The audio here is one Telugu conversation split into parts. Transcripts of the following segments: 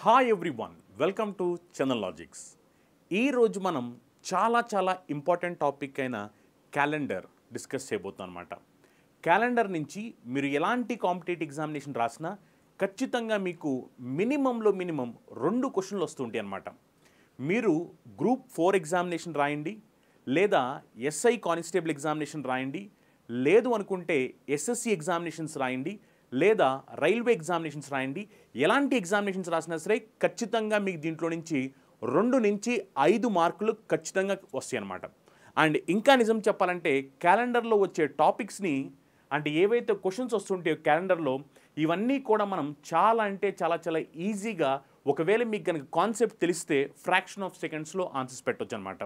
hi everyone welcome to channel Logics ఈరోజు మనం చాలా చాలా ఇంపార్టెంట్ టాపిక్ అయిన క్యాలెండర్ డిస్కస్ చేయబోతున్నాం అనమాట క్యాలెండర్ నుంచి మీరు ఎలాంటి కాంపిటేటివ్ ఎగ్జామినేషన్ రాసినా ఖచ్చితంగా మీకు మినిమంలో మినిమం రెండు క్వశ్చన్లు వస్తుంటాయి అనమాట మీరు గ్రూప్ ఫోర్ ఎగ్జామినేషన్ రాయండి లేదా ఎస్ఐ కానిస్టేబుల్ ఎగ్జామినేషన్ రాయండి లేదు అనుకుంటే ఎస్ఎస్సి ఎగ్జామినేషన్స్ రాయండి లేదా రైల్వే ఎగ్జామినేషన్స్ రాయండి ఎలాంటి ఎగ్జామినేషన్స్ రాసినా సరే ఖచ్చితంగా మీకు దీంట్లో నుంచి రెండు నుంచి ఐదు మార్కులు ఖచ్చితంగా వస్తాయి అన్నమాట అండ్ ఇంకా నిజం చెప్పాలంటే క్యాలెండర్లో వచ్చే టాపిక్స్ని అంటే ఏవైతే క్వశ్చన్స్ వస్తుంటాయో క్యాలెండర్లో ఇవన్నీ కూడా మనం చాలా అంటే చాలా చాలా ఈజీగా ఒకవేళ మీకు కనుక కాన్సెప్ట్ తెలిస్తే ఫ్రాక్షన్ ఆఫ్ సెకండ్స్లో ఆన్సర్స్ పెట్టవచ్చు అనమాట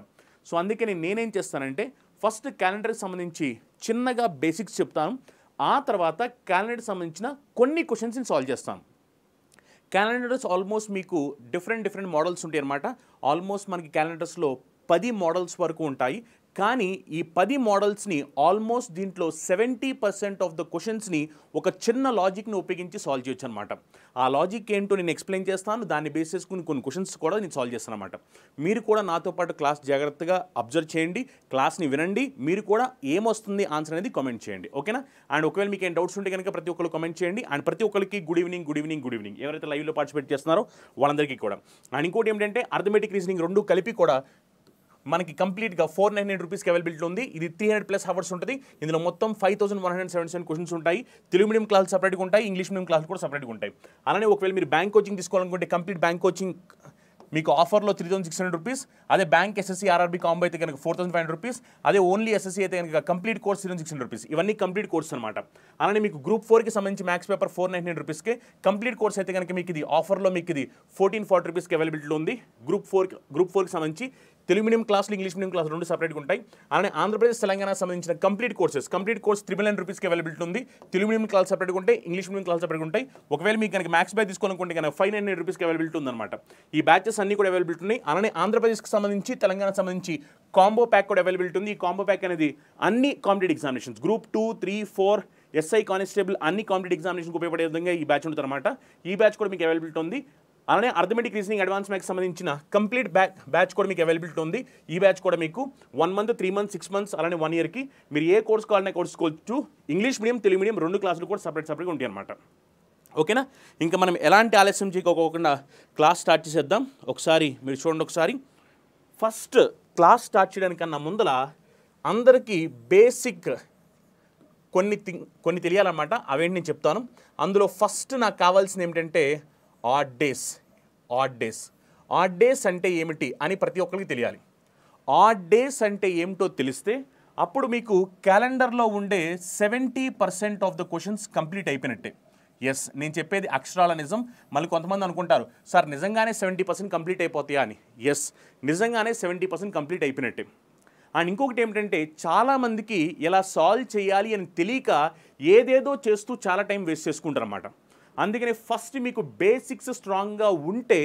సో అందుకని నేనేం చేస్తానంటే ఫస్ట్ క్యాలెండర్కి సంబంధించి చిన్నగా బేసిక్స్ చెప్తాను ఆ తర్వాత క్యాలెండర్ సంబంధించిన కొన్ని క్వశ్చన్స్ని సాల్వ్ చేస్తాం క్యాలెండర్స్ ఆల్మోస్ట్ మీకు డిఫరెంట్ డిఫరెంట్ మోడల్స్ ఉంటాయి అనమాట ఆల్మోస్ట్ మనకి క్యాలెండర్స్లో పది మోడల్స్ వరకు ఉంటాయి కానీ ఈ పది మోడల్స్ని ఆల్మోస్ట్ దీంట్లో సెవెంటీ పర్సెంట్ ఆఫ్ ద క్వశ్చన్స్ని ఒక చిన్న లాజిక్ని ఉపయోగించి సాల్వ్ చేయొచ్చు అనమాట ఆ లాజిక్ ఏంటో నేను ఎక్స్ప్లెయిన్ చేస్తాను దాన్ని బేస్ చేసుకుని కొన్ని క్వశ్చన్స్ కూడా నేను సాల్వ్ చేస్తాను అనమాట మీరు కూడా నాతో పాటు క్లాస్ జాగ్రత్తగా అబ్జర్వ్ చేయండి క్లాస్ని వినండి మీరు కూడా ఏమొస్తుంది ఆన్సర్ అనేది కామెంట్ చేయండి ఓకేనా అండ్ ఒకవేళ మీకు ఏం డౌట్స్ ఉంటే కనుక ప్రతి ఒక్కరు కామెంట్ చేయండి అండ్ ప్రతి ఒక్కరికి good evening good evening good evening ఎవరైతే లైవ్లో పార్టిసిపేట్ చేస్తున్నారో వాళ్ళందరికీ కూడా అండ్ ఇంకోటి ఏంటంటే అర్థమెటిక్ రీజనింగ్ రెండు కలిపి కూడా మనకి కంప్లీట్గా ఫోర్ నైన్ హండ్రెడ్ రూపీస్కి అవైలబిలిటీ ఉంది ఇది త్రీ హండ్రెడ్ ప్లస్ అవర్స్ ఉంటుంది ఇందులో మొత్తం five thousand one hundred seven seven questions ఉంటాయి తెలుగు మీడియం క్లాస్ సపరేట్గా ఉంటాయి ఇంగ్లీష్ మీడియం క్లాస్ కూడా సపరేట్గా ఉంటాయి అలానే ఒకవేళ మీరు బ్యాంక్ కోచింగ్ తీసుకోవాలనుకుంటే కంప్లీట్ బ్యాంక్ కోచింగ్ మీకు ఆఫర్లో three thousand six hundred rupees అదే బ్యాంక్ ఎస్ఎస్సీ ఆర్ఆర్బీ కాంబో అయితే కనుక four thousand five hundred rupees అదే ఓన్లీ ఎస్ఎస్సీ అయితే కనుక complete course three thousand six hundred rupees ఇవన్నీ కంప్లీట్ కోర్స్ అనమాట అలానే మీకు గ్రూప్ ఫోర్కి సంబంధించి maths paper four nine hundred రూపీస్కి కంప్లీట్ కోర్స్ అయితే కనుక మీకు ఇది ఆఫర్లో మీకు ఇది ఫోర్టీన్ ఫార్టీ రూపీస్కి అవైలబిలిటీ ఉంది గ్రూప్ ఫోర్ గ్రూప్ ఫోర్కి సంబంధించి తెలుగు మీడియం క్లాసులు ఇంగ్లీష్ మీడియం క్లాసులు రెండు సపరేట్గా ఉంటాయి అలానే ఆంధ్రప్రదేశ్ తెలంగాణ సంబంధించిన complete courses complete course triple nine రూపీస్కి అవైలబిలిటీ ఉంది తెలుగు మీడియం క్లాస్ సపరేట్గా ఉంటాయి ఇంగ్లీష్ మీడియం క్లాస్ సపరేట్గా ఉంటాయి ఒకవేళ మీకు కనుక మ్యాక్స్ బ్యాచ్ తీసుకోవాలనుకుంటే కనుక ఫైవ్ నైన్ నైన్ రూపీస్కి అవైలబిలిటీ ఉందన్నమాట ఈ బ్యాచెస్ అన్ని కూడా అవైలబిలిటీ ఉన్నాయి అలానే ఆంధ్రప్రదేశ్కి సంబంధించి తెలంగాణ సంబంధించి కాంబో ప్యాక్ కూడా అవైలబిలిటీ ఉంది ఈ కాంబో ప్యాక్ అనేది అన్ని competitive examinations group two three four SI constable అన్ని కాంపిటేటివ్ ఎగ్జామినేషన్కి ఉపయోగపడే విధంగా ఈ బ్యాచ్ ఉంటుంది అనమాట ఈ బ్యాచ్ కూడా మీకు అవైలబిలిటీ ఉంది అలానే అర్థమెటిక్ రీజనింగ్ అడ్వాన్స్ మ్యాక్స్ సంబంధించిన కంప్లీట్ బ్యాక్ బ్యాచ్ కూడా మీకు అవైలబిలిటీ ఉంది ఈ బ్యాచ్ కూడా మీకు one month three months six months అలానే వన్ ఇయర్కి మీరు ఏ కోర్స్ కావాలనే కోర్స్ కోవచ్చు ఇంగ్లీష్ మీడియం తెలుగు మీడియం రెండు క్లాసులు కూడా సపరేట్ సపరేట్గా ఉంటాయి అనమాట ఓకేనా ఇంకా మనం ఎలాంటి ఆలస్యం చేయకోకుండా క్లాస్ స్టార్ట్ చేసేద్దాం ఒకసారి మీరు చూడండి ఒకసారి ఫస్ట్ క్లాస్ స్టార్ట్ చేయడానికన్నా ముందల అందరికీ బేసిక్ కొన్ని కొన్ని తెలియాలన్నమాట అవేంటి నేను చెప్తాను అందులో ఫస్ట్ నాకు కావాల్సింది ఏమిటంటే odd days odd days odd days అంటే ఏమిటి అని ప్రతి ఒక్కరికి తెలియాలి ఆడ్ డేస్ అంటే ఏమిటో తెలిస్తే అప్పుడు మీకు క్యాలెండర్లో ఉండే seventy percent of the questions complete అయిపోయినట్టే ఎస్ నేను చెప్పేది అక్షరాల నిజం మళ్ళీ కొంతమంది అనుకుంటారు సార్ నిజంగానే సెవెంటీ పర్సెంట్ కంప్లీట్ అయిపోతాయా అని ఎస్ నిజంగానే సెవెంటీ పర్సెంట్ కంప్లీట్ అయిపోయినట్టే అండ్ ఇంకొకటి ఏమిటంటే చాలామందికి ఎలా సాల్వ్ చేయాలి అని తెలియక ఏదేదో చేస్తూ చాలా టైం వేస్ట్ చేసుకుంటారు అన్నమాట అందుకనే ఫస్ట్ మీకు బేసిక్స్ స్ట్రాంగ్గా ఉంటే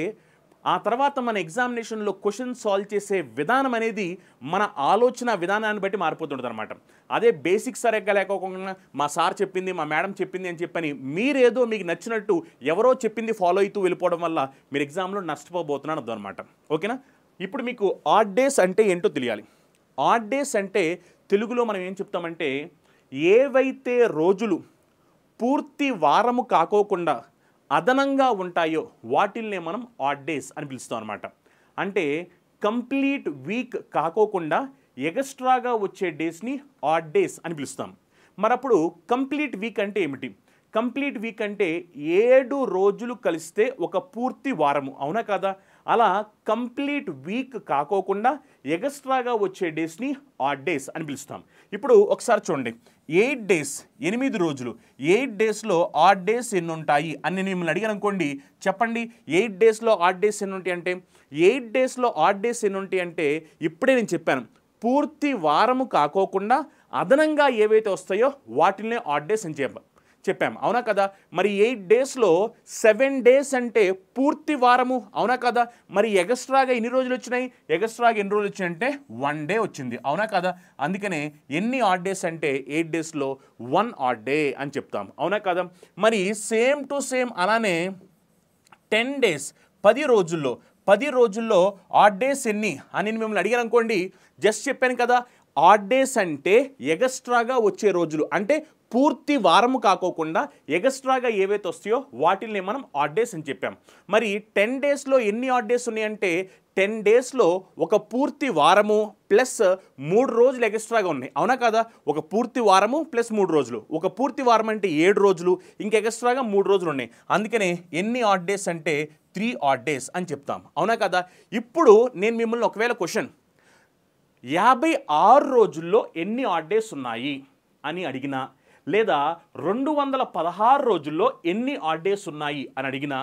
ఆ తర్వాత మన ఎగ్జామినేషన్లో క్వశ్చన్ సాల్వ్ చేసే విధానం అనేది మన ఆలోచన విధానాన్ని బట్టి మారిపోతుంటుంది అనమాట అదే బేసిక్ సరిగ్గా లేకోకుండా మా సార్ చెప్పింది మా మేడం చెప్పింది అని చెప్పని మీరేదో మీకు నచ్చినట్టు ఎవరో చెప్పింది ఫాలో అవుతూ వెళ్ళిపోవడం వల్ల మీరు ఎగ్జామ్లో నష్టపోబోతున్నాను అనమాట ఓకేనా ఇప్పుడు మీకు ఆడ్ డేస్ అంటే ఏంటో తెలియాలి ఆడ్ డేస్ అంటే తెలుగులో మనం ఏం చెప్తామంటే ఏవైతే రోజులు పూర్తి వారము కాకోకుండా అదనంగా ఉంటాయో వాటిల్నే మనం ఆడ్ డేస్ అని పిలుస్తాం అనమాట అంటే కంప్లీట్ వీక్ కాకోకుండా ఎగస్ట్రాగా వచ్చే డేస్ని ఆడ్ డేస్ అని పిలుస్తాం మరప్పుడు కంప్లీట్ వీక్ అంటే ఏమిటి కంప్లీట్ వీక్ అంటే ఏడు రోజులు కలిస్తే ఒక పూర్తి వారము అవునా కదా అలా కంప్లీట్ వీక్ కాకోకుండా ఎగస్ట్రాగా వచ్చే డేస్ని ఆడ్ డేస్ అని పిలుస్తాం ఇప్పుడు ఒకసారి చూడండి ఎయిట్ డేస్ ఎనిమిది రోజులు ఎయిట్ డేస్లో ఆడ్ డేస్ ఎన్ని ఉంటాయి అని నేను మిమ్మల్ని అడిగాను అనుకోండి చెప్పండి ఎయిట్ డేస్లో ఆడ్ డేస్ ఎన్ని ఉంటాయి అంటే ఎయిట్ డేస్లో ఆడ్ డేస్ ఎన్ని ఉంటాయి అంటే ఇప్పుడే నేను చెప్పాను పూర్తి వారము కాకోకుండా అదనంగా ఏవైతే వస్తాయో వాటిల్నే ఆడ్ డేస్ అని చెప్పాను చెప్పాం అవునా కదా మరి ఎయిట్ డేస్లో సెవెన్ డేస్ అంటే పూర్తి వారము అవునా కదా మరి ఎగస్ట్రాగా ఎన్ని రోజులు వచ్చినాయి ఎగస్ట్రాగా ఎన్ని రోజులు వచ్చినాయంటే వన్ డే వచ్చింది అవునా కదా అందుకనే ఎన్ని ఆడ్ డేస్ అంటే ఎయిట్ డేస్లో వన్ ఆడ్ డే అని చెప్తాం అవునా కదా మరి సేమ్ టు సేమ్ అలానే టెన్ డేస్ పది రోజుల్లో పది రోజుల్లో ఆడ్ డేస్ ఎన్ని అని మిమ్మల్ని అడిగాను అనుకోండి జస్ట్ చెప్పాను కదా ఆడ్ డేస్ అంటే ఎగస్ట్రాగా వచ్చే రోజులు అంటే పూర్తి వారము కాకోకుండా ఎగస్ట్రాగా ఏవైతే వస్తాయో వాటిల్ని మనం ఆడ్ డేస్ అని చెప్పాం మరి టెన్ డేస్లో ఎన్ని ఆడ్ డేస్ ఉన్నాయంటే టెన్ డేస్లో ఒక పూర్తి వారము ప్లస్ మూడు రోజులు ఎగస్ట్రాగా ఉన్నాయి అవునా కదా ఒక పూర్తి వారము ప్లస్ మూడు రోజులు ఒక పూర్తి వారం అంటే ఏడు రోజులు ఇంక ఎగస్ట్రాగా మూడు రోజులు ఉన్నాయి అందుకనే ఎన్ని ఆడ్ డేస్ అంటే త్రీ ఆడ్ డేస్ అని చెప్తాం అవునా కదా ఇప్పుడు నేను మిమ్మల్ని ఒకవేళ క్వశ్చన్ యాభై ఆరు రోజుల్లో ఎన్ని ఆడ్ డేస్ ఉన్నాయి అని అడిగినా లేదా రెండు వందల పదహారు రోజుల్లో ఎన్ని ఆడ్ డేస్ ఉన్నాయి అని అడిగినా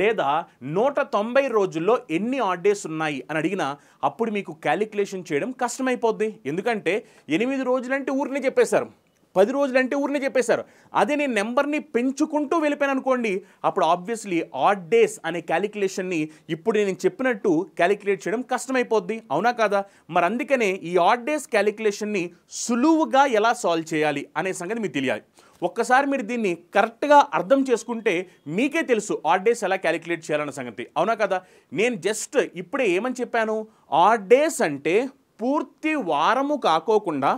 లేదా నూట తొంభై రోజుల్లో ఎన్ని ఆడ్ డేస్ ఉన్నాయి అని అడిగినా అప్పుడు మీకు క్యాలిక్యులేషన్ చేయడం కష్టమైపోద్ది ఎందుకంటే ఎనిమిది రోజులంటే ఊరిని చెప్పేశారు పది రోజులు అంటే ఊరిని చెప్పేశారు అదే నేను నెంబర్ని పెంచుకుంటూ వెళ్ళిపోయాను అనుకోండి అప్పుడు ఆబ్వియస్లీ ఆడ్ డేస్ అనే క్యాలిక్యులేషన్ని ఇప్పుడు నేను చెప్పినట్టు క్యాలిక్యులేట్ చేయడం కష్టమైపోద్ది అవునా కాదా మరి అందుకనే ఈ ఆడ్ డేస్ క్యాలిక్యులేషన్ని సులువుగా ఎలా సాల్వ్ చేయాలి అనే సంగతి మీకు తెలియాలి ఒక్కసారి మీరు దీన్ని కరెక్ట్గా అర్థం చేసుకుంటే మీకే తెలుసు ఆడ్ డేస్ ఎలా క్యాలిక్యులేట్ చేయాలన్న సంగతి అవునా కదా నేను జస్ట్ ఇప్పుడే ఏమని చెప్పాను ఆడ్ డేస్ అంటే పూర్తి వారము కాకోకుండా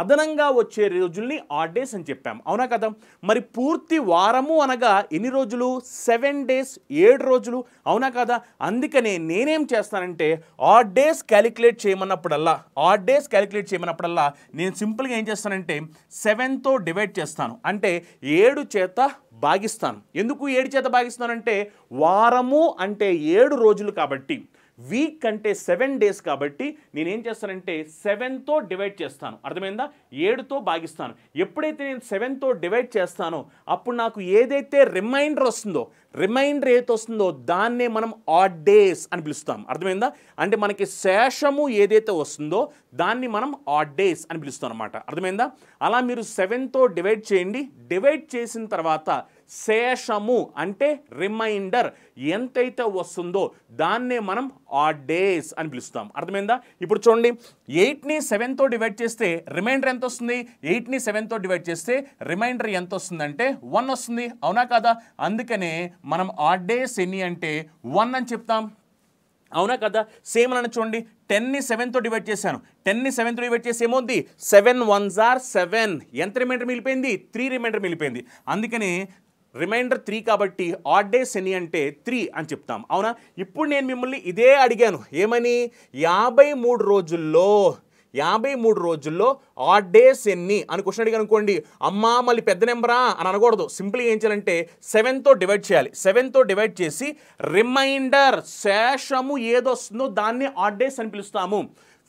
అదనంగా వచ్చే రోజుల్ని ఆడ్ డేస్ అని చెప్పాం అవునా కదా మరి పూర్తి వారము అనగా ఎన్ని రోజులు సెవెన్ డేస్ ఏడు రోజులు అవునా కదా అందుకనే నేనేం చేస్తానంటే ఆడ్ డేస్ క్యాలిక్యులేట్ చేయమన్నప్పుడల్లా ఆడ్ డేస్ క్యాలిక్యులేట్ చేయమన్నప్పుడల్లా నేను సింపుల్గా ఏం చేస్తానంటే సెవెన్తో డివైడ్ చేస్తాను అంటే ఏడు చేత భాగిస్తాను ఎందుకు ఏడు చేత భాగిస్తానంటే వారము అంటే ఏడు రోజులు కాబట్టి వీక్ అంటే సెవెన్ డేస్ కాబట్టి నేనేం చేస్తానంటే సెవెన్తో డివైడ్ చేస్తాను అర్థమైందా ఏడుతో భాగిస్తాను ఎప్పుడైతే నేను సెవెన్తో డివైడ్ చేస్తానో అప్పుడు నాకు ఏదైతే రిమైండర్ వస్తుందో రిమైండర్ ఏదైతే వస్తుందో దాన్నే మనం ఆడ్ డేస్ అని పిలుస్తాం అర్థమైందా అంటే మనకి శేషము ఏదైతే వస్తుందో దాన్ని మనం ఆడ్ డేస్ అని పిలుస్తాం అనమాట అర్థమైందా అలా మీరు సెవెన్తో డివైడ్ చేయండి డివైడ్ చేసిన తర్వాత శేషము అంటే రిమైండర్ ఎంతైతే వస్తుందో దాన్నే మనం ఆడ్ డేస్ అని పిలుస్తాం అర్థమైందా ఇప్పుడు చూడండి ఎయిట్ని సెవెన్తో డివైడ్ చేస్తే రిమైండర్ ఎంత వస్తుంది ఎయిట్ని సెవెన్తో డివైడ్ చేస్తే రిమైండర్ ఎంత వస్తుందంటే వన్ వస్తుంది అవునా కదా అందుకనే మనం ఆడ్ డేస్ ఎన్ని అంటే వన్ అని చెప్తాం అవునా కదా సేమ్ అని చూడండి టెన్ని సెవెన్తో డివైడ్ చేశాను టెన్ని సెవెన్తో డివైడ్ చేసి ఏమవుద్ది సెవెన్ వన్స్ ఆర్ సెవెన్ ఎంత రిమైండర్ మిగిలిపోయింది త్రీ రిమైండర్ మిగిలిపోయింది అందుకని రిమైండర్ త్రీ కాబట్టి ఆడ్ డే శని అంటే త్రీ అని చెప్తాం అవునా ఇప్పుడు నేను మిమ్మల్ని ఇదే అడిగాను ఏమని యాభై మూడు రోజుల్లో యాభై మూడు రోజుల్లో ఆడ్ డేస్ ఎన్ని అని క్వశ్చన్ అడిగాను అనుకోండి అమ్మ మళ్ళీ పెద్ద నెంబరా అని అనకూడదు సింపుల్గా ఏం చేయాలంటే సెవెన్తో డివైడ్ చేయాలి సెవెన్తో డివైడ్ చేసి రిమైండర్ శేషము ఏదొస్తుందో దాన్ని ఆడ్ డేస్ అని పిలుస్తాము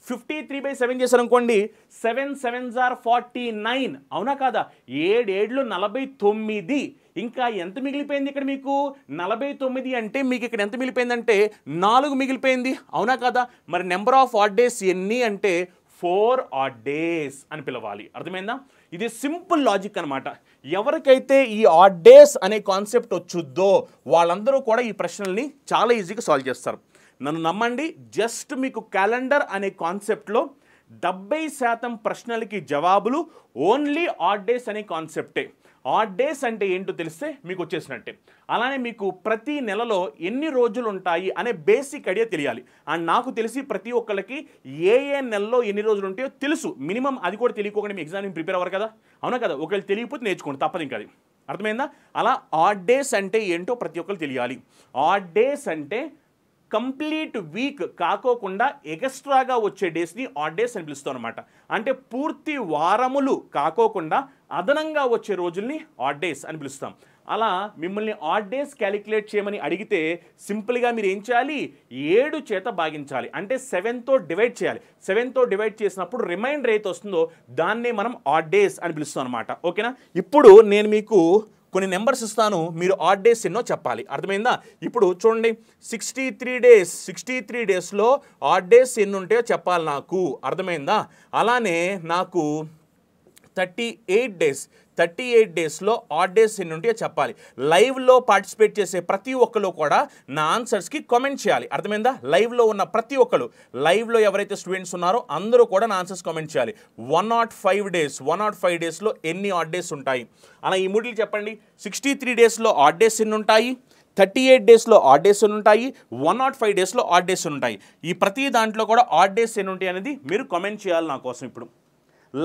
ఫిఫ్టీ త్రీ బై సెవెన్ అనుకోండి seven seven are forty nine అవునా కాదా ఏడేళ్ళు నలభై తొమ్మిది ఇంకా ఎంత మిగిలిపోయింది ఇక్కడ మీకు నలభై తొమ్మిది అంటే మీకు ఇక్కడ ఎంత మిగిలిపోయిందంటే నాలుగు మిగిలిపోయింది అవునా కదా మరి నెంబర్ ఆఫ్ ఆడ్ డేస్ ఎన్ని అంటే ఫోర్ ఆడ్ డేస్ అని పిలవాలి అర్థమైందా ఇది సింపుల్ లాజిక్ అనమాట ఎవరికైతే ఈ ఆడ్ డేస్ అనే కాన్సెప్ట్ వచ్చుద్దో వాళ్ళందరూ కూడా ఈ ప్రశ్నల్ని చాలా ఈజీగా సాల్వ్ చేస్తారు నన్ను నమ్మండి జస్ట్ మీకు క్యాలెండర్ అనే కాన్సెప్ట్లో డెబ్బై శాతం ప్రశ్నలకి జవాబులు ఓన్లీ ఆడ్ డేస్ అనే కాన్సెప్టే ఆడ్ డేస్ అంటే ఏంటో తెలిస్తే మీకు వచ్చేసినట్టే అలానే మీకు ప్రతి నెలలో ఎన్ని రోజులు ఉంటాయి అనే బేసిక్ ఐడియా తెలియాలి అండ్ నాకు తెలిసి ప్రతి ఒక్కళ్ళకి ఏ ఏ నెలలో ఎన్ని రోజులు ఉంటాయో తెలుసు మినిమం అది కూడా తెలియకోకుండా మీ ఎగ్జామ్ ప్రిపేర్ అవ్వరు కదా అవునా కదా ఒకవేళ తెలియకపోతే నేర్చుకోండి తప్పదు ఇంకా అది అర్థమైందా అలా ఆడ్ డేస్ అంటే ఏంటో ప్రతి ఒక్కరు తెలియాలి ఆడ్ డేస్ అంటే కంప్లీట్ వీక్ కాకోకుండా ఎక్స్ట్రాగా వచ్చే డేస్ని ఆడ్ డేస్ అని పిలుస్తాం అనమాట అంటే పూర్తి వారములు కాకోకుండా అదనంగా వచ్చే రోజుల్ని ఆడ్ డేస్ అని పిలుస్తాం అలా మిమ్మల్ని ఆడ్ డేస్ క్యాలిక్యులేట్ చేయమని అడిగితే సింపుల్గా మీరు ఏం చేయాలి ఏడు చేత భాగించాలి అంటే సెవెన్తో డివైడ్ చేయాలి సెవెన్తో డివైడ్ చేసినప్పుడు రిమైండర్ అయితే వస్తుందో దాన్నే మనం ఆడ్ డేస్ అని పిలుస్తాం అనమాట ఓకేనా ఇప్పుడు నేను మీకు కొన్ని నెంబర్స్ ఇస్తాను మీరు ఆడ్ డేస్ ఎన్నో చెప్పాలి అర్థమైందా ఇప్పుడు చూడండి sixty three days sixty three డేస్లో ఆడ్ డేస్ ఎన్ని ఉంటాయో చెప్పాలి నాకు అర్థమైందా అలానే నాకు thirty eight days thirty eight డేస్లో ఆడ్ డేస్ ఎన్ని ఉంటాయో చెప్పాలి లైవ్లో పార్టిసిపేట్ చేసే ప్రతి ఒక్కరు కూడా నా ఆన్సర్స్కి కామెంట్ చేయాలి అర్థమైందా లైవ్లో ఉన్న ప్రతి ఒక్కరు లైవ్లో ఎవరైతే స్టూడెంట్స్ ఉన్నారో అందరూ కూడా నా ఆన్సర్స్ కామెంట్ చేయాలి one not five days one not five డేస్లో ఎన్ని ఆడ్ డేస్ ఉంటాయి అలా ఈ మూడిలు చెప్పండి సిక్స్టీ త్రీ డేస్లో ఆడ్ డేస్ ఎన్ని ఉంటాయి థర్టీ ఎయిట్ డేస్లో ఆడ్ డేస్ ఉంటాయి వన్ నాట్ ఫైవ్ డేస్లో ఆడ్ డేస్ ఉంటాయి ఈ ప్రతి దాంట్లో కూడా ఆడ్ డేస్ ఎన్ని ఉంటాయి అనేది మీరు కామెంట్ చేయాలి నా కోసం ఇప్పుడు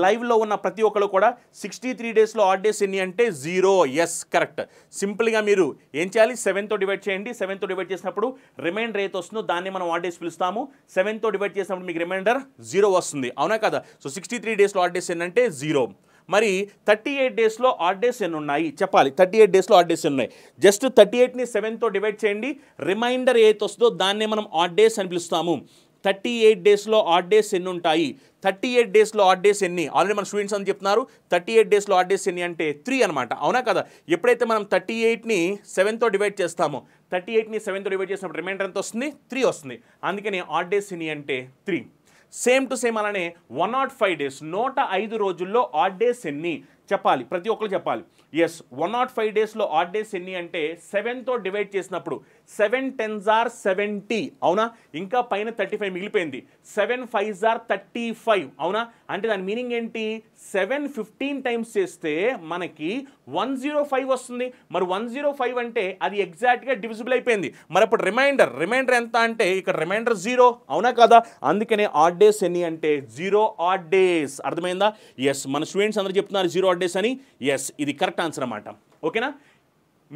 లైవ్లో ఉన్న ప్రతి ఒక్కరు కూడా సిక్స్టీ త్రీ డేస్లో ఆడ్ డేస్ ఎన్ని అంటే జీరో ఎస్ కరెక్ట్ సింపుల్గా మీరు ఏం చేయాలి సెవెన్తో డివైడ్ చేయండి సెవెన్తో డివైడ్ చేసినప్పుడు రిమైండర్ అయితే వస్తుందో దాన్ని మనం ఆడ్ డేస్ పిలుస్తాము సెవెన్తో డివైడ్ చేసినప్పుడు మీకు రిమైండర్ జీరో వస్తుంది అవునా కదా సో సిక్స్టీ త్రీ డేస్లో ఆడ్ డేస్ ఏంటంటే జీరో మరి థర్టీ ఎయిట్ డేస్లో ఆడ్ డేస్ ఎన్ని ఉన్నాయి చెప్పాలి థర్టీ ఎయిట్ డేస్లో ఆడ్ డేస్ ఎన్ని ఉన్నాయి జస్ట్ థర్టీ ఎయిట్ని సెవెన్తో డివైడ్ చేయండి రిమైండర్ ఏదైతే వస్తుందో దాన్నే మనం ఆడ్ డేస్ అని పిలుస్తాము థర్టీ ఎయిట్ డేస్లో ఆడ్ డేస్ ఎన్ని ఉంటాయి థర్టీ ఎయిట్ డేస్లో ఆడ్ డేస్ ఎన్ని ఆల్రెడీ మన స్టూడెంట్స్ అని చెప్తున్నారు థర్టీ ఎయిట్ డేస్లో ఆడ్ డేస్ ఎన్ని అంటే త్రీ అనమాట అవునా కదా ఎప్పుడైతే మనం థర్టీ ఎయిట్ని సెవెన్తో డివైడ్ చేస్తామో థర్టీ ఎయిట్ని సెవెన్తో డివైడ్ చేసినప్పుడు రిమైండర్ ఎంత వస్తుంది త్రీ వస్తుంది అందుకని ఆడ్ డేస్ ఎన్ని అంటే త్రీ సేమ్ టు సేమ్ అలానే వన్ నాట్ ఫైవ్ డేస్ నూట ఐదు రోజుల్లో ఆడ్ డేస్ ఎన్ని చెప్పాలి ప్రతి ఒక్కరు చెప్పాలి ఎస్ వన్ నాట్ ఫైవ్ డేస్లో ఆడ్ డేస్ ఎన్ని అంటే సెవెన్తో డివైడ్ చేసినప్పుడు సెవెన్ టెన్స్ ఆర్ సెవెంటీ అవునా ఇంకా పైన థర్టీ ఫైవ్ మిగిలిపోయింది seven five are thirty five అవునా అంటే దాని మీనింగ్ ఏంటి సెవెన్ ఫిఫ్టీన్ టైమ్స్ చేస్తే మనకి వన్ జీరో ఫైవ్ వస్తుంది మరి వన్ జీరో ఫైవ్ అంటే అది ఎగ్జాక్ట్గా డివిజిబుల్ అయిపోయింది మరి అప్పుడు రిమైండర్ రిమైండర్ ఎంత అంటే ఇక్కడ రిమైండర్ జీరో అవునా కదా అందుకనే ఆడ్ డేస్ ఎన్ని అంటే జీరో ఆడ్ డేస్ అర్థమైందా ఎస్ మన స్టూడెంట్స్ అందరూ చెప్తున్నారు జీరో ఆడ్ డేస్ అని ఎస్ ఇది కరెక్ట్ ఆన్సర్ అనమాట ఓకేనా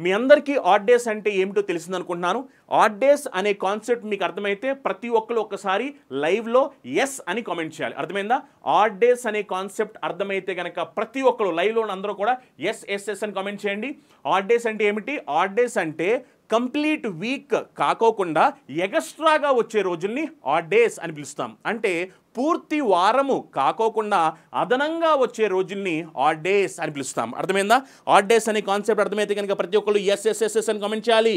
మీ అందరికీ ఆడ్ డేస్ అంటే ఏమిటో తెలిసింది అనుకుంటున్నాను ఆడ్ డేస్ అనే కాన్సెప్ట్ మీకు అర్థమైతే ప్రతి ఒక్కరు ఒక్కసారి లైవ్లో ఎస్ అని కామెంట్ చేయాలి అర్థమైందా ఆడ్ డేస్ అనే కాన్సెప్ట్ అర్థమైతే కనుక ప్రతి ఒక్కరు లైవ్లో అందరూ కూడా ఎస్ ఎస్ ఎస్ అని కామెంట్ చేయండి ఆడ్ డేస్ అంటే ఏమిటి ఆడ్ డేస్ అంటే కంప్లీట్ వీక్ కాకోకుండా ఎగస్ట్రాగా వచ్చే రోజుల్ని ఆడ్ డేస్ అని పిలుస్తాం అంటే పూర్తి వారము కాకోకుండా అదనంగా వచ్చే రోజుల్ని ఆడ్ డేస్ అని పిలుస్తాం అర్థమైందా ఆడ్ డేస్ అనే కాన్సెప్ట్ అర్థమైతే కనుక ప్రతి ఒక్కరు ఎస్ ఎస్ ఎస్ ఎస్ అని కమెంట్ చేయాలి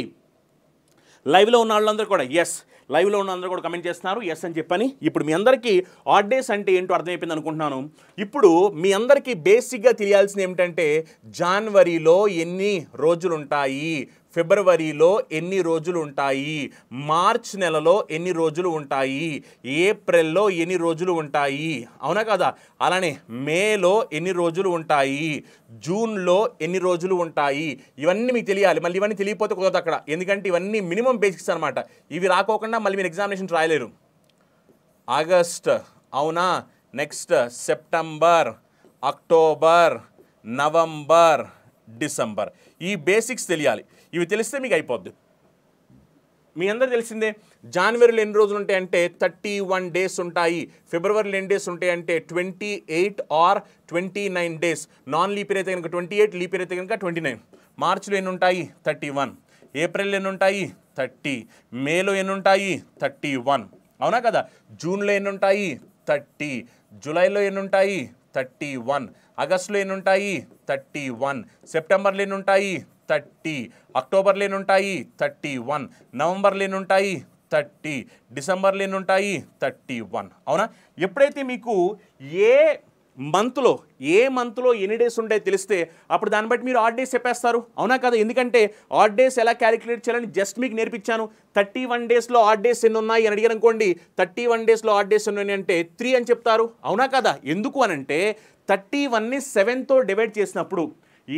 లైవ్లో ఉన్న వాళ్ళందరూ కూడా ఎస్ లైవ్లో ఉన్న అందరూ కూడా కమెంట్ చేస్తున్నారు ఎస్ అని చెప్పని ఇప్పుడు మీ అందరికీ ఆడ్ డేస్ అంటే ఏంటో అర్థమైపోయింది అనుకుంటున్నాను ఇప్పుడు మీ అందరికీ బేసిక్గా తెలియాల్సింది ఏమిటంటే జాన్వరిలో ఎన్ని రోజులు ఉంటాయి ఫిబ్రవరిలో ఎన్ని రోజులు ఉంటాయి మార్చ్ నెలలో ఎన్ని రోజులు ఉంటాయి ఏప్రిల్లో ఎన్ని రోజులు ఉంటాయి అవునా కదా అలానే మేలో ఎన్ని రోజులు ఉంటాయి జూన్లో ఎన్ని రోజులు ఉంటాయి ఇవన్నీ మీకు తెలియాలి మళ్ళీ ఇవన్నీ తెలియపోతే కుదరదు అక్కడ ఎందుకంటే ఇవన్నీ మినిమం బేసిక్స్ అనమాట ఇవి రాకోకుండా మళ్ళీ మీరు ఎగ్జామినేషన్ రాయలేరు ఆగస్ట్ అవునా next September October November December ఈ బేసిక్స్ తెలియాలి ఇవి తెలిస్తే మీకు అయిపోద్ది మీ అందరు తెలిసిందే జనవరిలో ఎన్ని రోజులు ఉంటాయంటే థర్టీ వన్ డేస్ ఉంటాయి ఫిబ్రవరిలో ఎన్ని డేస్ ఉంటాయంటే twenty eight or twenty nine days non leap year అయితే కనుక ట్వంటీ ఎయిట్ లీపియర్ అయితే కనుక ట్వంటీ నైన్ మార్చిలో ఎన్ని ఉంటాయి థర్టీ వన్ ఏప్రిల్ ఎన్ని ఉంటాయి థర్టీ మేలో ఎన్ని ఉంటాయి థర్టీ వన్ అవునా కదా జూన్లో ఎన్ని ఉంటాయి థర్టీ జూలైలో ఎన్ని ఉంటాయి థర్టీ వన్ ఆగస్టులో ఎన్ని ఉంటాయి థర్టీ వన్ సెప్టెంబర్లో ఎన్ని ఉంటాయి థర్టీ అక్టోబర్ లేనుంటాయి థర్టీ వన్ నవంబర్ లేనుంటాయి థర్టీ డిసెంబర్ లేనుంటాయి థర్టీ వన్ అవునా ఎప్పుడైతే మీకు ఏ మంత్లో ఏ మంత్లో ఎన్ని డేస్ ఉంటాయి తెలిస్తే అప్పుడు దాన్ని బట్టి మీరు ఆడ్ డేస్ చెప్పేస్తారు అవునా కదా ఎందుకంటే ఆడ్ డేస్ ఎలా క్యాలిక్యులేట్ చేయాలని జస్ట్ మీకు నేర్పించాను థర్టీ వన్ డేస్లో ఆడ్ డేస్ ఎన్ని ఉన్నాయి అని అడిగారు అనుకోండి థర్టీ వన్ డేస్లో ఆడ్ డేస్ ఎన్ని అంటే త్రీ అని చెప్తారు అవునా కదా ఎందుకు అనంటే థర్టీ వన్ని సెవెన్తో డివైడ్ చేసినప్పుడు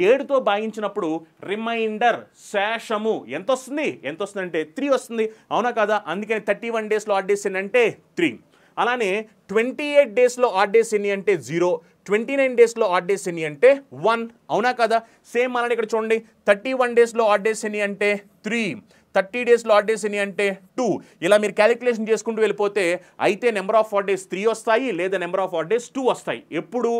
ఏడుతో భాగించినప్పుడు రిమైండర్ శేషము ఎంత వస్తుంది ఎంత వస్తుందంటే త్రీ వస్తుంది అవునా కదా అందుకని థర్టీ వన్ డేస్లో ఆడ్ డేస్ ఎన్ని అంటే త్రీ అలానే ట్వంటీ ఎయిట్ డేస్లో ఆడ్ డేస్ ఎన్ని అంటే జీరో ట్వంటీ నైన్ డేస్లో ఆడ్ డేస్ ఎన్ని అంటే వన్ అవునా కదా సేమ్ అలానే ఇక్కడ చూడండి థర్టీ వన్ డేస్లో ఆడ్ డేస్ ఎన్ని అంటే త్రీ థర్టీ డేస్లో ఆడ్ డేస్ ఎన్ని అంటే టూ ఇలా మీరు క్యాలిక్యులేషన్ చేసుకుంటూ వెళ్ళిపోతే అయితే number of odd days three వస్తాయి లేదా number of odd days two వస్తాయి ఎప్పుడు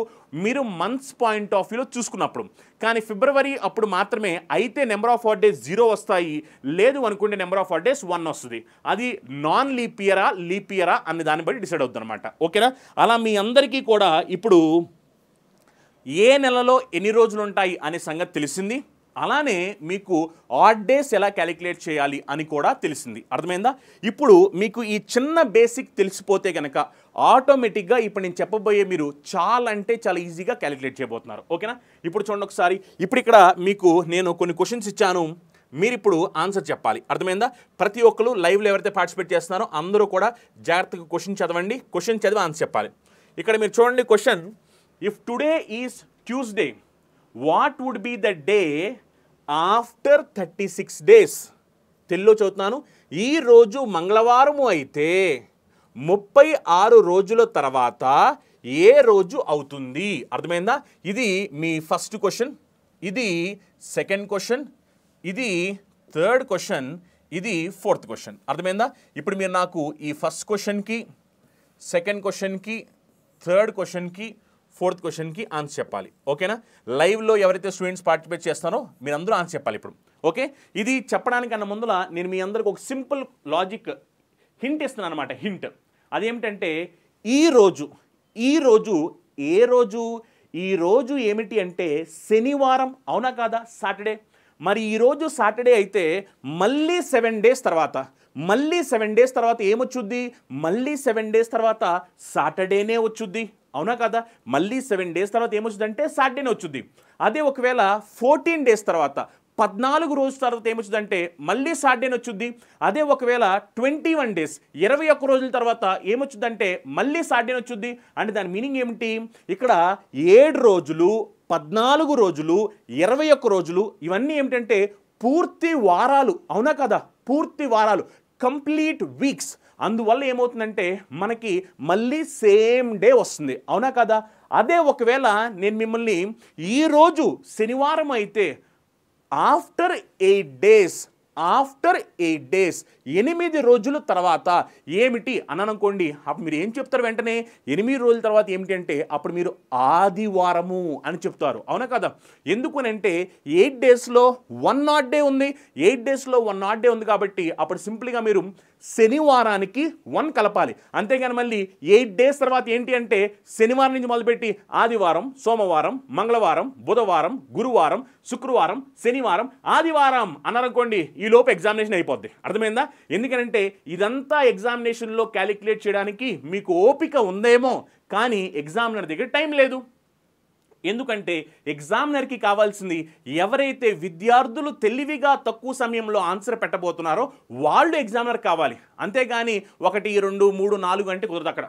మీరు మంత్స్ పాయింట్ ఆఫ్ వ్యూలో చూసుకున్నప్పుడు కానీ ఫిబ్రవరి అప్పుడు మాత్రమే అయితే number of odd days zero వస్తాయి లేదు అనుకుంటే number of odd days one వస్తుంది అది నాన్ లీప్ ఇయరా లీప్ ఇయరా అనే దాన్ని బట్టి డిసైడ్ అవుతుంది అనమాట ఓకేనా అలా మీ అందరికీ కూడా ఇప్పుడు ఏ నెలలో ఎన్ని రోజులు ఉంటాయి అనే సంగతి తెలిసింది అలానే మీకు ఆడ్ డేస్ ఎలా క్యాలిక్యులేట్ చేయాలి అని కూడా తెలిసింది అర్థమైందా ఇప్పుడు మీకు ఈ చిన్న బేసిక్ తెలిసిపోతే కనుక ఆటోమేటిక్గా ఇప్పుడు నేను చెప్పబోయే మీరు చాలా అంటే చాలా ఈజీగా క్యాలిక్యులేట్ చేయబోతున్నారు ఓకేనా ఇప్పుడు చూడండి ఒకసారి ఇప్పుడు ఇక్కడ మీకు నేను కొన్ని క్వశ్చన్స్ ఇచ్చాను మీరు ఇప్పుడు ఆన్సర్ చెప్పాలి అర్థమైందా ప్రతి ఒక్కరు లైవ్లో ఎవరైతే పార్టిసిపేట్ చేస్తున్నారో అందరూ కూడా జాగ్రత్తగా క్వశ్చన్ చదవండి క్వశ్చన్ చదివి ఆన్సర్ చెప్పాలి ఇక్కడ మీరు చూడండి question if today is Tuesday what would be the day after thirty six days తెలుగులో చదువుతున్నాను ఈరోజు మంగళవారము అయితే ముప్పై ఆరు రోజుల తర్వాత ఏ రోజు అవుతుంది అర్థమైందా ఇది మీ ఫస్ట్ క్వశ్చన్ ఇది సెకండ్ క్వశ్చన్ ఇది థర్డ్ క్వశ్చన్ ఇది ఫోర్త్ క్వశ్చన్ అర్థమైందా ఇప్పుడు మీరు నాకు ఈ ఫస్ట్ క్వశ్చన్కి సెకండ్ క్వశ్చన్కి థర్డ్ క్వశ్చన్కి ఫోర్త్ క్వశ్చన్కి ఆన్సర్ చెప్పాలి ఓకేనా లైవ్లో ఎవరైతే స్టూడెంట్స్ పార్టిసిపేట్ చేస్తారో మీరందరూ ఆన్సర్ చెప్పాలి ఇప్పుడు ఓకే ఇది చెప్పడానికన్నా ముందుల నేను మీ అందరికి ఒక సింపుల్ లాజిక్ హింట్ ఇస్తున్నాను అనమాట హింట్ అదేమిటంటే ఈరోజు ఈరోజు ఏ రోజు ఈరోజు ఏమిటి అంటే శనివారం అవునా కాదా సాటర్డే మరి ఈరోజు సాటర్డే అయితే మళ్ళీ సెవెన్ డేస్ తర్వాత మళ్ళీ సెవెన్ డేస్ తర్వాత ఏమొచ్చుద్ది మళ్ళీ సెవెన్ డేస్ తర్వాత సాటర్డేనే వచ్చుద్ది అవునా కదా మళ్ళీ సెవెన్ డేస్ తర్వాత ఏమొచ్చుదంటే సాటర్డేనే వచ్చుద్ది అదే ఒకవేళ ఫోర్టీన్ డేస్ తర్వాత పద్నాలుగు రోజుల తర్వాత ఏమొచ్చుదంటే మళ్ళీ సాటర్డే వచ్చుద్ది అదే ఒకవేళ ట్వంటీ వన్ డేస్ ఇరవై ఒక్క రోజుల తర్వాత ఏమొచ్చుదంటే మళ్ళీ సాటర్డే వచ్చుద్ది అంటే దాని మీనింగ్ ఏమిటి ఇక్కడ ఏడు రోజులు పద్నాలుగు రోజులు ఇరవై ఒక్క రోజులు ఇవన్నీ ఏమిటంటే పూర్తి వారాలు అవునా కదా పూర్తి వారాలు కంప్లీట్ వీక్స్ అందువల్ల ఏమవుతుందంటే మనకి మళ్ళీ సేమ్ డే వస్తుంది అవునా కదా అదే ఒకవేళ నేను మిమ్మల్ని ఈరోజు శనివారం అయితే after eight days after eight days ఎనిమిది రోజుల తర్వాత ఏమిటి అని అనుకోండి అప్పుడు మీరు ఏం చెప్తారు వెంటనే ఎనిమిది రోజుల తర్వాత ఏమిటి అంటే అప్పుడు మీరు ఆదివారము అని చెప్తారు అవునా కదా ఎందుకనంటే ఎయిట్ డేస్లో వన్ నాట్ డే ఉంది ఎయిట్ డేస్లో వన్ నాట్ డే ఉంది కాబట్టి అప్పుడు సింపుల్గా మీరు శనివారానికి వన్ కలపాలి అంతేగాని మళ్ళీ ఎయిట్ డేస్ తర్వాత ఏంటి అంటే శనివారం నుంచి మొదలుపెట్టి ఆదివారం సోమవారం మంగళవారం బుధవారం గురువారం శుక్రవారం శనివారం ఆదివారం అన్నారనుకోండి ఈలోపు ఎగ్జామినేషన్ అయిపోద్ది అర్థమైందా ఎందుకంటే ఇదంతా ఎగ్జామినేషన్లో క్యాలిక్యులేట్ చేయడానికి మీకు ఓపిక ఉందేమో కానీ ఎగ్జామినర్ దగ్గర టైం లేదు ఎందుకంటే ఎగ్జామినర్కి కావాల్సింది ఎవరైతే విద్యార్థులు తెలివిగా తక్కువ సమయంలో ఆన్సర్ పెట్టబోతున్నారో వాళ్ళు ఎగ్జామినర్ కావాలి అంతేగాని ఒకటి రెండు మూడు నాలుగు అంటే కుదరదు అక్కడ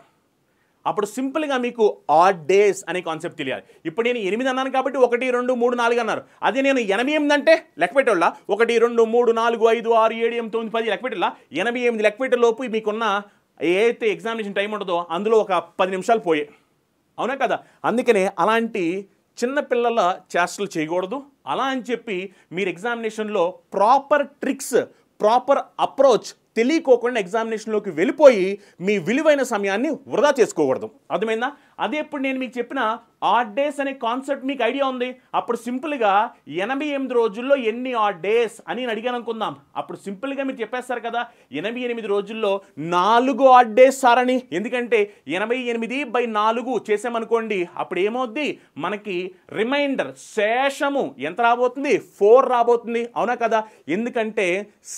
అప్పుడు సింపుల్గా మీకు ఆడ్ డేస్ అనే కాన్సెప్ట్ తెలియాలి ఇప్పుడు నేను ఎనిమిది అన్నాను కాబట్టి ఒకటి రెండు మూడు నాలుగు అన్నారు అది నేను ఎనభై ఎనిమిది అంటే లెక్కపెట్టేళ్ళ ఒకటి రెండు మూడు నాలుగు ఐదు ఆరు ఏడు ఎనిమిది తొమ్మిది పది లెక్కపెట్టేళ్ళ ఎనభై ఎనిమిది లెక్కపెట్టేలోపు మీకున్న ఏ అయితే ఎగ్జామినేషన్ టైం ఉంటుందో అందులో ఒక పది నిమిషాలు పోయాయి అవునా కదా అందుకనే అలాంటి చిన్నపిల్లల చేష్టలు చేయకూడదు అలా అని చెప్పి మీరు ఎగ్జామినేషన్లో ప్రాపర్ ట్రిక్స్ ప్రాపర్ అప్రోచ్ తెలియకోకుండా ఎగ్జామినేషన్లోకి వెళ్ళిపోయి మీ విలువైన సమయాన్ని వృధా చేసుకోకూడదు అర్థమైందా అదే ఇప్పుడు నేను మీకు చెప్పిన ఆడ్ డేస్ అనే కాన్సెప్ట్ మీకు ఐడియా ఉంది అప్పుడు సింపుల్గా ఎనభై ఎనిమిది రోజుల్లో ఎన్ని ఆడ్ డేస్ అని నేను అడిగాను అనుకుందాం అప్పుడు సింపుల్గా మీరు చెప్పేస్తారు కదా ఎనభై ఎనిమిది రోజుల్లో నాలుగు ఆడ్ డేస్ సారని ఎందుకంటే ఎనభై ఎనిమిది బై నాలుగు చేసామనుకోండి అప్పుడు ఏమవుద్ది మనకి రిమైండర్ శేషము ఎంత రాబోతుంది ఫోర్ రాబోతుంది అవునా కదా ఎందుకంటే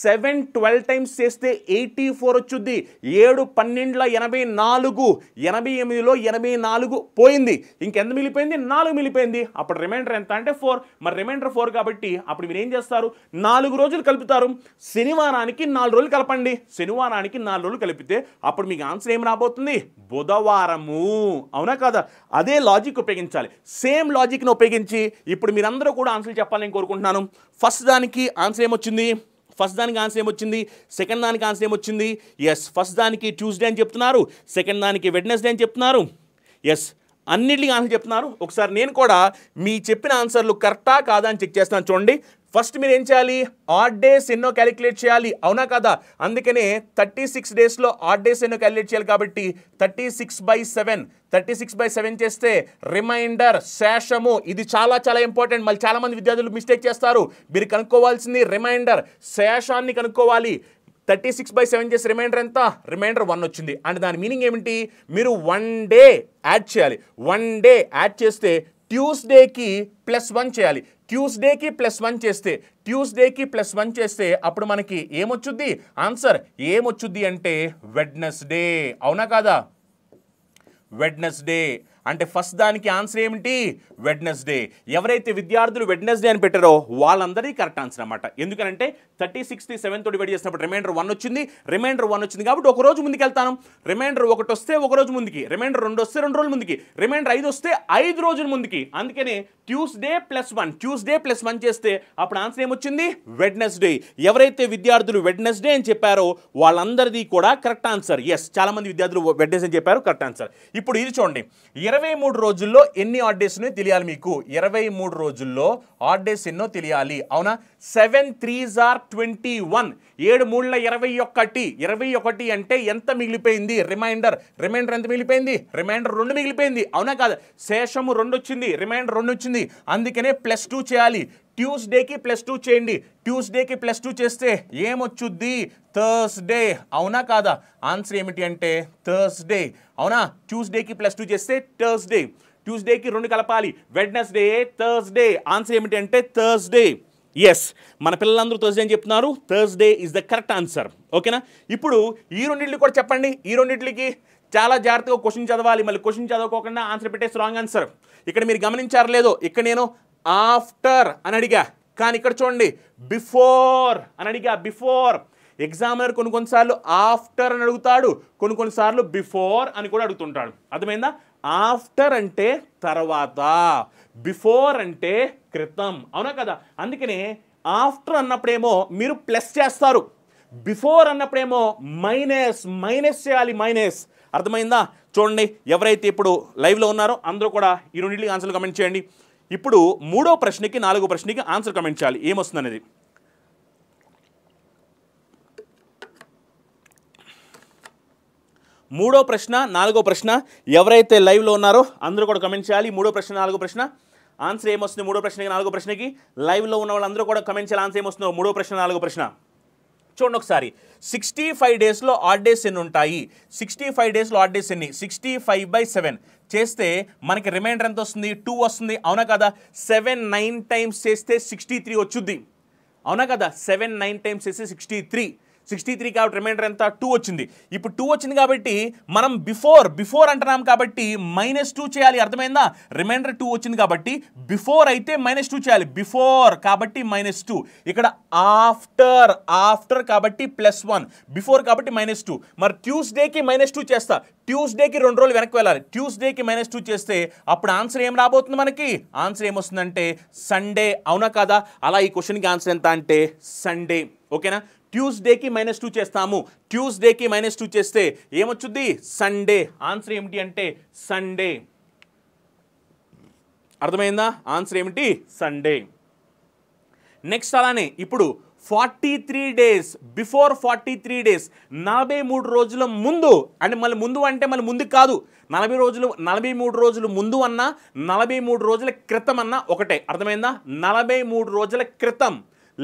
సెవెన్ ట్వెల్వ్ టైమ్స్ చేస్తే ఎయిటీ ఫోర్ వచ్చుద్ది ఏడు పన్నెండులో ఎనభై నాలుగు ఎనభై ఎనిమిదిలో ఎనభై నాలుగు నాలుగు పోయింది ఇంకెంత మిగిలిపోయింది నాలుగు మిగిలిపోయింది అప్పుడు రిమైండర్ ఎంత అంటే ఫోర్ మరి రిమైండర్ ఫోర్ కాబట్టి అప్పుడు మీరు ఏం చేస్తారు నాలుగు రోజులు కలుపుతారు శనివారానికి నాలుగు రోజులు కలపండి శనివారానికి నాలుగు రోజులు కలిపితే అప్పుడు మీకు ఆన్సర్ ఏం రాబోతుంది బుధవారము అవునా కదా అదే లాజిక్ ఉపయోగించాలి సేమ్ లాజిక్ని ఉపయోగించి ఇప్పుడు మీరందరూ కూడా ఆన్సర్ చెప్పాలని కోరుకుంటున్నాను ఫస్ట్ దానికి ఆన్సర్ ఏమొచ్చింది ఫస్ట్ దానికి ఆన్సర్ ఏమొచ్చింది సెకండ్ దానికి ఆన్సర్ ఏమొచ్చింది ఎస్ ఫస్ట్ దానికి ట్యూస్డే అని చెప్తున్నారు సెకండ్ దానికి వెడ్నెస్డే అని చెప్తున్నారు ఎస్ అన్నిటికీ ఆన్సర్ చెప్తున్నాను ఒకసారి నేను కూడా మీ చెప్పిన ఆన్సర్లు కరెక్టా కాదా అని చెక్ చేస్తున్నాను చూడండి ఫస్ట్ మీరు ఏం చేయాలి ఆడ్ డేస్ ఎన్నో క్యాలిక్యులేట్ చేయాలి అవునా కదా అందుకనే థర్టీ సిక్స్ డేస్లో ఆడ్ డేస్ ఎన్నో క్యాలిక్యులేట్ చేయాలి కాబట్టి thirty six by seven thirty six by seven చేస్తే రిమైండర్ శేషము ఇది చాలా చాలా ఇంపార్టెంట్ మళ్ళీ చాలామంది విద్యార్థులు మిస్టేక్ చేస్తారు మీరు కనుక్కోవాల్సింది రిమైండర్ శేషాన్ని కనుక్కోవాలి థర్టీ సిక్స్ బై సెవెన్ చేసి రిమైండర్ ఎంత రిమైండర్ వన్ వచ్చింది అండ్ దాని మీనింగ్ ఏమిటి మీరు వన్ డే యాడ్ చేయాలి వన్ డే యాడ్ చేస్తే ట్యూస్డేకి ప్లస్ వన్ చేయాలి ట్యూస్డేకి ప్లస్ వన్ చేస్తే ట్యూస్డేకి ప్లస్ వన్ చేస్తే అప్పుడు మనకి ఏమొచ్చుద్ది ఆన్సర్ ఏమొచ్చుద్ది అంటే వెడ్నెస్డే అవునా కాదా వెడ్నెస్డే అంటే ఫస్ట్ దానికి ఆన్సర్ ఏమిటి వెడ్నెస్డే ఎవరైతే విద్యార్థులు వెడ్నెస్డే అని పెట్టారో వాళ్ళందరికీ కరెక్ట్ ఆన్సర్ అనమాట ఎందుకంటే థర్టీ సిక్స్టీ సెవెన్ తోటి డివైడ్ చేసినప్పుడు రిమైండర్ వన్ వచ్చింది రిమైండర్ వన్ వచ్చింది కాబట్టి ఒక రోజు ముందుకు వెళ్తాను రిమైండర్ ఒకటి వస్తే ఒక రోజు ముందుకి రిమైండర్ రెండు వస్తే రెండు రోజుల ముందుకి రిమైండర్ ఐదు వస్తే ఐదు రోజుల ముందుకి అందుకనే Tuesday plus one Tuesday plus one చేస్తే అప్పుడు ఆన్సర్ ఏమొచ్చింది వెడ్నెస్డే ఎవరైతే విద్యార్థులు వెడ్నెస్డే అని చెప్పారో వాళ్ళందరిది కూడా కరెక్ట్ ఆన్సర్ ఎస్ చాలామంది విద్యార్థులు వెడ్నెస్డే అని చెప్పారు కరెక్ట్ ఆన్సర్ ఇప్పుడు ఇది చూడండి ఇరవై మూడు రోజుల్లో ఎన్ని డేస్ ఉన్నాయో తెలియాలి మీకు ఇరవై మూడు రోజుల్లో డేస్ ఎన్నో తెలియాలి అవునా seven threes are twenty one ఏడు మూడుల ఇరవై ఒకటి ఇరవై ఒకటి అంటే ఎంత మిగిలిపోయింది రిమైండర్ రిమైండర్ ఎంత మిగిలిపోయింది రిమైండర్ రెండు మిగిలిపోయింది అవునా కాదు శేషము రెండు వచ్చింది రిమైండర్ రెండు వచ్చింది అందుకనే ప్లస్ టూ చేయాలి ట్యూస్డేకి ప్లస్ టూ చేయండి ట్యూస్డేకి ప్లస్ టూ చేస్తే ఏమొచ్చుద్ది థర్స్డే అవునా కాదా ఆన్సర్ ఏమిటి అంటే థర్స్డే అవునా ట్యూస్డేకి ప్లస్ టూ చేస్తే థర్స్డే ట్యూస్డేకి రెండు కలపాలి వెడ్నెస్డే థర్స్డే ఆన్సర్ ఏమిటి అంటే థర్స్డే ఎస్ మన పిల్లలందరూ థర్స్డే అని చెప్తున్నారు Thursday is the correct answer ఓకేనా ఇప్పుడు ఈ రెండింటికి కూడా చెప్పండి ఈ రెండింటికి చాలా జాగ్రత్తగా క్వశ్చన్ చదవాలి మళ్ళీ క్వశ్చన్ చదవకోకుండా ఆన్సర్ పెట్టేసి రాంగ్ ఆన్సర్ ఇక్కడ మీరు గమనించారు లేదో ఇక్కడ నేను ఆఫ్టర్ అని అడిగా కానీ ఇక్కడ చూడండి బిఫోర్ అని అడిగా బిఫోర్ ఎగ్జామినర్ కొన్ని కొన్నిసార్లు ఆఫ్టర్ అని అడుగుతాడు కొన్ని కొన్నిసార్లు బిఫోర్ అని కూడా అడుగుతుంటాడు అర్థమైందా ఆఫ్టర్ అంటే తర్వాత బిఫోర్ అంటే క్రితం అవునా కదా అందుకనే ఆఫ్టర్ అన్నప్పుడేమో మీరు ప్లస్ చేస్తారు బిఫోర్ అన్నప్పుడేమో మైనస్ మైనస్ చేయాలి మైనస్ అర్థమైందా చూడండి ఎవరైతే ఇప్పుడు లైవ్లో ఉన్నారో అందరూ కూడా ఈ రెండింటికి ఆన్సర్లు కమెంట్ చేయండి ఇప్పుడు మూడో ప్రశ్నకి నాలుగో ప్రశ్నకి ఆన్సర్ కమెంట్ చేయాలి అనేది మూడో ప్రశ్న నాలుగో ప్రశ్న ఎవరైతే లైవ్లో ఉన్నారో అందరూ కూడా కమెంట్ చేయాలి మూడో ప్రశ్న నాలుగో ప్రశ్న ఆన్సర్ ఏమొస్తుంది మూడో ప్రశ్నకి నాలుగో ప్రశ్నకి లైవ్లో ఉన్న వాళ్ళందరూ కూడా కమెంట్ చేయాలి ఆన్సర్ ఏమొస్తుందో మూడో ప్రశ్న నాలుగో ప్రశ్న చూడండి ఒకసారి సిక్స్టీ ఫైవ్ డేస్లో ఆడ్ డేస్ ఎన్ని ఉంటాయి సిక్స్టీ ఫైవ్ డేస్లో ఆడ్ డేస్ ఎన్ని సిక్స్టీ ఫైవ్ బై సెవెన్ చేస్తే మనకి రిమైండర్ ఎంత వస్తుంది టూ వస్తుంది అవునా కదా సెవెన్ నైన్ టైమ్స్ చేస్తే సిక్స్టీ త్రీ వచ్చుద్ది అవునా కదా సెవెన్ నైన్ టైమ్స్ చేస్తే సిక్స్టీ త్రీ సిక్స్టీ త్రీ కాబట్టి రిమైండర్ ఎంత టూ వచ్చింది ఇప్పుడు టూ వచ్చింది కాబట్టి మనం బిఫోర్ బిఫోర్ అంటున్నాం కాబట్టి మైనస్ టూ చేయాలి అర్థమైందా రిమైండర్ టూ వచ్చింది కాబట్టి బిఫోర్ అయితే మైనస్ టూ చేయాలి బిఫోర్ కాబట్టి మైనస్ టూ ఇక్కడ ఆఫ్టర్ ఆఫ్టర్ కాబట్టి ప్లస్ వన్ బిఫోర్ కాబట్టి మైనస్ టూ మరి ట్యూస్డేకి మైనస్ టూ చేస్తా ట్యూస్డేకి రెండు రోజులు వెనక్కి వెళ్ళాలి ట్యూస్డేకి మైనస్ టూ చేస్తే అప్పుడు ఆన్సర్ ఏం రాబోతుంది మనకి ఆన్సర్ ఏమొస్తుందంటే సండే అవునా కాదా అలా ఈ క్వశ్చన్కి ఆన్సర్ ఎంత అంటే సండే ఓకేనా ట్యూస్డేకి మైనస్ టూ చేస్తాము ట్యూస్డేకి మైనస్ టూ చేస్తే ఏమొచ్చుద్ది సండే ఆన్సర్ ఏమిటి అంటే సండే అర్థమైందా ఆన్సర్ ఏమిటి సండే నెక్స్ట్ అలానే ఇప్పుడు forty three days before forty three days నలభై మూడు రోజుల ముందు అంటే మళ్ళీ ముందు అంటే మళ్ళీ ముందు కాదు నలభై రోజులు నలభై మూడు రోజులు ముందు అన్నా నలభై మూడు రోజుల క్రితం అన్నా ఒకటే అర్థమైందా నలభై మూడు రోజుల క్రితం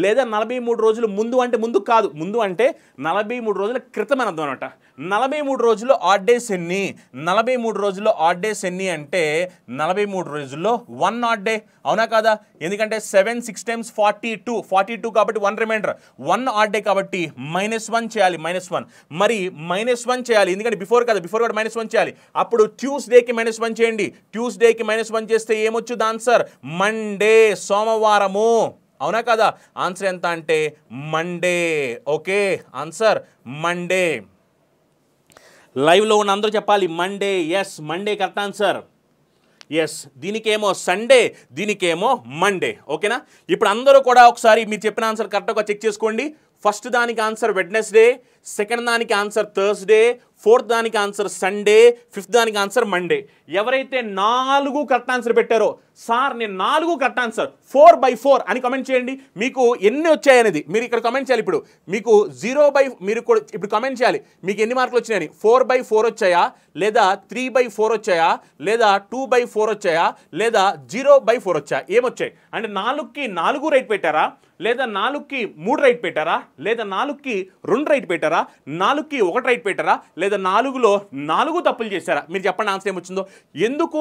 లేదా నలభై మూడు రోజులు ముందు అంటే ముందు కాదు ముందు అంటే నలభై మూడు రోజుల క్రితం అనర్థం అనమాట నలభై మూడు రోజుల్లో ఆడ్ డేస్ ఎన్ని నలభై మూడు రోజుల్లో ఆడ్ డేస్ ఎన్ని అంటే నలభై మూడు రోజుల్లో వన్ ఆడ్ డే అవునా కదా ఎందుకంటే seven six times forty two forty two కాబట్టి one remainder one odd day కాబట్టి మైనస్ వన్ చేయాలి మైనస్ వన్ మరి మైనస్ వన్ చేయాలి ఎందుకంటే బిఫోర్ కదా బిఫోర్ కూడా మైనస్ వన్ చేయాలి అప్పుడు ట్యూస్డేకి మైనస్ వన్ చేయండి ట్యూస్డేకి మైనస్ వన్ చేస్తే ఏమొచ్చు ఆన్సర్ మండే సోమవారము అవునా కదా ఆన్సర్ ఎంత అంటే మండే ఓకే ఆన్సర్ మండే లైవ్లో ఉన్న అందరూ చెప్పాలి Monday yes Monday correct answer yes దీనికేమో సండే దీనికేమో మండే ఓకేనా ఇప్పుడు అందరూ కూడా ఒకసారి మీరు చెప్పిన ఆన్సర్ కరెక్ట్గా చెక్ చేసుకోండి ఫస్ట్ దానికి ఆన్సర్ వెడ్నెస్డే సెకండ్ దానికి ఆన్సర్ థర్స్డే ఫోర్త్ దానికి ఆన్సర్ సండే ఫిఫ్త్ దానికి ఆన్సర్ మండే ఎవరైతే నాలుగు కరెక్ట్ ఆన్సర్ పెట్టారో సార్ నేను నాలుగు correct answer four by four అని కమెంట్ చేయండి మీకు ఎన్ని వచ్చాయనేది మీరు ఇక్కడ కమెంట్ చేయాలి ఇప్పుడు మీకు జీరో బై మీరు ఇప్పుడు కమెంట్ చేయాలి మీకు ఎన్ని మార్కులు వచ్చినాయని ఫోర్ బై ఫోర్ వచ్చాయా లేదా త్రీ బై ఫోర్ వచ్చాయా లేదా టూ బై ఫోర్ వచ్చాయా లేదా జీరో బై ఫోర్ వచ్చాయా ఏమొచ్చాయి అంటే నాలుగుకి నాలుగు రైట్ పెట్టారా లేదా నాలుగుకి మూడు రైట్ పెట్టారా లేదా నాలుగుకి రెండు రైట్ పెట్టారా నాలుగుకి ఒకటి రైట్ పెట్టారా లేదా లేదా నాలుగులో నాలుగు తప్పులు చేశారా మీరు చెప్పండి ఆన్సర్ ఏమొచ్చిందో ఎందుకు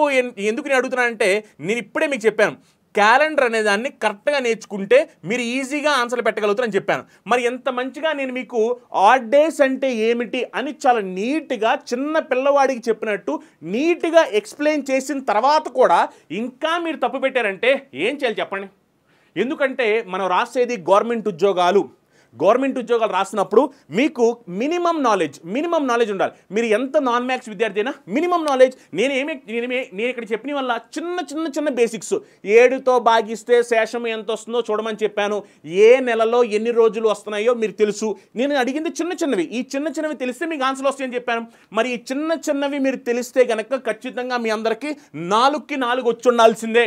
ఎందుకు నేను అడుగుతున్నానంటే నేను ఇప్పుడే మీకు చెప్పాను క్యాలెండర్ అనే దాన్ని కరెక్ట్గా నేర్చుకుంటే మీరు ఈజీగా ఆన్సర్లు పెట్టగలుగుతారని చెప్పాను మరి ఎంత మంచిగా నేను మీకు ఆడ్ డేస్ అంటే ఏమిటి అని చాలా నీట్గా చిన్న పిల్లవాడికి చెప్పినట్టు నీట్గా ఎక్స్ప్లెయిన్ చేసిన తర్వాత కూడా ఇంకా మీరు తప్పు పెట్టారంటే ఏం చేయాలి చెప్పండి ఎందుకంటే మనం రాసేది గవర్నమెంట్ ఉద్యోగాలు గవర్నమెంట్ ఉద్యోగాలు రాసినప్పుడు మీకు మినిమం నాలెడ్జ్ మినిమం నాలెడ్జ్ ఉండాలి మీరు ఎంత నాన్ మ్యాథ్స్ విద్యార్థి అయినా మినిమం నాలెడ్జ్ నేనేమి నేనే నేను ఇక్కడ చెప్పిన వల్ల చిన్న చిన్న చిన్న బేసిక్స్ ఏడుతో భాగిస్తే శేషం ఎంత వస్తుందో చూడమని చెప్పాను ఏ నెలలో ఎన్ని రోజులు వస్తున్నాయో మీరు తెలుసు నేను అడిగింది చిన్న చిన్నవి ఈ చిన్న చిన్నవి తెలిస్తే మీకు ఆన్సర్ వస్తాయని చెప్పాను మరి ఈ చిన్న చిన్నవి మీరు తెలిస్తే కనుక ఖచ్చితంగా మీ అందరికీ నాలుగుకి నాలుగు వచ్చి ఉండాల్సిందే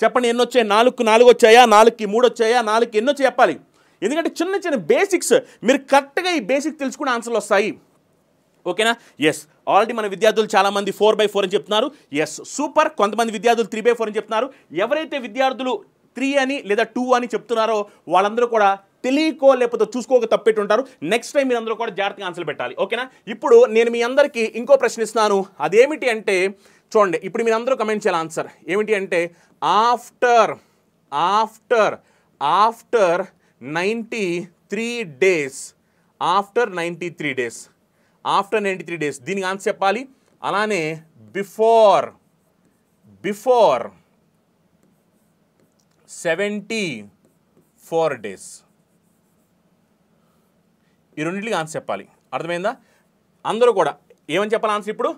చెప్పండి ఎన్ని వచ్చాయి నాలుగుకి నాలుగు వచ్చాయా నాలుగుకి మూడు వచ్చాయా నాలుగుకి ఎన్నో చెప్పాలి ఎందుకంటే చిన్న చిన్న బేసిక్స్ మీరు కరెక్ట్గా ఈ బేసిక్ తెలుసుకుని ఆన్సర్లు వస్తాయి ఓకేనా ఎస్ ఆల్రెడీ మన విద్యార్థులు చాలామంది ఫోర్ బై ఫోర్ అని చెప్తున్నారు ఎస్ సూపర్ కొంతమంది విద్యార్థులు త్రీ బై ఫోర్ అని చెప్తున్నారు ఎవరైతే విద్యార్థులు త్రీ అని లేదా టూ అని చెప్తున్నారో వాళ్ళందరూ కూడా తెలియకో లేకపోతే చూసుకోక తప్పెట్టు ఉంటారు నెక్స్ట్ టైం అందరూ కూడా జాగ్రత్తగా ఆన్సర్ పెట్టాలి ఓకేనా ఇప్పుడు నేను మీ అందరికీ ఇంకో ప్రశ్న ఇస్తున్నాను అదేమిటి అంటే చూడండి ఇప్పుడు మీరు అందరూ కమెంట్ చేయాలి ఆన్సర్ ఏమిటి అంటే after after after ninety three days after ninety three days after ninety three days దీనికి ఆన్సర్ చెప్పాలి అలానే before before seventy four days ఈ రెండింటికి ఆన్సర్ చెప్పాలి అర్థమైందా అందరూ కూడా ఏమని చెప్పాలి ఆన్సర్ ఇప్పుడు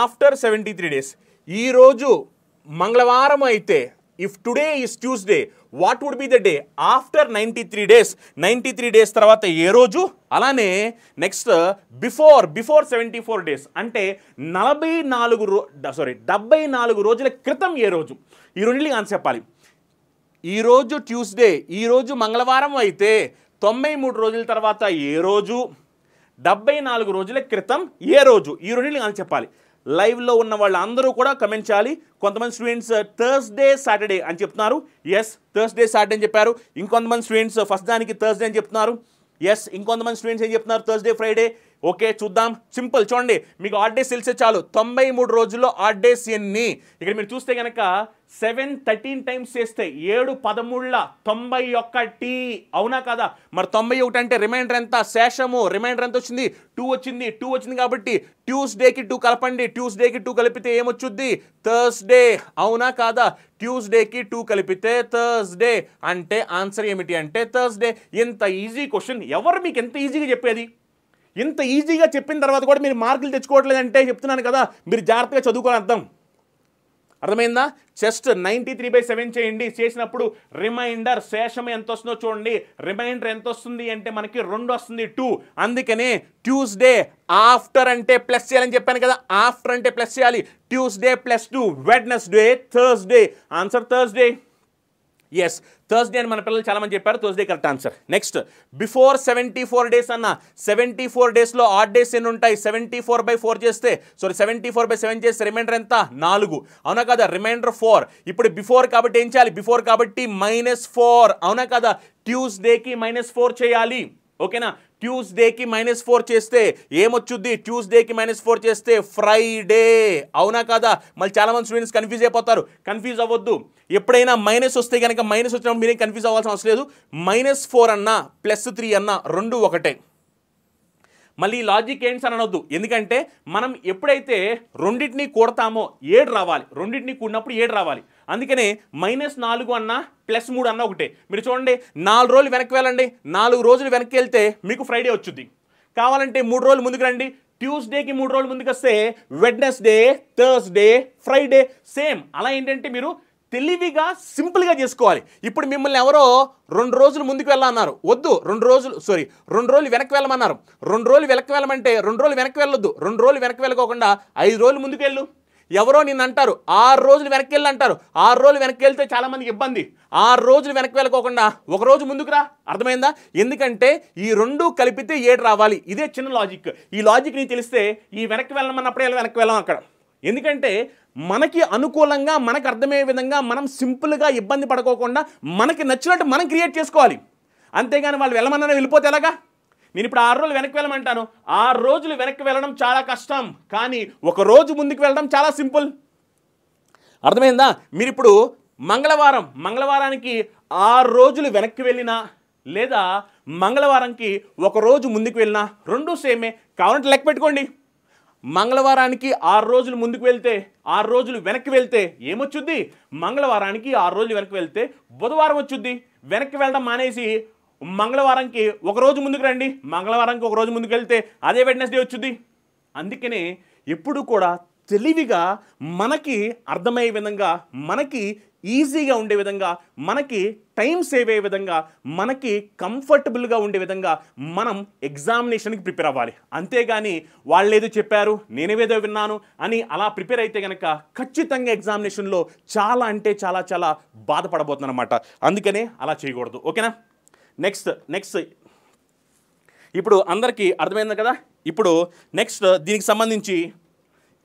ఆఫ్టర్ సెవెంటీ త్రీ డేస్ ఈరోజు మంగళవారం అయితే if today is Tuesday what would be the day after ninety three days ninety three days తర్వాత ఏ రోజు అలానే next before before seventy four days అంటే నలభై నాలుగు రో సారీ డెబ్బై నాలుగు రోజుల క్రితం ఏ రోజు ఈ రెండు అని చెప్పాలి ఈరోజు ట్యూస్డే ఈరోజు మంగళవారం అయితే తొంభై మూడు రోజుల తర్వాత ఏ రోజు డెబ్బై నాలుగు రోజుల క్రితం ఏ రోజు ఈ రెండు కానీ చెప్పాలి లైవ్లో ఉన్న వాళ్ళందరూ కూడా కమెంట్ చేయాలి కొంతమంది స్టూడెంట్స్ థర్స్డే సాటర్డే అని చెప్తున్నారు ఎస్ థర్స్డే సాటర్డే అని చెప్పారు ఇంకొంతమంది స్టూడెంట్స్ ఫస్ట్ దానికి థర్స్డే అని చెప్తున్నారు ఎస్ ఇంకొంతమంది స్టూడెంట్స్ ఏం చెప్తున్నారు థర్స్డే ఫ్రైడే ఓకే చూద్దాం సింపుల్ చూడండి మీకు ఆర్ట్ డేస్ తెలిసే చాలు తొంభై మూడు రోజుల్లో ఆర్ట్ డేస్ ఎన్ని ఇక్కడ మీరు చూస్తే కనుక సెవెన్ థర్టీన్ టైమ్స్ చేస్తే ఏడు పదమూడుల తొంభై ఒకటి అవునా కదా మరి తొంభై ఒకటి అంటే రిమైండర్ ఎంత శేషము రిమైండర్ ఎంత వచ్చింది టూ వచ్చింది టూ వచ్చింది కాబట్టి ట్యూస్డేకి టూ కలపండి ట్యూస్డేకి టూ కలిపితే ఏమొచ్చుద్ది థర్స్డే అవునా కాదా ట్యూస్డేకి టూ కలిపితే థర్స్డే అంటే ఆన్సర్ ఏమిటి అంటే థర్స్డే ఇంత ఈజీ క్వశ్చన్ ఎవరు మీకు ఎంత ఈజీగా చెప్పేది ఇంత ఈజీగా చెప్పిన తర్వాత కూడా మీరు మార్కులు తెచ్చుకోవట్లేదంటే చెప్తున్నాను కదా మీరు జాగ్రత్తగా చదువుకోవాలి అర్థం అర్థమైందా just ninety three by seven చేయండి చేసినప్పుడు రిమైండర్ శేషం ఎంత వస్తుందో చూడండి రిమైండర్ ఎంత వస్తుంది అంటే మనకి రెండు వస్తుంది టూ అందుకనే ట్యూస్డే ఆఫ్టర్ అంటే ప్లస్ చేయాలని చెప్పాను కదా ఆఫ్టర్ అంటే ప్లస్ చేయాలి Tuesday plus two Wednesday Thursday answer Thursday yes Thursday అని మన పిల్లలు చాలామంది చెప్పారు Thursday correct answer next before seventy four days అన్న సెవెంటీ ఫోర్ డేస్లో ఆర్ డేస్ ఎన్ని ఉంటాయి సెవెంటీ ఫోర్ బై ఫోర్ చేస్తే sorry seventy four by seven చేస్తే రిమైండర్ ఎంత నాలుగు అవునా కదా రిమైండర్ ఫోర్ ఇప్పుడు బిఫోర్ కాబట్టి ఏం చేయాలి బిఫోర్ కాబట్టి మైనస్ ఫోర్ అవునా కదా ట్యూస్డేకి మైనస్ ఫోర్ చేయాలి ఓకేనా ట్యూస్డేకి మైనస్ ఫోర్ చేస్తే ఏమొచ్చుద్ది ట్యూస్డేకి మైనస్ ఫోర్ చేస్తే ఫ్రైడే అవునా కాదా మళ్ళీ చాలామంది స్టూడెంట్స్ కన్ఫ్యూజ్ అయిపోతారు కన్ఫ్యూజ్ అవ్వద్దు ఎప్పుడైనా మైనస్ వస్తే కనుక మైనస్ వచ్చినప్పుడు మీరేం కన్ఫ్యూజ్ అవ్వాల్సిన అవసరం లేదు మైనస్ ఫోర్ అన్నా ప్లస్ త్రీ అన్నా రెండు ఒకటే మళ్ళీ లాజిక్ ఏంటి అని అనొద్దు ఎందుకంటే మనం ఎప్పుడైతే రెండింటినీ కూడతామో ఏడు రావాలి రెండింటినీ కూడినప్పుడు ఏడు రావాలి అందుకనే మైనస్ నాలుగు అన్న ప్లస్ మూడు అన్న ఒకటే మీరు చూడండి నాలుగు రోజులు వెనక్కి వెళ్ళండి నాలుగు రోజులు వెనక్కి వెళ్తే మీకు ఫ్రైడే వచ్చుద్ది కావాలంటే మూడు రోజులు ముందుకు రండి ట్యూస్డేకి మూడు రోజులు ముందుకు వస్తే వెడ్నెస్డే థర్స్డే ఫ్రైడే సేమ్ అలా ఏంటంటే మీరు తెలివిగా సింపుల్గా చేసుకోవాలి ఇప్పుడు మిమ్మల్ని ఎవరో రెండు రోజులు ముందుకు వెళ్ళమన్నారు వద్దు రెండు రోజులు సారీ రెండు రోజులు వెనక్కి వెళ్ళమన్నారు రెండు రోజులు వెనక్కి వెళ్ళమంటే రెండు రోజులు వెనక్కి వెళ్ళొద్దు రెండు రోజులు వెనక్కి వెళ్ళకోకుండా ఐదు రోజులు ముందుకు వెళ్ళు ఎవరో నిన్ను అంటారు ఆరు రోజులు వెనక్కి వెళ్ళి అంటారు ఆరు రోజులు వెనక్కి వెళ్తే చాలామందికి ఇబ్బంది ఆరు రోజులు వెనక్కి వెళ్ళకోకుండా ఒక రోజు ముందుకు రా అర్థమైందా ఎందుకంటే ఈ రెండు కలిపితే ఏడు రావాలి ఇదే చిన్న లాజిక్ ఈ లాజిక్ నీకు తెలిస్తే ఈ వెనక్కి వెళ్ళమన్నప్పుడే వెనక్కి వెళ్ళాం అక్కడ ఎందుకంటే మనకి అనుకూలంగా మనకు అర్థమయ్యే విధంగా మనం సింపుల్గా ఇబ్బంది పడుకోకుండా మనకి నచ్చినట్టు మనం క్రియేట్ చేసుకోవాలి అంతేగాని వాళ్ళు వెళ్ళమన్నా వెళ్ళిపోతే ఎలాగా నేను ఇప్పుడు ఆరు రోజులు వెనక్కి వెళ్ళమంటాను ఆరు రోజులు వెనక్కి వెళ్ళడం చాలా కష్టం కానీ ఒక రోజు ముందుకు వెళ్ళడం చాలా సింపుల్ అర్థమైందా మీరు ఇప్పుడు మంగళవారం మంగళవారానికి ఆరు రోజులు వెనక్కి వెళ్ళినా లేదా మంగళవారంకి ఒక రోజు ముందుకు వెళ్ళినా రెండు సేమే కావాలంటే లెక్క పెట్టుకోండి మంగళవారానికి ఆరు రోజులు ముందుకు వెళ్తే ఆరు రోజులు వెనక్కి వెళ్తే ఏమొచ్చుద్ది మంగళవారానికి ఆరు రోజులు వెనక్కి వెళ్తే బుధవారం వచ్చుద్ది వెనక్కి వెళ్ళడం మానేసి మంగళవారంకి ఒకరోజు ముందుకు రండి మంగళవారంకి ఒకరోజు ముందుకు వెళ్తే అదే వెడ్నెస్డే వచ్చింది అందుకనే ఎప్పుడు కూడా తెలివిగా మనకి అర్థమయ్యే విధంగా మనకి ఈజీగా ఉండే విధంగా మనకి టైం సేవ్ అయ్యే విధంగా మనకి కంఫర్టబుల్గా ఉండే విధంగా మనం ఎగ్జామినేషన్కి ప్రిపేర్ అవ్వాలి అంతేగాని వాళ్ళు ఏదో చెప్పారు ఏదో విన్నాను అని అలా ప్రిపేర్ అయితే కనుక ఖచ్చితంగా ఎగ్జామినేషన్లో చాలా అంటే చాలా చాలా బాధపడబోతుంది అనమాట అందుకనే అలా చేయకూడదు ఓకేనా నెక్స్ట్ నెక్స్ట్ ఇప్పుడు అందరికీ అర్థమైంది కదా ఇప్పుడు నెక్స్ట్ దీనికి సంబంధించి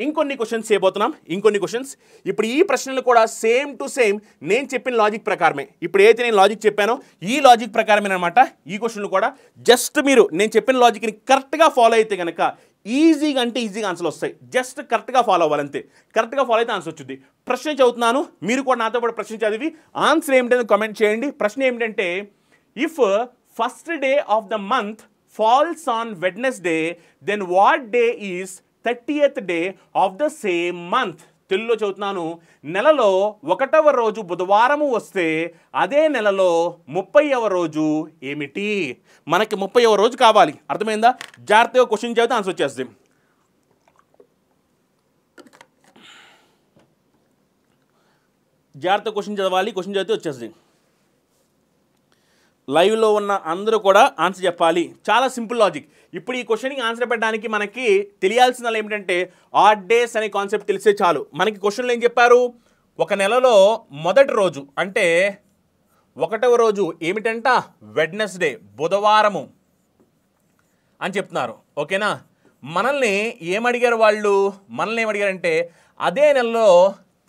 ఇంకొన్ని క్వశ్చన్స్ చేయబోతున్నాం ఇంకొన్ని క్వశ్చన్స్ ఇప్పుడు ఈ ప్రశ్నలు కూడా సేమ్ టు సేమ్ నేను చెప్పిన లాజిక్ ప్రకారమే ఇప్పుడు ఏదైతే నేను లాజిక్ చెప్పానో ఈ లాజిక్ ప్రకారమే అనమాట ఈ క్వశ్చన్లు కూడా జస్ట్ మీరు నేను చెప్పిన లాజిక్ని కరెక్ట్గా ఫాలో అయితే కనుక ఈజీగా అంటే ఈజీగా ఆన్సర్లు వస్తాయి జస్ట్ కరెక్ట్గా ఫాలో అవ్వాలంతే కరెక్ట్గా ఫాలో అయితే ఆన్సర్ వచ్చింది ప్రశ్న చదువుతున్నాను మీరు కూడా నాతో పాటు ప్రశ్న చదివి ఆన్సర్ ఏమిటని కమెంట్ చేయండి ప్రశ్న ఏమిటంటే if first day of the month falls on then then day is thirty eighth day of the same month తెలుగులో చదువుతున్నాను నెలలో ఒకటవ రోజు బుధవారము వస్తే అదే నెలలో ముప్పైవ రోజు ఏమిటి మనకి ముప్పైవ రోజు కావాలి అర్థమైందా జాగ్రత్తగా క్వశ్చన్ చదివితే ఆన్సర్ వచ్చేస్తుంది జాగ్రత్త క్వశ్చన్ చదవాలి క్వశ్చన్ చదివితే వచ్చేస్తుంది లైవ్లో ఉన్న అందరూ కూడా ఆన్సర్ చెప్పాలి చాలా సింపుల్ లాజిక్ ఇప్పుడు ఈ క్వశ్చన్కి ఆన్సర్ పెట్టడానికి మనకి తెలియాల్సిన ఏమిటంటే ఆడ్ డేస్ అనే కాన్సెప్ట్ తెలిసే చాలు మనకి క్వశ్చన్లు ఏం చెప్పారు ఒక నెలలో మొదటి రోజు అంటే ఒకటవ రోజు ఏమిటంట వెడ్నెస్డే బుధవారము అని చెప్తున్నారు ఓకేనా మనల్ని ఏమడిగారు వాళ్ళు మనల్ని ఏమడిగారంటే అదే నెలలో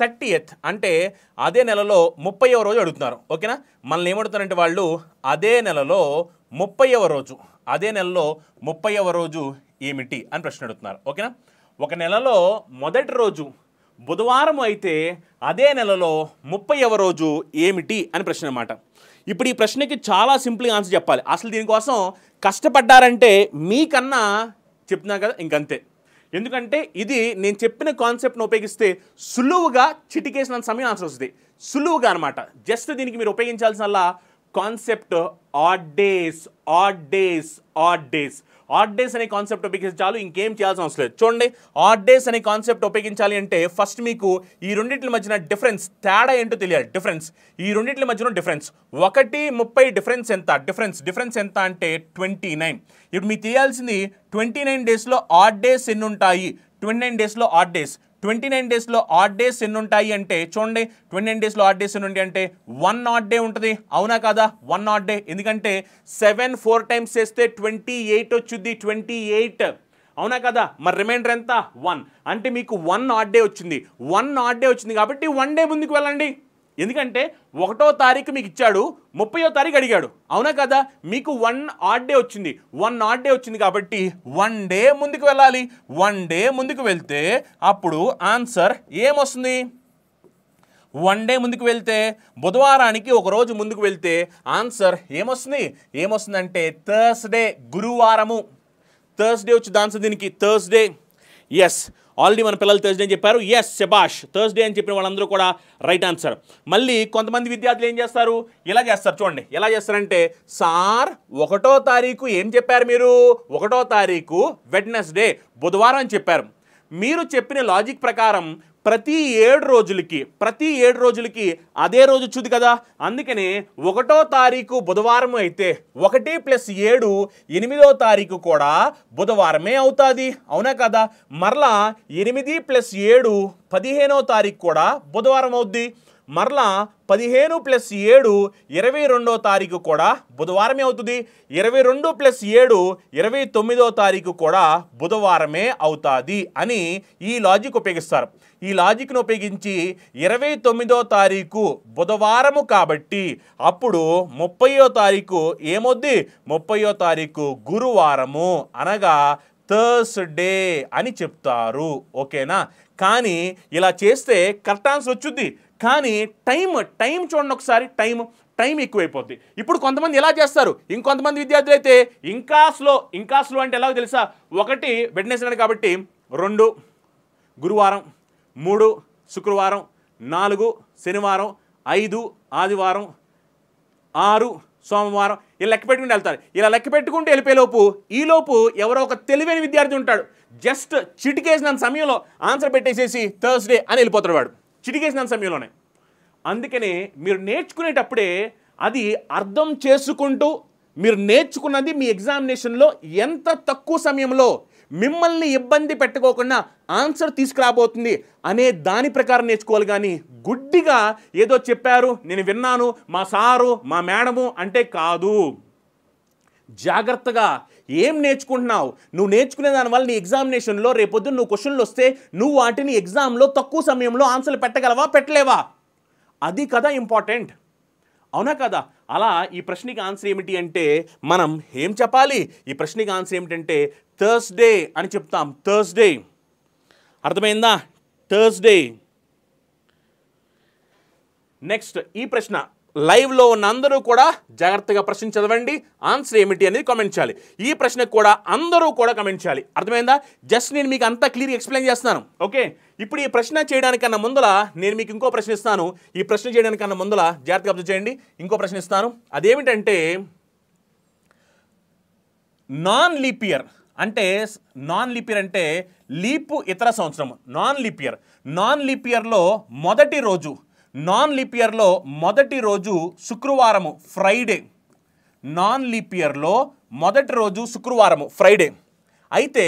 థర్టీయత్ అంటే అదే నెలలో ముప్పైవ రోజు అడుగుతున్నారు ఓకేనా మనల్ని ఏమడుతున్నారంటే వాళ్ళు అదే నెలలో ముప్పైవ రోజు అదే నెలలో ముప్పైవ రోజు ఏమిటి అని ప్రశ్న అడుగుతున్నారు ఓకేనా ఒక నెలలో మొదటి రోజు బుధవారం అయితే అదే నెలలో ముప్పైవ రోజు ఏమిటి అని ప్రశ్న అనమాట ఇప్పుడు ఈ ప్రశ్నకి చాలా సింపుల్గా ఆన్సర్ చెప్పాలి అసలు దీనికోసం కష్టపడ్డారంటే మీకన్నా చెప్తున్నా కదా ఇంకంతే ఎందుకంటే ఇది నేను చెప్పిన కాన్సెప్ట్ను ఉపయోగిస్తే సులువుగా చిటికేసినంత సమయం ఆన్సర్ వస్తుంది సులువుగా అనమాట జస్ట్ దీనికి మీరు ఉపయోగించాల్సిన concept odd days odd days odd days odd days అనే కాన్సెప్ట్ ఉపయోగించాలి ఇంకేం చేయాల్సిన అవసరం లేదు చూడండి ఆడ్ డేస్ అనే కాన్సెప్ట్ ఉపయోగించాలి అంటే ఫస్ట్ మీకు ఈ రెండింటి మధ్యన డిఫరెన్స్ తేడా ఏంటో తెలియాలి డిఫరెన్స్ ఈ రెండింటి మధ్యన డిఫరెన్స్ ఒకటి ముప్పై డిఫరెన్స్ ఎంత డిఫరెన్స్ డిఫరెన్స్ ఎంత అంటే ట్వంటీ నైన్ ఇప్పుడు మీకు తెలియాల్సింది ట్వంటీ నైన్ డేస్లో ఆడ్ డేస్ ఎన్ని ఉంటాయి ట్వంటీ నైన్ డేస్లో ఆడ్ డేస్ ట్వంటీ నైన్ డేస్లో ఆడ్ డేస్ ఎన్ని ఉంటాయి అంటే చూడండి ట్వంటీ నైన్ డేస్లో ఆడ్ డేస్ ఎన్ని ఉంటాయి అంటే వన్ ఆర్ట్ డే ఉంటుంది అవునా కదా వన్ నాట్ డే ఎందుకంటే సెవెన్ ఫోర్ టైమ్స్ చేస్తే ట్వంటీ ఎయిట్ వచ్చింది ట్వంటీ ఎయిట్ అవునా కదా మరి రిమైండర్ ఎంత వన్ అంటే మీకు వన్ ఆడ్ డే వచ్చింది వన్ ఆడ్ డే వచ్చింది కాబట్టి వన్ డే ముందుకు వెళ్ళండి ఎందుకంటే ఒకటో తారీఖు మీకు ఇచ్చాడు ముప్పయో తారీఖు అడిగాడు అవునా కదా మీకు వన్ ఆడ్ డే వచ్చింది వన్ ఆడ్ డే వచ్చింది కాబట్టి వన్ డే ముందుకు వెళ్ళాలి వన్ డే ముందుకు వెళ్తే అప్పుడు ఆన్సర్ ఏమొస్తుంది వన్ డే ముందుకు వెళ్తే బుధవారానికి ఒక రోజు ముందుకు వెళ్తే ఆన్సర్ ఏమొస్తుంది ఏమొస్తుందంటే థర్స్డే గురువారము థర్స్డే వచ్చి ఆన్సర్ దీనికి థర్స్డే ఎస్ ఆల్రెడీ మన పిల్లలు థర్స్డే అని చెప్పారు ఎస్ శబాష్ థర్స్డే అని చెప్పిన వాళ్ళందరూ కూడా రైట్ ఆన్సర్ మళ్ళీ కొంతమంది విద్యార్థులు ఏం చేస్తారు ఇలా చేస్తారు చూడండి ఎలా చేస్తారంటే సార్ ఒకటో తారీఖు ఏం చెప్పారు మీరు ఒకటో తారీఖు వెడ్నెస్డే బుధవారం అని చెప్పారు మీరు చెప్పిన లాజిక్ ప్రకారం ప్రతి ఏడు రోజులకి ప్రతి ఏడు రోజులకి అదే రోజు వచ్చుది కదా అందుకనే ఒకటో తారీఖు బుధవారం అయితే ఒకటి ప్లస్ ఏడు ఎనిమిదో తారీఖు కూడా బుధవారమే అవుతుంది అవునా కదా మరలా ఎనిమిది ప్లస్ ఏడు పదిహేనో తారీఖు కూడా బుధవారం అవుద్ది మరలా పదిహేను ప్లస్ ఏడు ఇరవై రెండో తారీఖు కూడా బుధవారమే అవుతుంది ఇరవై రెండు ప్లస్ ఏడు ఇరవై తొమ్మిదో తారీఖు కూడా బుధవారమే అవుతుంది అని ఈ లాజిక్ ఉపయోగిస్తారు ఈ లాజిక్ను ఉపయోగించి ఇరవై తొమ్మిదో తారీఖు బుధవారము కాబట్టి అప్పుడు ముప్పయో తారీఖు ఏమొద్ది ముప్పయో తారీఖు గురువారము అనగా థర్స్డే అని చెప్తారు ఓకేనా కానీ ఇలా చేస్తే కరెక్ట్ ఆన్సర్ వచ్చుద్ది కానీ టైం టైం చూడండి ఒకసారి టైం టైం ఎక్కువైపోద్ది ఇప్పుడు కొంతమంది ఎలా చేస్తారు ఇంకొంతమంది విద్యార్థులు అయితే ఇంకా స్లో ఇంకా స్లో అంటే ఎలాగో తెలుసా ఒకటి వెంటనేసినాడు కాబట్టి రెండు గురువారం మూడు శుక్రవారం నాలుగు శనివారం ఐదు ఆదివారం ఆరు సోమవారం ఇలా లెక్క పెట్టుకుని వెళ్తారు ఇలా లెక్క పెట్టుకుంటూ వెళ్ళిపోయేలోపు ఈలోపు ఎవరో ఒక తెలివైన విద్యార్థి ఉంటాడు జస్ట్ చిటికేసినంత సమయంలో ఆన్సర్ పెట్టేసేసి థర్స్డే అని వెళ్ళిపోతాడు వాడు చిరిగేసిన సమయంలోనే అందుకనే మీరు నేర్చుకునేటప్పుడే అది అర్థం చేసుకుంటూ మీరు నేర్చుకున్నది మీ ఎగ్జామినేషన్లో ఎంత తక్కువ సమయంలో మిమ్మల్ని ఇబ్బంది పెట్టుకోకుండా ఆన్సర్ తీసుకురాబోతుంది అనే దాని ప్రకారం నేర్చుకోవాలి కానీ గుడ్డిగా ఏదో చెప్పారు నేను విన్నాను మా సారు మా మేడము అంటే కాదు జాగ్రత్తగా ఏం నేర్చుకుంటున్నావు నువ్వు నేర్చుకునే దానివల్ల నీ ఎగ్జామినేషన్లో రేపొద్దు నువ్వు క్వశ్చన్లు వస్తే నువ్వు వాటిని ఎగ్జామ్లో తక్కువ సమయంలో ఆన్సర్లు పెట్టగలవా పెట్టలేవా అది కదా ఇంపార్టెంట్ అవునా కదా అలా ఈ ప్రశ్నకి ఆన్సర్ ఏమిటి అంటే మనం ఏం చెప్పాలి ఈ ప్రశ్నకి ఆన్సర్ ఏమిటంటే థర్స్డే అని చెప్తాం థర్స్డే అర్థమైందా థర్స్డే నెక్స్ట్ ఈ ప్రశ్న లైవ్లో ఉన్న అందరూ కూడా జాగ్రత్తగా ప్రశ్న చదవండి ఆన్సర్ ఏమిటి అనేది కామెంట్ చేయాలి ఈ ప్రశ్నకు కూడా అందరూ కూడా కమెంట్ చేయాలి అర్థమైందా జస్ట్ నేను మీకు అంతా క్లియర్ ఎక్స్ప్లెయిన్ చేస్తున్నాను ఓకే ఇప్పుడు ఈ ప్రశ్న చేయడానికన్నా ముందల నేను మీకు ఇంకో ప్రశ్న ఇస్తాను ఈ ప్రశ్న చేయడానికన్నా ముందల జాగ్రత్తగా అబ్జర్వ్ చేయండి ఇంకో ప్రశ్న ఇస్తాను అదేమిటంటే నాన్ లీపియర్ అంటే నాన్ లిపియర్ అంటే లీపు ఇతర సంవత్సరం నాన్ లిపియర్ నాన్ లిపియర్లో మొదటి రోజు నాన్ లీప్ ఇయర్లో మొదటి రోజు శుక్రవారము ఫ్రైడే నాన్ లీప్ ఇయర్లో మొదటి రోజు శుక్రవారము ఫ్రైడే అయితే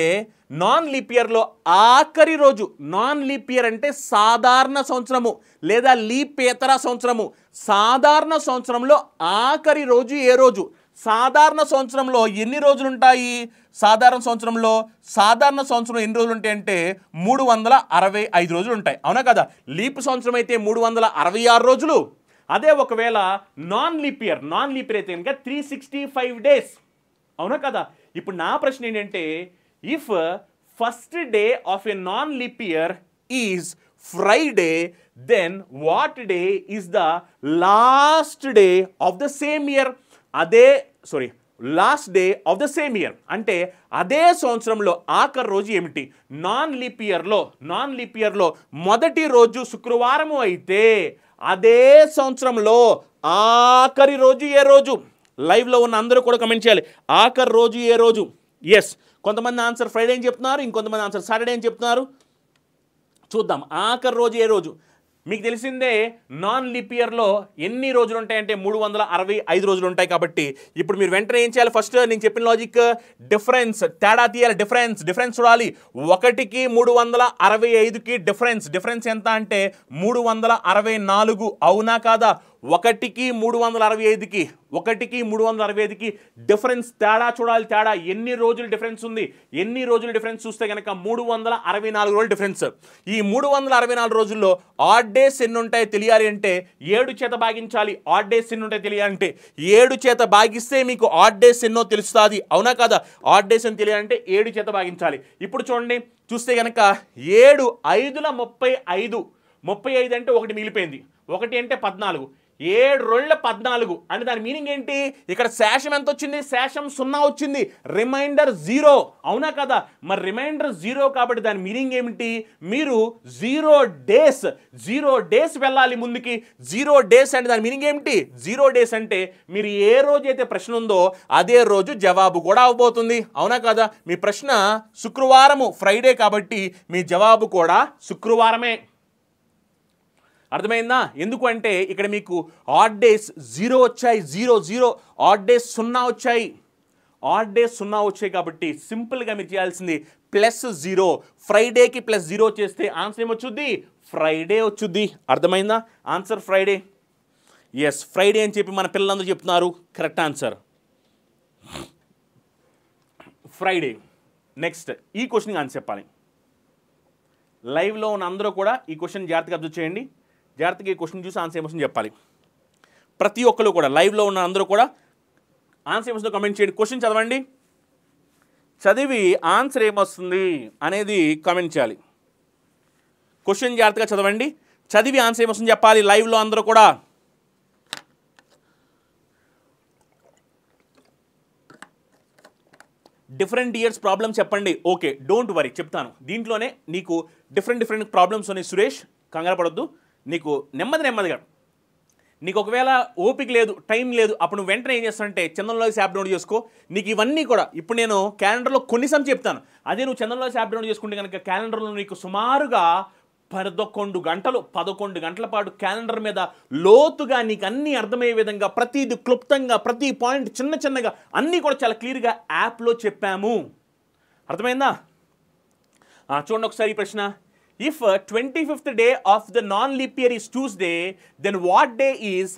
నాన్ లీప్ ఇయర్లో ఆఖరి రోజు నాన్ లీప్ ఇయర్ అంటే సాధారణ సంవత్సరము లేదా లీపేతర సంవత్సరము సాధారణ సంవత్సరంలో ఆఖరి రోజు ఏ రోజు సాధారణ సంవత్సరంలో ఎన్ని రోజులు ఉంటాయి సాధారణ సంవత్సరంలో సాధారణ సంవత్సరం ఎన్ని రోజులు ఉంటాయి అంటే మూడు వందల అరవై ఐదు రోజులు ఉంటాయి అవునా కదా లీప్ సంవత్సరం అయితే మూడు వందల అరవై ఆరు రోజులు అదే ఒకవేళ non leap year non leap year అయితే కనుక త్రీ సిక్స్టీ ఫైవ్ డేస్ అవునా కదా ఇప్పుడు నా ప్రశ్న ఏంటంటే if first day of a non leap year is Friday then what day is the last day of the same year అదే sorry last day of the same year అంటే అదే సంవత్సరంలో ఆఖరి రోజు ఏమిటి నాన్ లీప్ ఇయర్లో నాన్ లీప్ ఇయర్లో మొదటి రోజు శుక్రవారము అయితే అదే సంవత్సరంలో ఆఖరి రోజు ఏ రోజు లైవ్లో ఉన్న అందరూ కూడా కమెంట్ చేయాలి ఆఖరి రోజు ఏ రోజు ఎస్ కొంతమంది ఆన్సర్ ఫ్రైడే అని చెప్తున్నారు ఇంకొంతమంది ఆన్సర్ సాటర్డే అని చెప్తున్నారు చూద్దాం ఆఖరి రోజు ఏ రోజు మీకు తెలిసిందే నాన్ లిప్ ఇయర్లో ఎన్ని రోజులు ఉంటాయంటే మూడు వందల అరవై ఐదు రోజులు ఉంటాయి కాబట్టి ఇప్పుడు మీరు వెంటనే ఏం చేయాలి ఫస్ట్ నేను చెప్పిన లాజిక్ డిఫరెన్స్ తేడా తీయాలి డిఫరెన్స్ డిఫరెన్స్ చూడాలి ఒకటికి మూడు వందల అరవై ఐదుకి డిఫరెన్స్ డిఫరెన్స్ ఎంత అంటే మూడు వందల అరవై నాలుగు అవునా కాదా ఒకటికి మూడు వందల అరవై ఐదుకి ఒకటికి మూడు వందల అరవై ఐదుకి డిఫరెన్స్ తేడా చూడాలి తేడా ఎన్ని రోజులు డిఫరెన్స్ ఉంది ఎన్ని రోజులు డిఫరెన్స్ చూస్తే కనుక మూడు వందల అరవై నాలుగు రోజులు డిఫరెన్స్ ఈ మూడు వందల అరవై నాలుగు రోజుల్లో ఆడ్ డేస్ ఎన్ని ఉంటాయి తెలియాలి అంటే ఏడు చేత భాగించాలి ఆడ్ డేస్ ఎన్ని ఉంటాయి తెలియాలంటే ఏడు చేత భాగిస్తే మీకు ఆడ్ డేస్ ఎన్నో తెలుస్తుంది అవునా కదా ఆడ్ డేస్ ఎన్ని తెలియాలంటే ఏడు చేత భాగించాలి ఇప్పుడు చూడండి చూస్తే కనుక ఏడు ఐదుల ముప్పై ఐదు ముప్పై ఐదు అంటే ఒకటి మిగిలిపోయింది ఒకటి అంటే పద్నాలుగు ఏడు రొళ్ళ పద్నాలుగు అంటే దాని మీనింగ్ ఏంటి ఇక్కడ శేషం ఎంత వచ్చింది శేషం సున్నా వచ్చింది రిమైండర్ జీరో అవునా కదా మరి రిమైండర్ జీరో కాబట్టి దాని మీనింగ్ ఏమిటి మీరు జీరో డేస్ జీరో డేస్ వెళ్ళాలి ముందుకి జీరో డేస్ అంటే దాని మీనింగ్ ఏమిటి జీరో డేస్ అంటే మీరు ఏ రోజు అయితే ప్రశ్న ఉందో అదే రోజు జవాబు కూడా అవబోతుంది అవునా కదా మీ ప్రశ్న శుక్రవారము ఫ్రైడే కాబట్టి మీ జవాబు కూడా శుక్రవారమే అర్థమైందా ఎందుకు అంటే ఇక్కడ మీకు ఆడ్ డేస్ జీరో వచ్చాయి జీరో జీరో ఆడ్ డేస్ సున్నా వచ్చాయి ఆడ్ డేస్ సున్నా వచ్చాయి కాబట్టి సింపుల్గా మీరు చేయాల్సింది ప్లస్ జీరో ఫ్రైడేకి ప్లస్ జీరో చేస్తే ఆన్సర్ ఏమొచ్చుద్ది ఫ్రైడే వచ్చుద్ది అర్థమైందా ఆన్సర్ ఫ్రైడే ఎస్ ఫ్రైడే అని చెప్పి మన పిల్లలందరూ చెప్తున్నారు కరెక్ట్ ఆన్సర్ ఫ్రైడే నెక్స్ట్ ఈ క్వశ్చన్ ఆన్సర్ చెప్పాలి లైవ్లో ఉన్న అందరూ కూడా ఈ క్వశ్చన్ జాగ్రత్తగా అబ్జర్వ్ చేయండి జాగ్రత్తగా ఈ క్వశ్చన్ చూసి ఆన్సర్ ఏమొస్తుందో చెప్పాలి ప్రతి ఒక్కరు కూడా లైవ్లో ఉన్న అందరూ కూడా ఆన్సర్ ఏమొస్తుందో కమెంట్ చేయండి క్వశ్చన్ చదవండి చదివి ఆన్సర్ ఏమొస్తుంది అనేది కమెంట్ చేయాలి క్వశ్చన్ జాగ్రత్తగా చదవండి చదివి ఆన్సర్ ఏమొస్తుంది చెప్పాలి లైవ్లో అందరూ కూడా డిఫరెంట్ ఇయర్స్ ప్రాబ్లమ్స్ చెప్పండి ఓకే డోంట్ వరీ చెప్తాను దీంట్లోనే నీకు డిఫరెంట్ డిఫరెంట్ ప్రాబ్లమ్స్ ఉన్నాయి సురేష్ కంగారపడద్దు నీకు నెమ్మది నెమ్మదిగా నీకు ఒకవేళ ఓపిక లేదు టైం లేదు అప్పుడు నువ్వు వెంటనే ఏం చేస్తానంటే చంద్రలోస్ యాప్ డౌన్లోడ్ చేసుకో నీకు ఇవన్నీ కూడా ఇప్పుడు నేను క్యాలెండర్లో కొన్నిసార్లు చెప్తాను అదే నువ్వు చంద్రలోస్ యాప్ డౌన్లోడ్ చేసుకుంటే కనుక క్యాలెండర్లో నీకు సుమారుగా పదకొండు గంటలు పదకొండు గంటల పాటు క్యాలెండర్ మీద లోతుగా నీకు అన్నీ అర్థమయ్యే విధంగా ప్రతిది క్లుప్తంగా ప్రతి పాయింట్ చిన్న చిన్నగా అన్నీ కూడా చాలా క్లియర్గా యాప్లో చెప్పాము అర్థమైందా చూడండి ఒకసారి ఈ ప్రశ్న if twenty fifth day of the non leap year is Tuesday, then what day is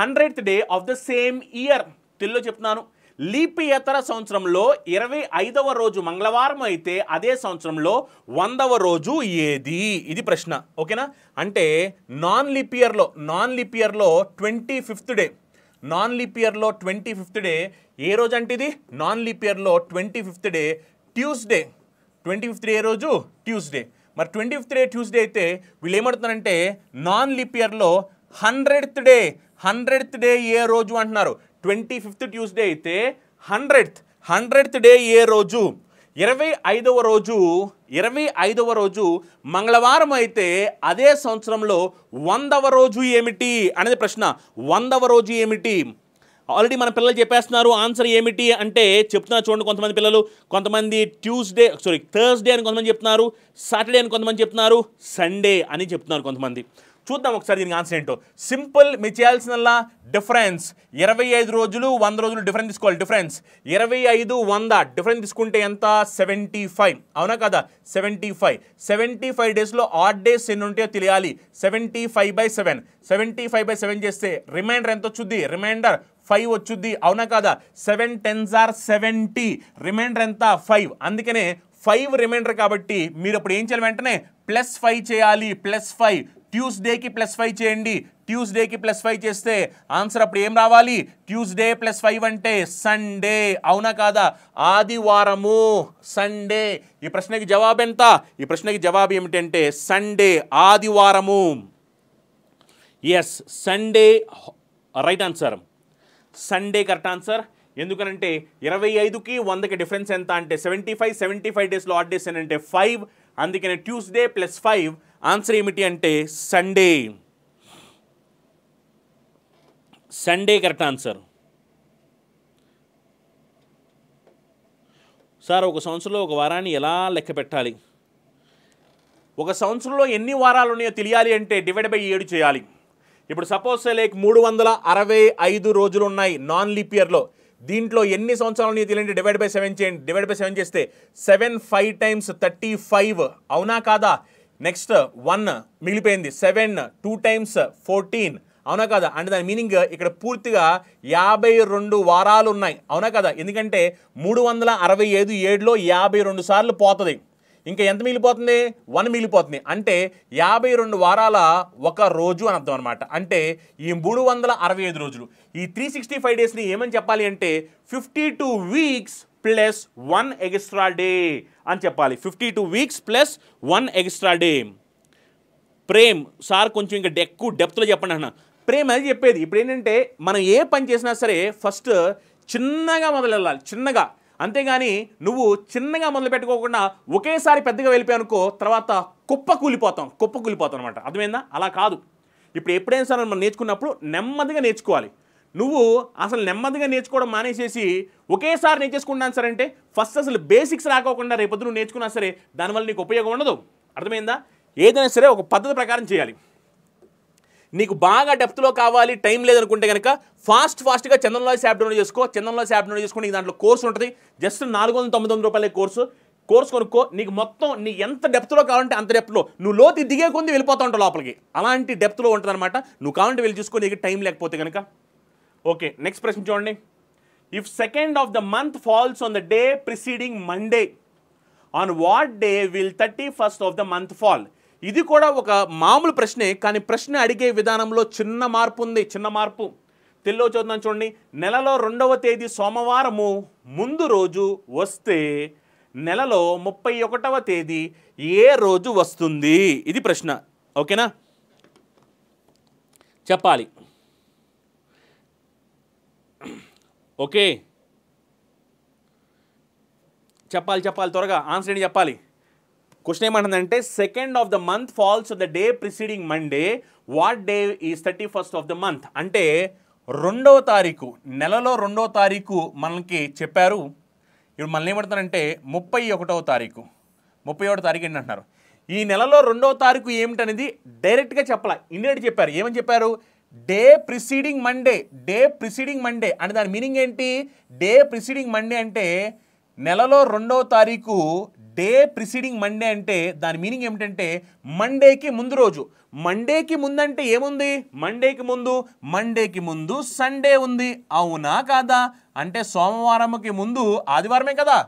100th day of the same year తెలుగులో చెప్తున్నాను లీపియేతర సంవత్సరంలో ఇరవై ఐదవ రోజు మంగళవారం అయితే అదే సంవత్సరంలో వందవ రోజు ఏది ఇది ప్రశ్న ఓకేనా అంటే నాన్ లిపియర్లో నాన్ లిపియర్లో ట్వంటీ ఫిఫ్త్ డే నాన్ లిపియర్లో ట్వంటీ ఫిఫ్త్ డే ఏ రోజు అంటే ఇది నాన్ లిపియర్లో twenty fifth day Tuesday twenty fifth day ఏ రోజు ట్యూస్డే మరి ట్వంటీ ఫిఫ్త్ డే ట్యూస్డే అయితే వీళ్ళు ఏమంటున్నారంటే నాన్ లిప్ ఇయర్లో హండ్రెడ్త్ డే హండ్రెడ్త్ డే ఏ రోజు అంటున్నారు ట్వంటీ ఫిఫ్త్ ట్యూస్డే అయితే హండ్రెడ్త్ హండ్రెడ్త్ డే ఏ రోజు ఇరవై ఐదవ రోజు ఇరవై ఐదవ రోజు మంగళవారం అయితే అదే సంవత్సరంలో వందవ రోజు ఏమిటి అనేది ప్రశ్న వందవ రోజు ఏమిటి ఆల్రెడీ మన పిల్లలు చెప్పేస్తున్నారు ఆన్సర్ ఏమిటి అంటే చెప్తున్నారు చూడండి కొంతమంది పిల్లలు కొంతమంది ట్యూస్డే సారీ థర్స్డే అని కొంతమంది చెప్తున్నారు సాటర్డే అని కొంతమంది చెప్తున్నారు సండే అని చెప్తున్నారు కొంతమంది చూద్దాం ఒకసారి దీనికి ఆన్సర్ ఏంటో సింపుల్ మీరు చేయాల్సినల్లా డిఫరెన్స్ ఇరవై ఐదు రోజులు వంద రోజులు డిఫరెన్స్ తీసుకోవాలి డిఫరెన్స్ ఇరవై ఐదు వంద డిఫరెన్స్ తీసుకుంటే ఎంత సెవెంటీ ఫైవ్ అవునా కదా సెవెంటీ ఫైవ్ సెవెంటీ ఫైవ్ డేస్లో ఆడ్ డేస్ ఎన్ని ఉంటాయో తెలియాలి seventy five by seven seventy five by seven చేస్తే రిమైండర్ ఎంత వచ్చింది రిమైండర్ ఫైవ్ వచ్చుద్ది అవునా కాదా seven tens are seventy remainder ఎంత ఫైవ్ అందుకనే ఫైవ్ రిమైండర్ కాబట్టి మీరు అప్పుడు ఏం చేయాలి వెంటనే ప్లస్ ఫైవ్ చేయాలి ప్లస్ ఫైవ్ ట్యూస్డేకి ప్లస్ ఫైవ్ చేయండి ట్యూస్డేకి ప్లస్ ఫైవ్ చేస్తే ఆన్సర్ అప్పుడు ఏం రావాలి ట్యూస్డే ప్లస్ ఫైవ్ అంటే సండే అవునా కాదా ఆదివారము సండే ఈ ప్రశ్నకి జవాబు ఎంత ఈ ప్రశ్నకి జవాబు ఏమిటంటే సండే ఆదివారము yes Sunday right answer Sunday correct answer ఎందుకనంటే ఇరవై ఐదుకి వందకి డిఫరెన్స్ ఎంత అంటే సెవెంటీ ఫైవ్ సెవెంటీ ఫైవ్ డేస్లో ఆడ్ డేస్ ఏంటంటే ఫైవ్ అందుకనే ట్యూస్డే ప్లస్ ఫైవ్ ఆన్సర్ ఏమిటి అంటే Sunday Sunday correct answer sir ఒక సంవత్సరంలో ఒక వారాన్ని ఎలా లెక్క పెట్టాలి ఒక సంవత్సరంలో ఎన్ని వారాలు ఉన్నాయో తెలియాలి అంటే డివైడ్ బై ఏడు చేయాలి ఇప్పుడు సపోజ్ లైక్ మూడు వందల అరవై ఐదు రోజులు ఉన్నాయి నాన్ లీప్ ఇయర్లో దీంట్లో ఎన్ని సంవత్సరాలు నీకు తెలియండి డివైడ్ బై సెవెన్ చేయండి డివైడ్ బై సెవెన్ చేస్తే seven five times thirty five అవునా కాదా నెక్స్ట్ వన్ మిగిలిపోయింది సెవెన్ టూ టైమ్స్ ఫోర్టీన్ అవునా కదా అంటే దాని మీనింగ్ ఇక్కడ పూర్తిగా యాభై రెండు వారాలు ఉన్నాయి అవునా కదా ఎందుకంటే మూడు వందల అరవై ఐదు ఏడులో యాభై రెండు సార్లు పోతుంది ఇంకా ఎంత మిగిలిపోతుంది వన్ మిగిలిపోతుంది అంటే యాభై రెండు వారాల ఒక రోజు అని అర్థం అనమాట అంటే ఈ మూడు వందల అరవై ఐదు రోజులు ఈ త్రీ సిక్స్టీ ఫైవ్ డేస్ని ఏమని చెప్పాలి అంటే fifty two weeks plus one extra day అని చెప్పాలి fifty two weeks plus one extra day Prem sir కొంచెం ఇంకా ఎక్కువ డెప్త్లో చెప్పండి అన్న ప్రేమ్ అది చెప్పేది ఇప్పుడు ఏంటంటే మనం ఏ పని చేసినా సరే ఫస్ట్ చిన్నగా మొదలు వెళ్ళాలి చిన్నగా అంతేగాని నువ్వు చిన్నగా మొదలు పెట్టుకోకుండా ఒకేసారి పెద్దగా వెళ్ళిపోయి అనుకో తర్వాత కుప్ప కూలిపోతాం కుప్ప కూలిపోతాం అనమాట అర్థమైందా అలా కాదు ఇప్పుడు ఎప్పుడైనా సరే మనం నేర్చుకున్నప్పుడు నెమ్మదిగా నేర్చుకోవాలి నువ్వు అసలు నెమ్మదిగా నేర్చుకోవడం మానేసేసి ఒకేసారి నేర్చేసుకున్నాను సరే అంటే ఫస్ట్ అసలు బేసిక్స్ రాకోకుండా రేపొద్దు నువ్వు నేర్చుకున్నా సరే దానివల్ల నీకు ఉపయోగం ఉండదు అర్థమైందా ఏదైనా సరే ఒక పద్ధతి ప్రకారం చేయాలి నీకు బాగా డెప్త్లో కావాలి టైం లేదనుకుంటే కనుక ఫాస్ట్ ఫాస్ట్గా చందనలాస్ యాప్ డౌన్లోడ్ చేసుకో చందనలాస్ యాప్ డౌన్లోడ్ చేసుకో నీకు దాంట్లో కోర్సు ఉంటుంది జస్ట్ నాలుగు వందల తొమ్మిది వందల రూపాయల కోర్సు కోర్సు కొనుక్కో నీకు మొత్తం నీ ఎంత డెప్త్లో కావాలంటే అంత డెప్త్లో నువ్వు లోతి దిగే కొంది వెళ్ళిపోతూ ఉంటావు లోపలికి అలాంటి డెప్త్లో ఉంటుంది అనమాట నువ్వు కావాలంటే వెళ్ళి చూసుకో నీకు టైం లేకపోతే కనుక ఓకే నెక్స్ట్ ప్రశ్న చూడండి if second of the month falls on the day preceding Monday on what day will thirty first of the month fall ఇది కూడా ఒక మామూలు ప్రశ్నే కానీ ప్రశ్న అడిగే విధానంలో చిన్న మార్పు ఉంది చిన్న మార్పు తెల్లో చూద్దాం చూడండి నెలలో రెండవ తేదీ సోమవారము ముందు రోజు వస్తే నెలలో ముప్పై ఒకటవ తేదీ ఏ రోజు వస్తుంది ఇది ప్రశ్న ఓకేనా చెప్పాలి ఓకే చెప్పాలి చెప్పాలి త్వరగా ఆన్సర్ ఏంటి చెప్పాలి క్వశ్చన్ ఏమంటుందంటే second of the month falls the day preceding Monday what day is thirty first of the month అంటే రెండవ తారీఖు నెలలో రెండవ తారీఖు మనకి చెప్పారు ఇప్పుడు మనల్ని ఏమంటారంటే ముప్పై ఒకటవ తారీఖు ముప్పై ఒకటో తారీఖు ఏంటంటున్నారు ఈ నెలలో రెండవ తారీఖు ఏమిటనేది డైరెక్ట్గా చెప్పాలి ఇండియట్ చెప్పారు ఏమని చెప్పారు day preceding Monday day preceding Monday అంటే దాని మీనింగ్ ఏంటి డే ప్రిసీడింగ్ మండే అంటే నెలలో రెండవ తారీఖు డే ప్రిసీడింగ్ మండే అంటే దాని మీనింగ్ ఏమిటంటే మండేకి ముందు రోజు మండేకి ముందంటే ఏముంది మండేకి ముందు మండేకి ముందు సండే ఉంది అవునా కాదా అంటే సోమవారంకి ముందు ఆదివారమే కదా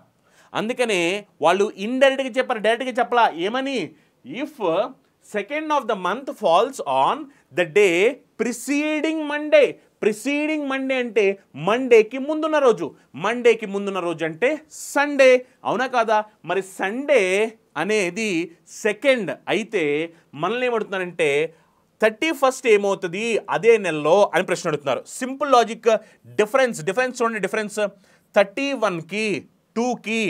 అందుకనే వాళ్ళు ఇండైరెక్ట్గా చెప్పారు డైరెక్ట్గా చెప్పలా ఏమని if second of the month falls on the day preceding Monday preceding Monday అంటే మండేకి ముందున్న రోజు మండేకి ముందున్న రోజు అంటే సండే అవునా కాదా మరి సండే అనేది సెకండ్ అయితే మనల్ని ఏమడుతున్నారంటే థర్టీ ఫస్ట్ ఏమవుతుంది అదే నెలలో అని ప్రశ్న అడుగుతున్నారు సింపుల్ లాజిక్ డిఫరెన్స్ డిఫరెన్స్ చూడండి డిఫరెన్స్ థర్టీ వన్కి టూకి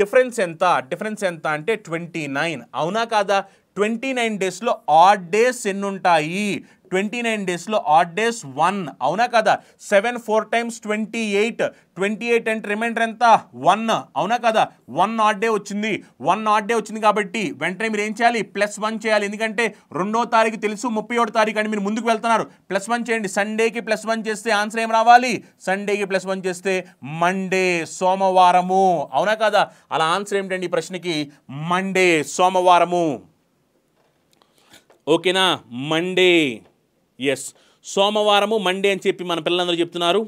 డిఫరెన్స్ ఎంత డిఫరెన్స్ ఎంత అంటే ట్వంటీ నైన్ అవునా కాదా ట్వంటీ నైన్ డేస్లో ఆడ్ డేస్ ఎన్ని ఉంటాయి ట్వంటీ నైన్ డేస్లో ఆడ్ డేస్ వన్ అవునా కదా seven four times twenty eight twenty eight అంటే రిమైండర్ ఎంత వన్ అవునా కదా వన్ ఆడ్ డే వచ్చింది వన్ ఆడ్ డే వచ్చింది కాబట్టి వెంటనే మీరు ఏం చేయాలి ప్లస్ వన్ చేయాలి ఎందుకంటే రెండో తారీఖు తెలుసు ముప్పై ఒకటి తారీఖు అని మీరు ముందుకు వెళ్తున్నారు ప్లస్ వన్ చేయండి సండేకి ప్లస్ వన్ చేస్తే ఆన్సర్ ఏం రావాలి సండేకి ప్లస్ వన్ చేస్తే మండే సోమవారము అవునా కదా అలా ఆన్సర్ ఏమిటండి ఈ ప్రశ్నకి మండే సోమవారము ఓకేనా మండే ఎస్ సోమవారము మండే అని చెప్పి మన పిల్లలందరూ చెప్తున్నారు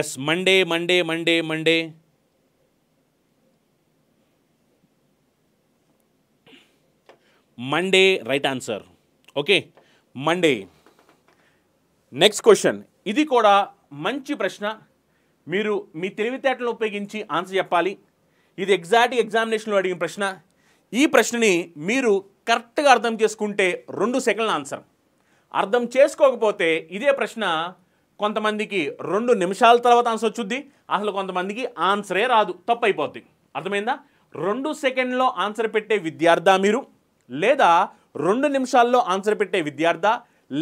yes Monday Monday Monday Monday Monday right answer okay Monday next question ఇది కూడా మంచి ప్రశ్న మీరు మీ తెలివితేటలను ఉపయోగించి ఆన్సర్ చెప్పాలి ఇది ఎగ్జాక్ట్ ఎగ్జామినేషన్లో అడిగిన ప్రశ్న ఈ ప్రశ్నని మీరు కరెక్ట్గా అర్థం చేసుకుంటే రెండు సెకండ్ల ఆన్సర్ అర్థం చేసుకోకపోతే ఇదే ప్రశ్న కొంతమందికి రెండు నిమిషాల తర్వాత ఆన్సర్ వచ్చుద్ది అసలు కొంతమందికి ఆన్సరే రాదు తప్పు అయిపోద్ది అర్థమైందా రెండు సెకండ్లో ఆన్సర్ పెట్టే విద్యార్థ మీరు లేదా రెండు నిమిషాల్లో ఆన్సర్ పెట్టే విద్యార్థ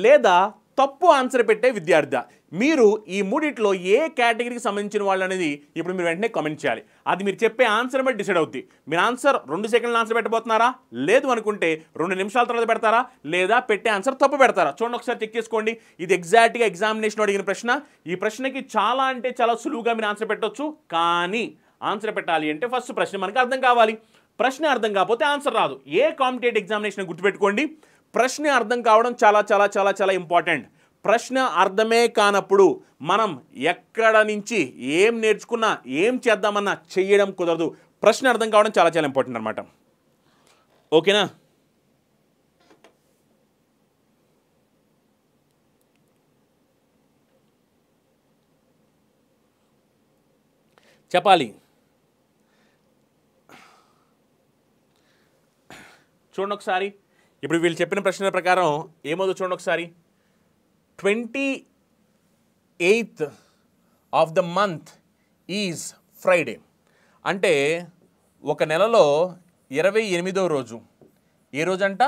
లేదా తప్పు ఆన్సర్ పెట్టే విద్యార్థి మీరు ఈ మూడిట్లో ఏ కేటగిరీకి సంబంధించిన వాళ్ళు అనేది ఇప్పుడు మీరు వెంటనే కామెంట్ చేయాలి అది మీరు చెప్పే ఆన్సర్ బట్టి డిసైడ్ అవుద్ది మీరు ఆన్సర్ రెండు సెకండ్ల ఆన్సర్ పెట్టబోతున్నారా లేదు అనుకుంటే రెండు నిమిషాల తర్వాత పెడతారా లేదా పెట్టే ఆన్సర్ తప్పు పెడతారా చూడండి ఒకసారి చెక్ చేసుకోండి ఇది ఎగ్జాక్ట్గా ఎగ్జామినేషన్ అడిగిన ప్రశ్న ఈ ప్రశ్నకి చాలా అంటే చాలా సులువుగా మీరు ఆన్సర్ పెట్టవచ్చు కానీ ఆన్సర్ పెట్టాలి అంటే ఫస్ట్ ప్రశ్న మనకు అర్థం కావాలి ప్రశ్న అర్థం కాకపోతే ఆన్సర్ రాదు ఏ కాంపిటేటివ్ ఎగ్జామినేషన్ గుర్తుపెట్టుకోండి ప్రశ్న అర్థం కావడం చాలా చాలా చాలా చాలా ఇంపార్టెంట్ ప్రశ్న అర్థమే కానప్పుడు మనం ఎక్కడ నుంచి ఏం నేర్చుకున్నా ఏం చేద్దామన్నా చేయడం కుదరదు ప్రశ్న అర్థం కావడం చాలా చాలా ఇంపార్టెంట్ అనమాట ఓకేనా చెప్పాలి చూడండి ఒకసారి ఇప్పుడు వీళ్ళు చెప్పిన ప్రశ్న ప్రకారం ఏమవుతుందో చూడండి ఒకసారి twenty eighth of the month is Friday అంటే ఒక నెలలో ఇరవై ఎనిమిదో రోజు ఏ రోజు అంట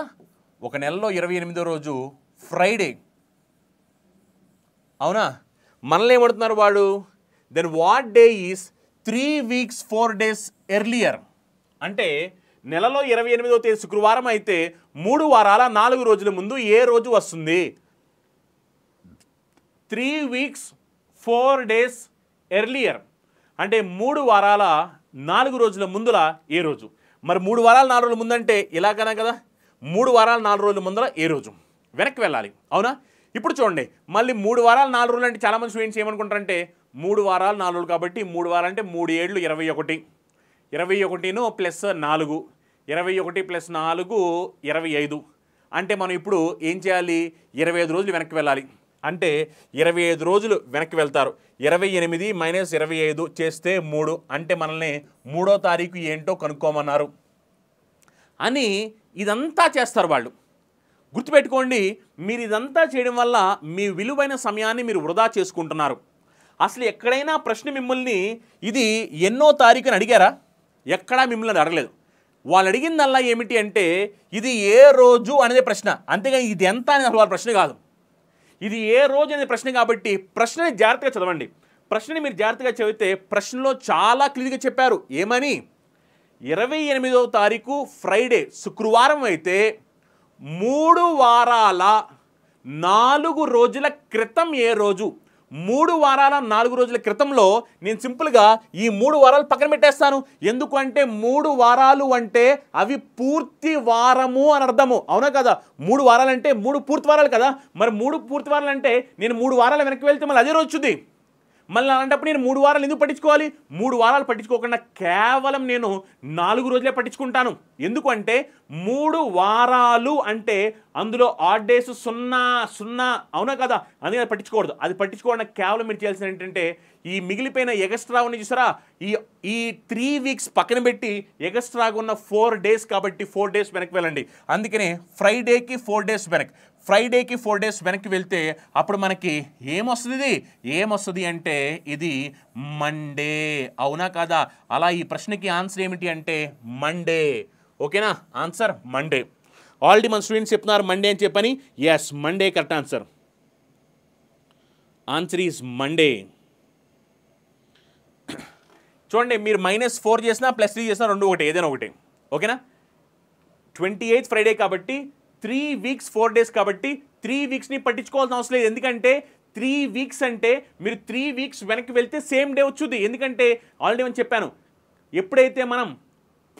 ఒక నెలలో ఇరవై ఎనిమిదో రోజు ఫ్రైడే అవునా మనల్ని ఏమడుతున్నారు వాడు then what day is three weeks four days earlier అంటే నెలలో ఇరవై ఎనిమిదో తేదీ శుక్రవారం అయితే మూడు వారాల నాలుగు రోజుల ముందు ఏ రోజు వస్తుంది three weeks four days earlier అంటే మూడు వారాల నాలుగు రోజుల ముందుల ఏ రోజు మరి మూడు వారాల నాలుగు రోజుల ముందంటే ఇలాగనే కదా మూడు వారాల నాలుగు రోజుల ముందర ఏ రోజు వెనక్కి వెళ్ళాలి అవునా ఇప్పుడు చూడండి మళ్ళీ మూడు వారాలు నాలుగు రోజులు అంటే చాలామంది స్టూడెంట్స్ ఏమనుకుంటారంటే మూడు వారాలు నాలుగు రోజులు కాబట్టి మూడు వారాలు అంటే మూడు ఏళ్ళు ఇరవై ఒకటి ఇరవై ఒకటిను ప్లస్ నాలుగు ఇరవై ఒకటి ప్లస్ నాలుగు ఇరవై ఐదు అంటే మనం ఇప్పుడు ఏం చేయాలి ఇరవై ఐదు రోజులు వెనక్కి వెళ్ళాలి అంటే ఇరవై ఐదు రోజులు వెనక్కి వెళ్తారు ఇరవై ఎనిమిది మైనస్ ఇరవై ఐదు చేస్తే మూడు అంటే మనల్ని మూడో తారీఖు ఏంటో కనుక్కోమన్నారు అని ఇదంతా చేస్తారు వాళ్ళు గుర్తుపెట్టుకోండి మీరు ఇదంతా చేయడం వల్ల మీ విలువైన సమయాన్ని మీరు వృధా చేసుకుంటున్నారు అసలు ఎక్కడైనా ప్రశ్న మిమ్మల్ని ఇది ఎన్నో తారీఖుని అడిగారా ఎక్కడా మిమ్మల్ని అడగలేదు వాళ్ళు అడిగిందల్లా ఏమిటి అంటే ఇది ఏ రోజు అనేది ప్రశ్న అంతేగాని ఇది ఎంత అనేది అసలు వాళ్ళ ప్రశ్న కాదు ఇది ఏ రోజు అనేది ప్రశ్న కాబట్టి ప్రశ్నని జాగ్రత్తగా చదవండి ప్రశ్నని మీరు జాగ్రత్తగా చదివితే ప్రశ్నలో చాలా క్లియర్గా చెప్పారు ఏమని ఇరవై ఎనిమిదవ తారీఖు ఫ్రైడే శుక్రవారం అయితే మూడు వారాల నాలుగు రోజుల క్రితం ఏ రోజు మూడు వారాల నాలుగు రోజుల క్రితంలో నేను సింపుల్గా ఈ మూడు వారాలు పక్కన పెట్టేస్తాను ఎందుకంటే మూడు వారాలు అంటే అవి పూర్తి వారము అని అర్థము అవునా కదా మూడు వారాలంటే మూడు పూర్తి వారాలు కదా మరి మూడు పూర్తి వారాలు అంటే నేను మూడు వారాల వెనక్కి వెళ్తే మళ్ళీ అదే రోజు మళ్ళీ అలాంటప్పుడు నేను మూడు వారాలు ఎందుకు పట్టించుకోవాలి మూడు వారాలు పట్టించుకోకుండా కేవలం నేను నాలుగు రోజులే పట్టించుకుంటాను ఎందుకంటే మూడు వారాలు అంటే అందులో ఆడ్ డేస్ సున్నా సున్నా అవునా కదా అందుకని పట్టించుకోకూడదు అది పట్టించుకోకుండా కేవలం మీరు చేయాల్సిన ఏంటంటే ఈ మిగిలిపోయిన ఎగస్ట్రా ఉన్న చూసారా ఈ ఈ త్రీ వీక్స్ పక్కన పెట్టి ఎగస్ట్రాగా ఉన్న ఫోర్ డేస్ కాబట్టి ఫోర్ డేస్ వెనక్కి వెళ్ళండి అందుకనే ఫ్రైడేకి ఫోర్ డేస్ వెనక్ ఫ్రైడేకి ఫోర్ డేస్ వెనక్కి వెళ్తే అప్పుడు మనకి ఏమొస్తుంది ఇది ఏమొస్తుంది అంటే ఇది మండే అవునా కాదా అలా ఈ ప్రశ్నకి ఆన్సర్ ఏమిటి అంటే మండే ఓకేనా ఆన్సర్ మండే ఆల్రెడీ మన స్టూడెంట్స్ చెప్తున్నారు మండే అని చెప్పని yes Monday correct answer answer is Monday చూడండి మీరు మైనస్ ఫోర్ చేసినా ప్లస్ త్రీ చేసినా రెండు ఒకటి ఏదైనా ఒకటి ఓకేనా ట్వంటీ ఎయిత్ ఫ్రైడే కాబట్టి త్రీ వీక్స్ ఫోర్ డేస్ కాబట్టి త్రీ వీక్స్ని పట్టించుకోవాల్సిన అవసరం లేదు ఎందుకంటే త్రీ వీక్స్ అంటే మీరు త్రీ వీక్స్ వెనక్కి వెళ్తే సేమ్ డే వచ్చుద్ది ఎందుకంటే ఆల్రెడీ మనం చెప్పాను ఎప్పుడైతే మనం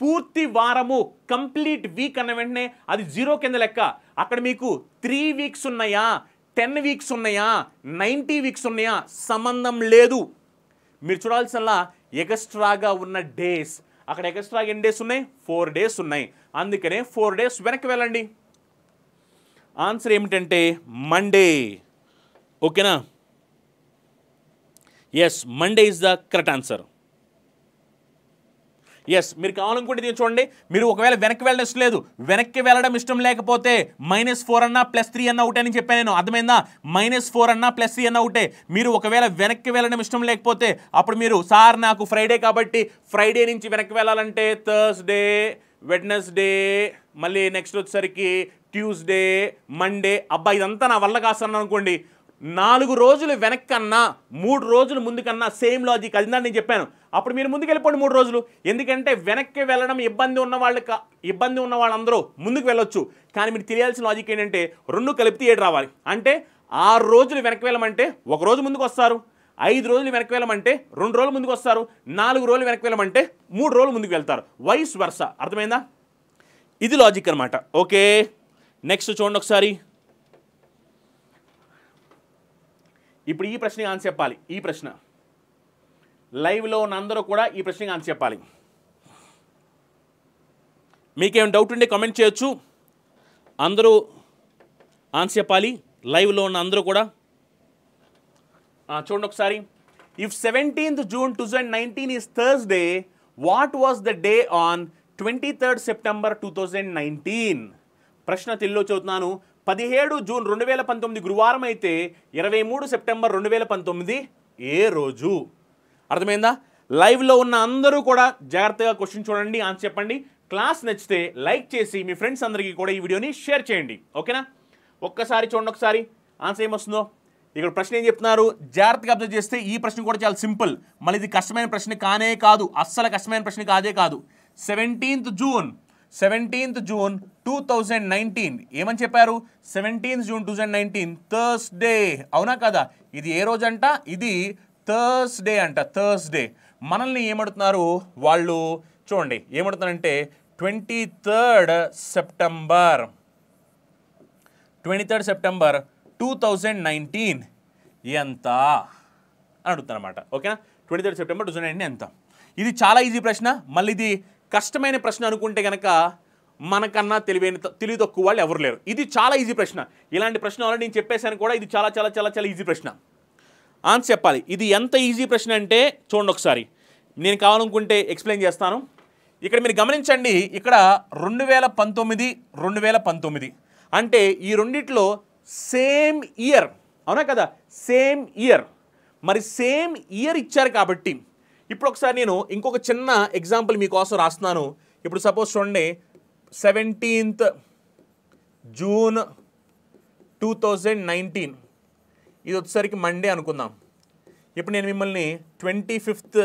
పూర్తి వారము కంప్లీట్ వీక్ అన్న వెంటనే అది జీరో కింద లెక్క అక్కడ మీకు త్రీ వీక్స్ ఉన్నాయా టెన్ వీక్స్ ఉన్నాయా నైంటీ వీక్స్ ఉన్నాయా సంబంధం లేదు మీరు చూడాల్సినలా ఎగస్ట్రాగా ఉన్న డేస్ అక్కడ ఎగస్ట్రాగా ఎన్ని డేస్ ఉన్నాయి ఫోర్ డేస్ ఉన్నాయి అందుకనే ఫోర్ డేస్ వెనక్కి వెళ్ళండి ఆన్సర్ ఏమిటంటే మండే ఓకేనా yes Monday is the correct answer yes మీరు కావాలనుకుంటే దీన్ని చూడండి మీరు ఒకవేళ వెనక్కి వెళ్ళడం ఇష్టం లేదు వెనక్కి వెళ్ళడం ఇష్టం లేకపోతే మైనస్ ఫోర్ అన్నా ప్లస్ త్రీ అన్న అవుట్ అని చెప్పాను నేను అర్థమైందా మైనస్ ఫోర్ అన్నా ప్లస్ త్రీ అన్న అవుటే మీరు ఒకవేళ వెనక్కి వెళ్ళడం ఇష్టం లేకపోతే అప్పుడు మీరు సార్ నాకు ఫ్రైడే కాబట్టి ఫ్రైడే నుంచి వెనక్కి వెళ్ళాలంటే థర్స్డే వెడ్నెస్డే మళ్ళీ నెక్స్ట్ వచ్చేసరికి ట్యూస్డే మండే అబ్బాయి ఇదంతా నా వల్ల కాస్తాను అనుకోండి నాలుగు రోజులు వెనక్కన్నా మూడు రోజులు ముందుకన్నా సేమ్ లాజిక్ అది నేను చెప్పాను అప్పుడు మీరు ముందుకెళ్ళిపోండి మూడు రోజులు ఎందుకంటే వెనక్కి వెళ్ళడం ఇబ్బంది ఉన్న వాళ్ళు ఇబ్బంది ఉన్న వాళ్ళందరూ ముందుకు వెళ్ళొచ్చు కానీ మీరు తెలియాల్సిన లాజిక్ ఏంటంటే రెండు కలిపితే ఏడు రావాలి అంటే ఆరు రోజులు వెనక్కి వెళ్ళమంటే ఒక రోజు ముందుకు వస్తారు ఐదు రోజులు వెనక్కి వెళ్ళమంటే రెండు రోజులు ముందుకు వస్తారు నాలుగు రోజులు వెనక్కి వెళ్ళమంటే మూడు రోజులు ముందుకు వెళ్తారు వైస్ వర్ష అర్థమైందా ఇది లాజిక్ అనమాట ఓకే నెక్స్ట్ చూడండి ఒకసారి ఇప్పుడు ఈ ప్రశ్నకి ఆన్సర్ చెప్పాలి ఈ ప్రశ్న లైవ్లో ఉన్న అందరూ కూడా ఈ ప్రశ్నకి ఆన్సర్ చెప్పాలి మీకేం డౌట్ ఉంటే కామెంట్ చేయొచ్చు అందరూ ఆన్సర్ చెప్పాలి లైవ్లో ఉన్న అందరూ కూడా చూడండి ఒకసారి if seventeenth June two thousand nineteen is Thursday what was the day on twenty third September two thousand nineteen ప్రశ్న తెల్లో చదువుతున్నాను పదిహేడు జూన్ రెండు వేల పంతొమ్మిది గురువారం అయితే ఇరవై మూడు సెప్టెంబర్ రెండు వేల పంతొమ్మిది ఏ రోజు అర్థమైందా లైవ్లో ఉన్న అందరూ కూడా జాగ్రత్తగా క్వశ్చన్ చూడండి ఆన్సర్ చెప్పండి క్లాస్ నచ్చితే లైక్ చేసి మీ ఫ్రెండ్స్ అందరికీ కూడా ఈ వీడియోని షేర్ చేయండి ఓకేనా ఒక్కసారి చూడండి ఒకసారి ఆన్సర్ ఏమొస్తుందో ఇక్కడ ప్రశ్న ఏం చెప్తున్నారు జాగ్రత్తగా అబ్జర్వ్ చేస్తే ఈ ప్రశ్న కూడా చాలా సింపుల్ మళ్ళీ ఇది కష్టమైన ప్రశ్న కానే కాదు అస్సలు కష్టమైన ప్రశ్న కాదే కాదు seventeenth June seventeenth June two thousand nineteen ఏమని చెప్పారు seventeenth June two thousand nineteen Thursday అవునా కదా ఇది ఏ రోజు అంట ఇది థర్స్డే అంట థర్స్డే మనల్ని ఏమడుతున్నారు వాళ్ళు చూడండి ఏమడుతున్నారంటే twenty third September twenty third September two thousand nineteen ఎంత అని అనమాట ఓకేనా twenty third September two thousand ఎంత ఇది చాలా ఈజీ ప్రశ్న మళ్ళీ ఇది కష్టమైన ప్రశ్న అనుకుంటే కనుక మనకన్నా తెలివైన తెలివి తక్కువ వాళ్ళు ఎవరు లేరు ఇది చాలా ఈజీ ప్రశ్న ఇలాంటి ప్రశ్న ఆల్రెడీ నేను చెప్పేశాను కూడా ఇది చాలా చాలా చాలా చాలా ఈజీ ప్రశ్న ఆన్సర్ చెప్పాలి ఇది ఎంత ఈజీ ప్రశ్న అంటే చూడండి ఒకసారి నేను కావాలనుకుంటే ఎక్స్ప్లెయిన్ చేస్తాను ఇక్కడ మీరు గమనించండి ఇక్కడ రెండు వేల పంతొమ్మిది రెండు వేల పంతొమ్మిది అంటే ఈ రెండిట్లో సేమ్ ఇయర్ అవునా కదా సేమ్ ఇయర్ మరి సేమ్ ఇయర్ ఇచ్చారు కాబట్టి ఇప్పుడు ఒకసారి నేను ఇంకొక చిన్న ఎగ్జాంపుల్ మీకోసం రాస్తున్నాను ఇప్పుడు సపోజ్ చూడండి seventeenth June two thousand nineteen ఇది వచ్చేసరికి మండే అనుకుందాం ఇప్పుడు నేను మిమ్మల్ని ట్వంటీ ఫిఫ్త్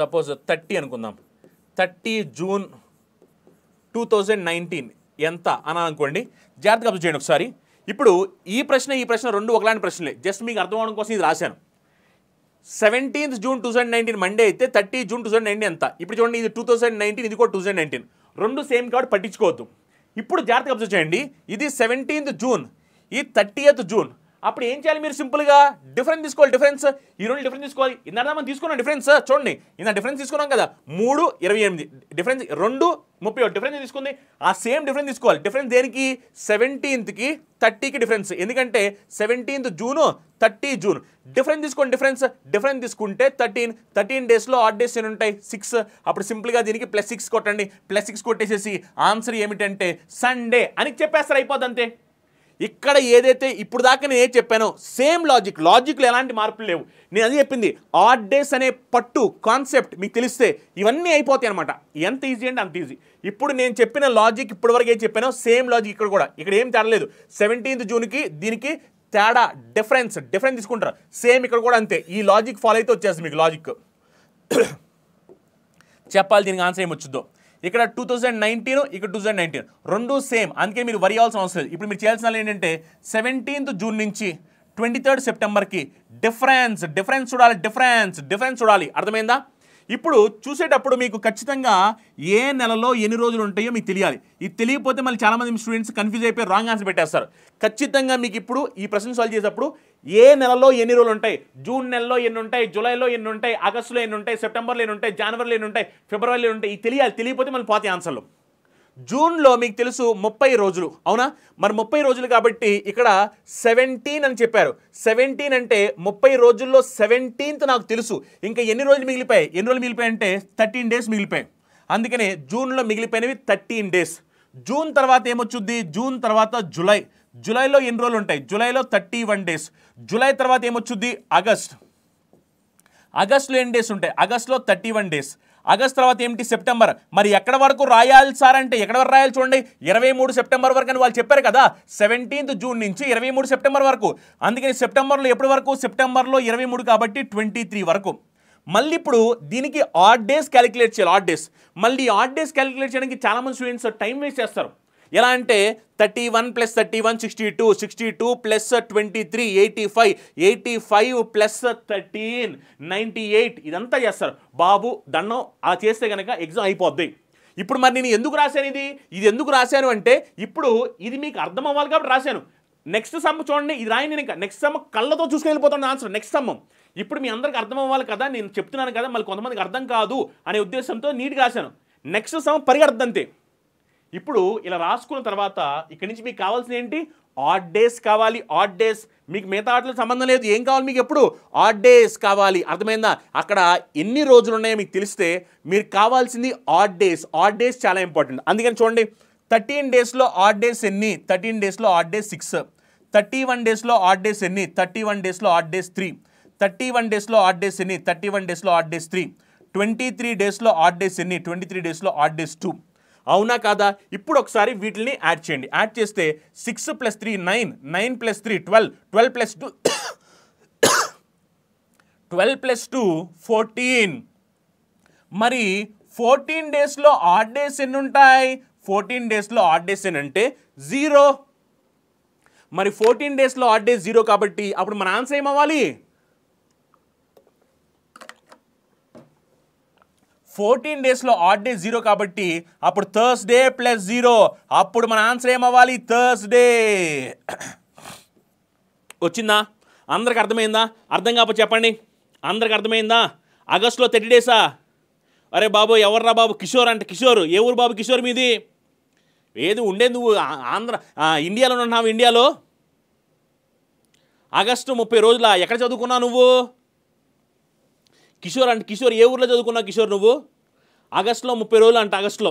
సపోజ్ థర్టీ అనుకుందాం thirty June two thousand nineteen ఎంత అని అనుకోండి జాగ్రత్తగా అబ్జర్వ్ చేయండి ఒకసారి ఇప్పుడు ఈ ప్రశ్న ఈ ప్రశ్న రెండు ఒకలాంటి ప్రశ్నలే జస్ట్ మీకు అర్థం అవడం కోసం ఇది రాశాను seventeenth June two thousand nineteen Monday అయితే థర్టీ జూన్ టూ థౌసండ్ ఎంత ఇప్పుడు చూడండి ఇది టూ థౌసండ్ నైన్టీన్ ఇది కూడా టూ థౌసండ్ రెండు సేమ్ కాబట్టి పట్టించుకోవద్దు ఇప్పుడు జాగ్రత్తగా అబ్జర్వ్ చేయండి ఇది సెవెంటీన్త్ జూన్ ఈ థర్టీయత్ జూన్ అప్పుడు ఏం చేయాలి మీరు సింపుల్గా డిఫరెన్స్ తీసుకోవాలి డిఫరెన్స్ ఈ రెండు డిఫరెన్స్ తీసుకోవాలి ఇందా మనం తీసుకున్నాం డిఫరెన్స్ చూడండి ఇందా డిఫరెన్స్ తీసుకున్నాం కదా మూడు ఇరవై ఎనిమిది డిఫరెన్స్ రెండు ముప్పై ఒకటి డిఫరెన్స్ తీసుకుంది ఆ సేమ్ డిఫరెన్స్ తీసుకోవాలి డిఫరెన్స్ దేనికి సెవెంటీన్త్కి థర్టీకి డిఫరెన్స్ ఎందుకంటే seventeenth June thirty June difference తీసుకోండి డిఫరెన్స్ డిఫరెన్స్ తీసుకుంటే థర్టీన్ థర్టీన్ డేస్లో ఆట్ డేస్ ఎన్ని ఉంటాయి సిక్స్ అప్పుడు సింపుల్గా దీనికి ప్లస్ సిక్స్ కొట్టండి ప్లస్ సిక్స్ కొట్టేసేసి ఆన్సర్ ఏమిటంటే సండే అని చెప్పేస్తారు అయిపోద్ది అంతే ఇక్కడ ఏదైతే ఇప్పుడు దాకా నేను ఏం చెప్పానో సేమ్ లాజిక్ లాజిక్లో ఎలాంటి మార్పులు లేవు నేను అది చెప్పింది ఆర్ట్ డేస్ అనే పట్టు కాన్సెప్ట్ మీకు తెలిస్తే ఇవన్నీ అయిపోతాయి అనమాట ఎంత ఈజీ అంటే అంత ఈజీ ఇప్పుడు నేను చెప్పిన లాజిక్ ఇప్పటివరకు ఏం చెప్పానో సేమ్ లాజిక్ ఇక్కడ కూడా ఇక్కడ ఏం తేడలేదు సెవెంటీన్త్ జూన్కి దీనికి తేడా డిఫరెన్స్ డిఫరెన్స్ తీసుకుంటారు సేమ్ ఇక్కడ కూడా అంతే ఈ లాజిక్ ఫాలో అయితే వచ్చేస్తుంది మీకు లాజిక్ చెప్పాలి దీనికి ఆన్సర్ ఏమొచ్చుద్దో ఇక్కడ టూ థౌజండ్ నైన్టీన్ ఇక్కడ టూ థౌజండ్ నైన్టీన్ రెండు సేమ్ అందుకే మీరు వరి అవ్వాల్సిన అవసరం లేదు ఇప్పుడు మీరు చేయాల్సిన ఏంటంటే సెవెంటీన్త్ జూన్ నుంచి ట్వంటీ థర్డ్ సెప్టెంబర్కి డిఫరెన్స్ డిఫరెన్స్ చూడాలి డిఫరెన్స్ డిఫరెన్స్ చూడాలి అర్థమైందా ఇప్పుడు చూసేటప్పుడు మీకు ఖచ్చితంగా ఏ నెలలో ఎన్ని రోజులు ఉంటాయో మీకు తెలియాలి ఇది తెలియకపోతే మళ్ళీ చాలామంది స్టూడెంట్స్ కన్ఫ్యూజ్ అయిపోయి రాంగ్ ఆన్సర్ పెట్టేస్తారు ఖచ్చితంగా మీకు ఇప్పుడు ఈ ప్రశ్న సాల్వ్ చేసేటప్పుడు ఏ నెలలో ఎన్ని రోజులు ఉంటాయి జూన్ నెలలో ఎన్ని ఉంటాయి జూలైలో ఎన్ని ఉంటాయి ఆగస్టులో ఎన్ని ఉంటాయి సెప్టెంబర్లో ఎన్ని ఉంటాయి జనవరిలో ఎన్ని ఉంటాయి ఫిబ్రవరిలో ఎన్ని ఉంటాయి ఇది తెలియాలి తెలియకపోతే మళ్ళీ పోతే ఆన్సర్లు జూన్లో మీకు తెలుసు ముప్పై రోజులు అవునా మరి ముప్పై రోజులు కాబట్టి ఇక్కడ సెవెంటీన్ అని చెప్పారు సెవెంటీన్ అంటే ముప్పై రోజుల్లో సెవెంటీన్త్ నాకు తెలుసు ఇంకా ఎన్ని రోజులు మిగిలిపోయాయి ఎన్ని రోజులు మిగిలిపోయాయి అంటే థర్టీన్ డేస్ మిగిలిపోయాయి అందుకనే జూన్లో మిగిలిపోయినవి థర్టీన్ డేస్ జూన్ తర్వాత ఏమొచ్చుద్ది జూన్ తర్వాత జూలై జూలైలో ఎన్ని రోజులు ఉంటాయి జూలైలో థర్టీ వన్ డేస్ జూలై తర్వాత ఏమొచ్చుద్ది ఆగస్ట్ ఆగస్ట్లో ఎన్ని డేస్ ఉంటాయి ఆగస్ట్లో థర్టీ వన్ డేస్ ఆగస్ట్ తర్వాత ఏమిటి సెప్టెంబర్ మరి ఎక్కడ వరకు రాయాలి సార్ అంటే ఎక్కడ వరకు రాయాలి చూడండి ఇరవై మూడు సెప్టెంబర్ వరకు అని వాళ్ళు చెప్పారు కదా సెవెంటీన్త్ జూన్ నుంచి ఇరవై మూడు సెప్టెంబర్ వరకు అందుకని సెప్టెంబర్లో ఎప్పటి వరకు సెప్టెంబర్లో ఇరవై మూడు కాబట్టి ట్వంటీ త్రీ వరకు మళ్ళీ ఇప్పుడు దీనికి ఆడ్ డేస్ క్యాలిక్యులేట్ చేయాలి ఆడ్ డేస్ మళ్ళీ ఆడ్ డేస్ క్యాలిక్యులేట్ చేయడానికి చాలామంది స్టూడెంట్స్ టైం వేస్ట్ చేస్తారు ఎలా అంటే thirty one plus thirty one sixty two sixty two plus twenty three eighty five eighty five plus thirteen ninety eight ఇదంతా చేస్తారు బాబు దండం అలా చేస్తే కనుక ఎగ్జామ్ అయిపోద్ది ఇప్పుడు మరి నేను ఎందుకు రాశాను ఇది ఇది ఎందుకు రాశాను అంటే ఇప్పుడు ఇది మీకు అర్థం అవ్వాలి కాబట్టి రాశాను నెక్స్ట్ సమ్ చూడండి ఇది రాయి నేను ఇంకా నెక్స్ట్ సమ్మ కళ్ళతో చూసుకుని వెళ్ళిపోతాను ఆన్సర్ నెక్స్ట్ సమ్మం ఇప్పుడు మీ అందరికి అర్థం అవ్వాలి కదా నేను చెప్తున్నాను కదా మళ్ళీ కొంతమందికి అర్థం కాదు అనే ఉద్దేశంతో నీట్గా రాశాను నెక్స్ట్ సమ్ పరిగెడద్దంతే ఇప్పుడు ఇలా రాసుకున్న తర్వాత ఇక్కడి నుంచి మీకు కావాల్సిన ఏంటి ఆడ్ డేస్ కావాలి ఆడ్ డేస్ మీకు మిగతా ఆటలు సంబంధం లేదు ఏం కావాలి మీకు ఎప్పుడు ఆడ్ డేస్ కావాలి అర్థమైందా అక్కడ ఎన్ని రోజులు ఉన్నాయో మీకు తెలిస్తే మీరు కావాల్సింది ఆడ్ డేస్ ఆడ్ డేస్ చాలా ఇంపార్టెంట్ అందుకని చూడండి థర్టీన్ డేస్లో ఆడ్ డేస్ ఎన్ని థర్టీన్ డేస్లో odd days six thirty one డేస్లో ఆడ్ డేస్ ఎన్ని థర్టీ వన్ డేస్లో odd days three thirty one డేస్లో ఆడ్ డేస్ ఎన్ని థర్టీ వన్ డేస్లో odd days three twenty three డేస్లో ఆడ్ డేస్ ఎన్ని ట్వంటీ త్రీ డేస్లో ఆడ్ డేస్ టూ అవునా కాదా ఇప్పుడు ఒకసారి వీటిని యాడ్ చేయండి యాడ్ చేస్తే six plus three nine nine plus three twelve twelve plus two twelve plus two fourteen మరి ఫోర్టీన్ డేస్లో ఆడ్ డేస్ ఎన్ని ఉంటాయి ఫోర్టీన్ డేస్లో ఆడ్ డేస్ ఎన్ అంటే జీరో మరి ఫోర్టీన్ డేస్లో ఆడ్ డేస్ జీరో కాబట్టి అప్పుడు మన ఆన్సర్ ఏమవ్వాలి ఫోర్టీన్ డేస్లో ఆడ్ డే జీరో కాబట్టి అప్పుడు థర్స్డే ప్లస్ జీరో అప్పుడు మన ఆన్సర్ ఏమవ్వాలి థర్స్డే వచ్చిందా అందరికి అర్థమైందా అర్థం కాకపోతే చెప్పండి అందరికి అర్థమైందా ఆగస్టులో థర్టీ డేసా అరే బాబు ఎవర్రా బాబు కిషోర్ అంటే కిషోర్ ఏ ఊరు బాబు కిషోర్ మీది ఏది ఉండే నువ్వు ఆంధ్ర ఇండియాలో ఉన్నావు ఇండియాలో ఆగస్టు ముప్పై రోజుల ఎక్కడ చదువుకున్నావు నువ్వు కిషోర్ అంటే కిషోర్ ఏ ఊర్లో చదువుకున్నావు కిషోర్ నువ్వు ఆగస్టులో ముప్పై రోజులు అంట ఆగస్టులో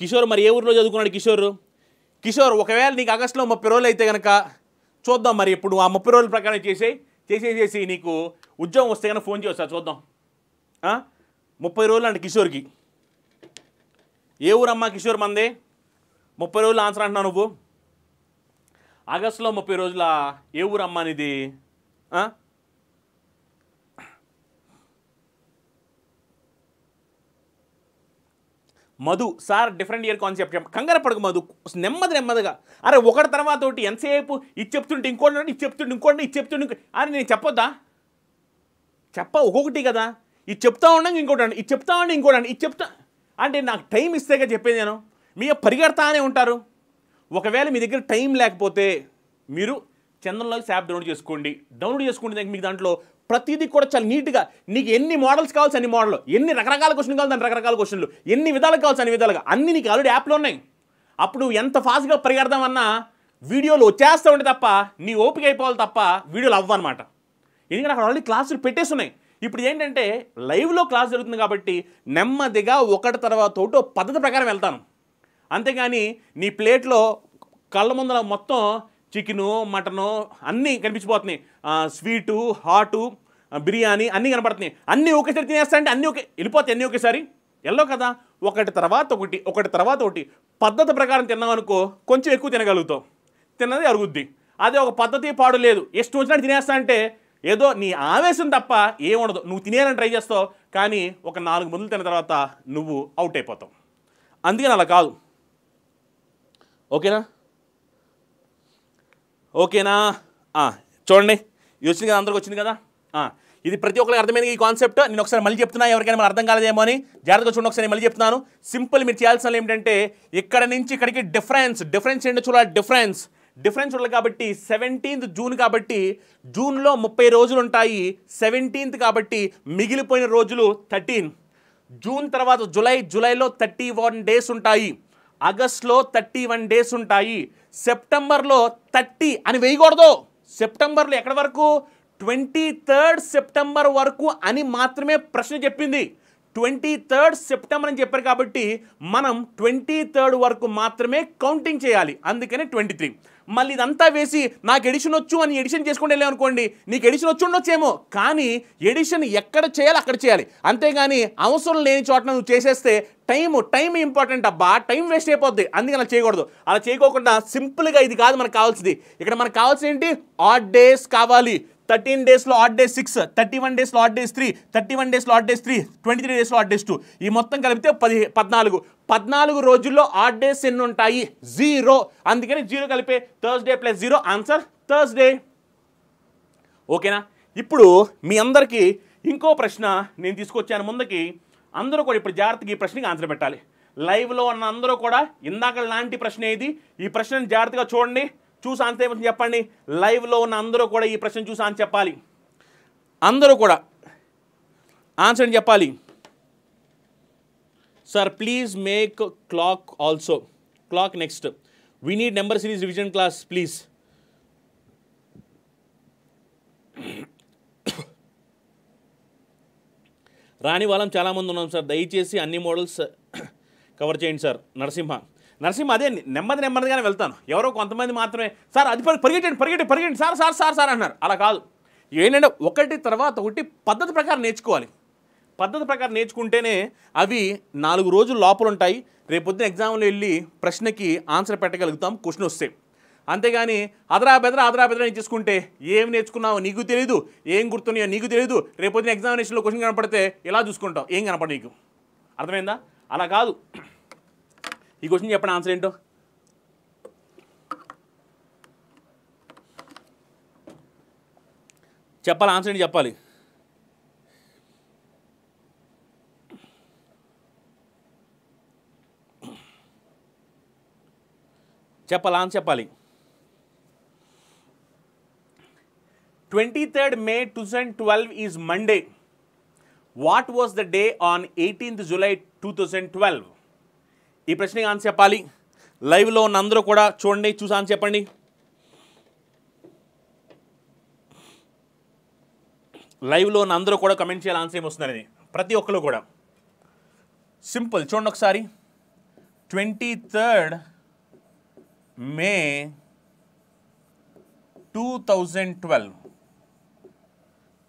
కిషోర్ మరి ఏ ఊర్లో చదువుకున్నాడు కిషోర్ కిషోర్ ఒకవేళ నీకు ఆగస్టులో ముప్పై రోజులు అయితే కనుక చూద్దాం మరి ఇప్పుడు ఆ ముప్పై రోజుల ప్రకారం చేసే చేసేసేసి నీకు ఉద్యోగం వస్తే కనుక ఫోన్ చేయొచ్చా చూద్దాం ముప్పై రోజులు అంటే కిషోర్కి ఏ ఊరమ్మా కిషోర్ మందే ముప్పై రోజులు ఆన్సర్ అంటున్నావు నువ్వు ఆగస్టులో ముప్పై రోజుల ఏ ఊరమ్మా అనేది Madhu sir different year concept కంగారు పడకు మధు నెమ్మది నెమ్మదిగా అరే ఒకటి తర్వాత ఒకటి ఎంతసేపు ఇది చెప్తుంటే ఇంకోటి ఇది చెప్తుంటే ఇంకోటి ఇది చెప్తుంటే అని నేను చెప్పొద్దా చెప్ప ఒక్కొక్కటి కదా ఇది చెప్తా ఉండగా ఇంకోటి అండి ఇది చెప్తా ఉండి ఇంకోటి అండి ఇది చెప్తా అంటే నాకు టైం ఇస్తేగా చెప్పేది నేను మీ పరిగెడతానే ఉంటారు ఒకవేళ మీ దగ్గర టైం లేకపోతే మీరు చంద్రంలోకి శాప్ డౌన్లోడ్ చేసుకోండి డౌన్లోడ్ చేసుకుంటే మీకు దాంట్లో ప్రతిదీ కూడా చాలా నీట్గా నీకు ఎన్ని మోడల్స్ కావాల్సి అన్ని మోడల్ ఎన్ని రకరకాల క్వశ్చన్ కావాలి దాని రకరకాల క్వశ్చన్లు ఎన్ని విధాలు కావాల్సి అన్ని విధాలుగా అన్ని నీకు ఆల్రెడీ యాప్లో ఉన్నాయి అప్పుడు ఎంత ఫాస్ట్గా పరిగెడదామన్నా వీడియోలు వచ్చేస్తూ ఉంటే తప్ప నీ ఓపిక అయిపోవాలి తప్ప వీడియోలు అవ్వ అనమాట ఎందుకంటే అక్కడ ఆల్రెడీ క్లాసులు పెట్టేస్తున్నాయి ఇప్పుడు ఏంటంటే లైవ్లో క్లాస్ జరుగుతుంది కాబట్టి నెమ్మదిగా ఒకటి తర్వాత ఒకటి పద్ధతి ప్రకారం వెళ్తాను అంతేగాని నీ ప్లేట్లో కళ్ళ ముందర మొత్తం చికెను మటను అన్నీ కనిపించిపోతున్నాయి స్వీటు హాటు బిర్యానీ అన్నీ కనపడుతున్నాయి అన్నీ ఒకేసారి అంటే అన్నీ ఒకే వెళ్ళిపోతాయి అన్నీ ఒకేసారి వెళ్ళవు కదా ఒకటి తర్వాత ఒకటి ఒకటి తర్వాత ఒకటి పద్ధతి ప్రకారం తిన్నావు అనుకో కొంచెం ఎక్కువ తినగలుగుతావు తిన్నది అరుగుద్ది అదే ఒక పద్ధతి పాడు లేదు ఇష్టం వచ్చినట్టు తినేస్తా అంటే ఏదో నీ ఆవేశం తప్ప ఏముండదు నువ్వు తినేయాలని ట్రై చేస్తావు కానీ ఒక నాలుగు మందులు తిన్న తర్వాత నువ్వు అవుట్ అయిపోతావు అందుకని అలా కాదు ఓకేనా ఓకేనా చూడండి ఇది వచ్చింది కదా అందరికి వచ్చింది కదా ఇది ప్రతి ఒక్కరికి అర్థమైంది ఈ కాన్సెప్ట్ నేను ఒకసారి మళ్ళీ చెప్తున్నా ఎవరికైనా మనం అర్థం కాలేదేమో అని జాగ్రత్తగా చూడండి ఒకసారి మళ్ళీ చెప్తున్నాను సింపుల్ మీరు చేయాల్సిన ఏంటంటే ఇక్కడ నుంచి ఇక్కడికి డిఫరెన్స్ డిఫరెన్స్ ఏంటో చూడాలి డిఫరెన్స్ డిఫరెన్స్ చూడాలి కాబట్టి సెవెంటీన్త్ జూన్ కాబట్టి జూన్లో ముప్పై రోజులు ఉంటాయి సెవెంటీన్త్ కాబట్టి మిగిలిపోయిన రోజులు థర్టీన్ జూన్ తర్వాత జూలై జూలైలో థర్టీ వన్ డేస్ ఉంటాయి ఆగస్ట్లో థర్టీ వన్ డేస్ ఉంటాయి సెప్టెంబర్లో థర్టీ అని వేయకూడదు సెప్టెంబర్లో ఎక్కడి వరకు ట్వంటీ థర్డ్ సెప్టెంబర్ వరకు అని మాత్రమే ప్రశ్న చెప్పింది ట్వంటీ థర్డ్ సెప్టెంబర్ అని చెప్పారు కాబట్టి మనం ట్వంటీ థర్డ్ వరకు మాత్రమే కౌంటింగ్ చేయాలి అందుకనే ట్వంటీ త్రీ మళ్ళీ ఇదంతా వేసి నాకు ఎడిషన్ వచ్చు అని ఎడిషన్ చేసుకుంటే అనుకోండి నీకు ఎడిషన్ వచ్చి ఉండొచ్చేమో కానీ ఎడిషన్ ఎక్కడ చేయాలి అక్కడ చేయాలి అంతేగాని అవసరం లేని చోట నువ్వు చేసేస్తే టైము టైం ఇంపార్టెంట్ అబ్బా టైం వేస్ట్ అయిపోద్ది అందుకని అలా చేయకూడదు అలా చేయకోకుండా సింపుల్గా ఇది కాదు మనకు కావాల్సింది ఇక్కడ మనకు కావాల్సింది ఏంటి ఆడ్ డేస్ కావాలి థర్టీన్ డేస్లో odd days six thirty one డేస్లో odd days three thirty one డేస్లో odd days three twenty three డేస్లో ఆట్ డేస్ టూ ఈ మొత్తం కలిపితే పది పద్నాలుగు పద్నాలుగు రోజుల్లో ఆట్ డేస్ ఎన్ని ఉంటాయి జీరో అందుకని జీరో కలిపే Thursday plus zero answer Thursday ఓకేనా ఇప్పుడు మీ అందరికీ ఇంకో ప్రశ్న నేను తీసుకొచ్చాను ముందుకి అందరూ కూడా ఇప్పుడు జాగ్రత్తగా ఈ ప్రశ్నకి ఆన్సర్ పెట్టాలి లైవ్లో ఉన్న అందరూ కూడా ఇందాక లాంటి ప్రశ్న ఏది ఈ ప్రశ్నను జాగ్రత్తగా చూడండి చూసా అంతే చెప్పండి లైవ్లో ఉన్న అందరూ కూడా ఈ ప్రశ్న చూసా అని చెప్పాలి అందరూ కూడా ఆన్సర్ చెప్పాలి sir please make clock also clock next we need number series revision class please రాని వాళ్ళం చాలామంది ఉన్నాం సార్ దయచేసి అన్ని మోడల్స్ కవర్ చేయండి సార్ నరసింహ నరసింహ అదే నెమ్మది నెమ్మదిగానే వెళ్తాను ఎవరో కొంతమంది మాత్రమే సార్ అది పరిగెట్టండి పరిగెట్టి పరిగెట్టి సార్ సార్ సార్ సార్ అన్నారు అలా కాదు ఏంటంటే ఒకటి తర్వాత ఒకటి పద్ధతి ప్రకారం నేర్చుకోవాలి పద్ధతి ప్రకారం నేర్చుకుంటేనే అవి నాలుగు రోజులు లోపల ఉంటాయి రేపొద్దున ఎగ్జామ్లో వెళ్ళి ప్రశ్నకి ఆన్సర్ పెట్టగలుగుతాం క్వశ్చన్ వస్తే అంతేగాని అదరా బెదరా అదరా బెదరా చేసుకుంటే ఏం నేర్చుకున్నావు నీకు తెలియదు ఏం గుర్తున్నాయో నీకు తెలియదు రేపొద్దున ఎగ్జామినేషన్లో క్వశ్చన్ కనపడితే ఎలా చూసుకుంటావు ఏం కనపడ నీకు అర్థమైందా అలా కాదు ఈ క్వశ్చన్ చెప్పండి ఆన్సర్ ఏంటో చెప్పాలి ఆన్సర్ ఏంటి చెప్పాలి చెప్పాలి ఆన్సర్ చెప్పాలి twenty third May two thousand twelve is Monday what was the day on eighteenth July two thousand twelve ఈ ప్రశ్నకి ఆన్సర్ చెప్పాలి లైవ్లో ఉన్న అందరూ కూడా చూడండి చూసి ఆన్సర్ చెప్పండి లైవ్లో ఉన్న అందరూ కూడా కమెంట్ చేయాలి ఆన్సర్ ఏమొస్తున్నారని ప్రతి ఒక్కరు కూడా సింపుల్ చూడండి ఒకసారి twenty third May two thousand twelve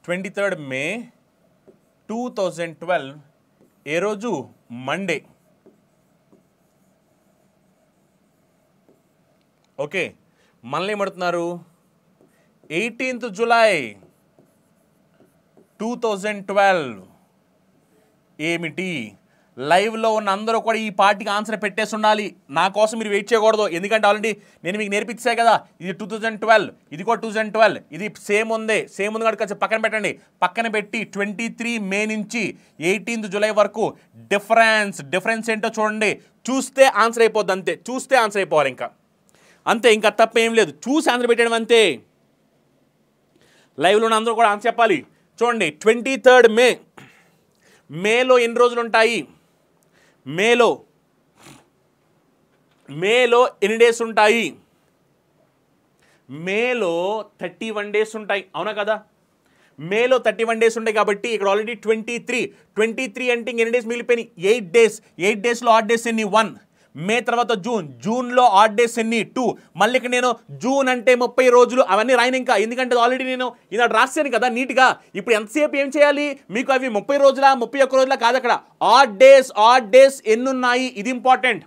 twenty third May two thousand twelve ఏ రోజు మండే ఓకే మనల్ని ఏమడుతున్నారు eighteenth July two thousand twelve ఏమిటి లైవ్లో ఉన్న అందరూ కూడా ఈ పార్టీకి ఆన్సర్ పెట్టేసి ఉండాలి నా కోసం మీరు వెయిట్ చేయకూడదు ఎందుకంటే ఆల్రెడీ నేను మీకు నేర్పించే కదా ఇది టూ థౌజండ్ ట్వెల్వ్ ఇది కూడా టూ థౌజండ్ ట్వెల్వ్ ఇది సేమ్ ఉందే సేమ్ ఉంది కనుక పక్కన పెట్టండి పక్కన పెట్టి ట్వంటీ త్రీ మే నుంచి ఎయిటీన్త్ జూలై వరకు డిఫరెన్స్ డిఫరెన్స్ ఏంటో చూడండి చూస్తే ఆన్సర్ అయిపోద్ది అంతే చూస్తే ఆన్సర్ అయిపోవాలి ఇంకా అంతే ఇంకా తప్ప ఏం లేదు చూసి ఆన్సర్ పెట్టడం అంతే లైవ్లో అందరూ కూడా ఆన్సర్ చెప్పాలి చూడండి ట్వంటీ థర్డ్ మే మేలో ఎన్ని రోజులు ఉంటాయి మేలో మేలో ఎన్ని డేస్ ఉంటాయి మేలో థర్టీ వన్ డేస్ ఉంటాయి అవునా కదా మేలో థర్టీ వన్ డేస్ ఉంటాయి కాబట్టి ఇక్కడ already twenty three twenty three అంటే ఎన్ని డేస్ మిగిలిపోయినాయి ఎయిట్ డేస్ ఎయిట్ డేస్లో ఆట్ డేస్ ఎన్ని వన్ మే తర్వాత జూన్ జూన్లో ఆడ్ డేస్ ఎన్ని టూ మళ్ళీ నేను జూన్ అంటే ముప్పై రోజులు అవన్నీ రాయను ఇంకా ఎందుకంటే ఆల్రెడీ నేను ఇలా రాశాను కదా నీట్గా ఇప్పుడు ఎంతసేపు ఏం చేయాలి మీకు అవి ముప్పై రోజుల ముప్పై ఒక్క రోజుల కాదు అక్కడ ఆడ్ డేస్ ఆడ్ డేస్ ఎన్నున్నాయి ఇది ఇంపార్టెంట్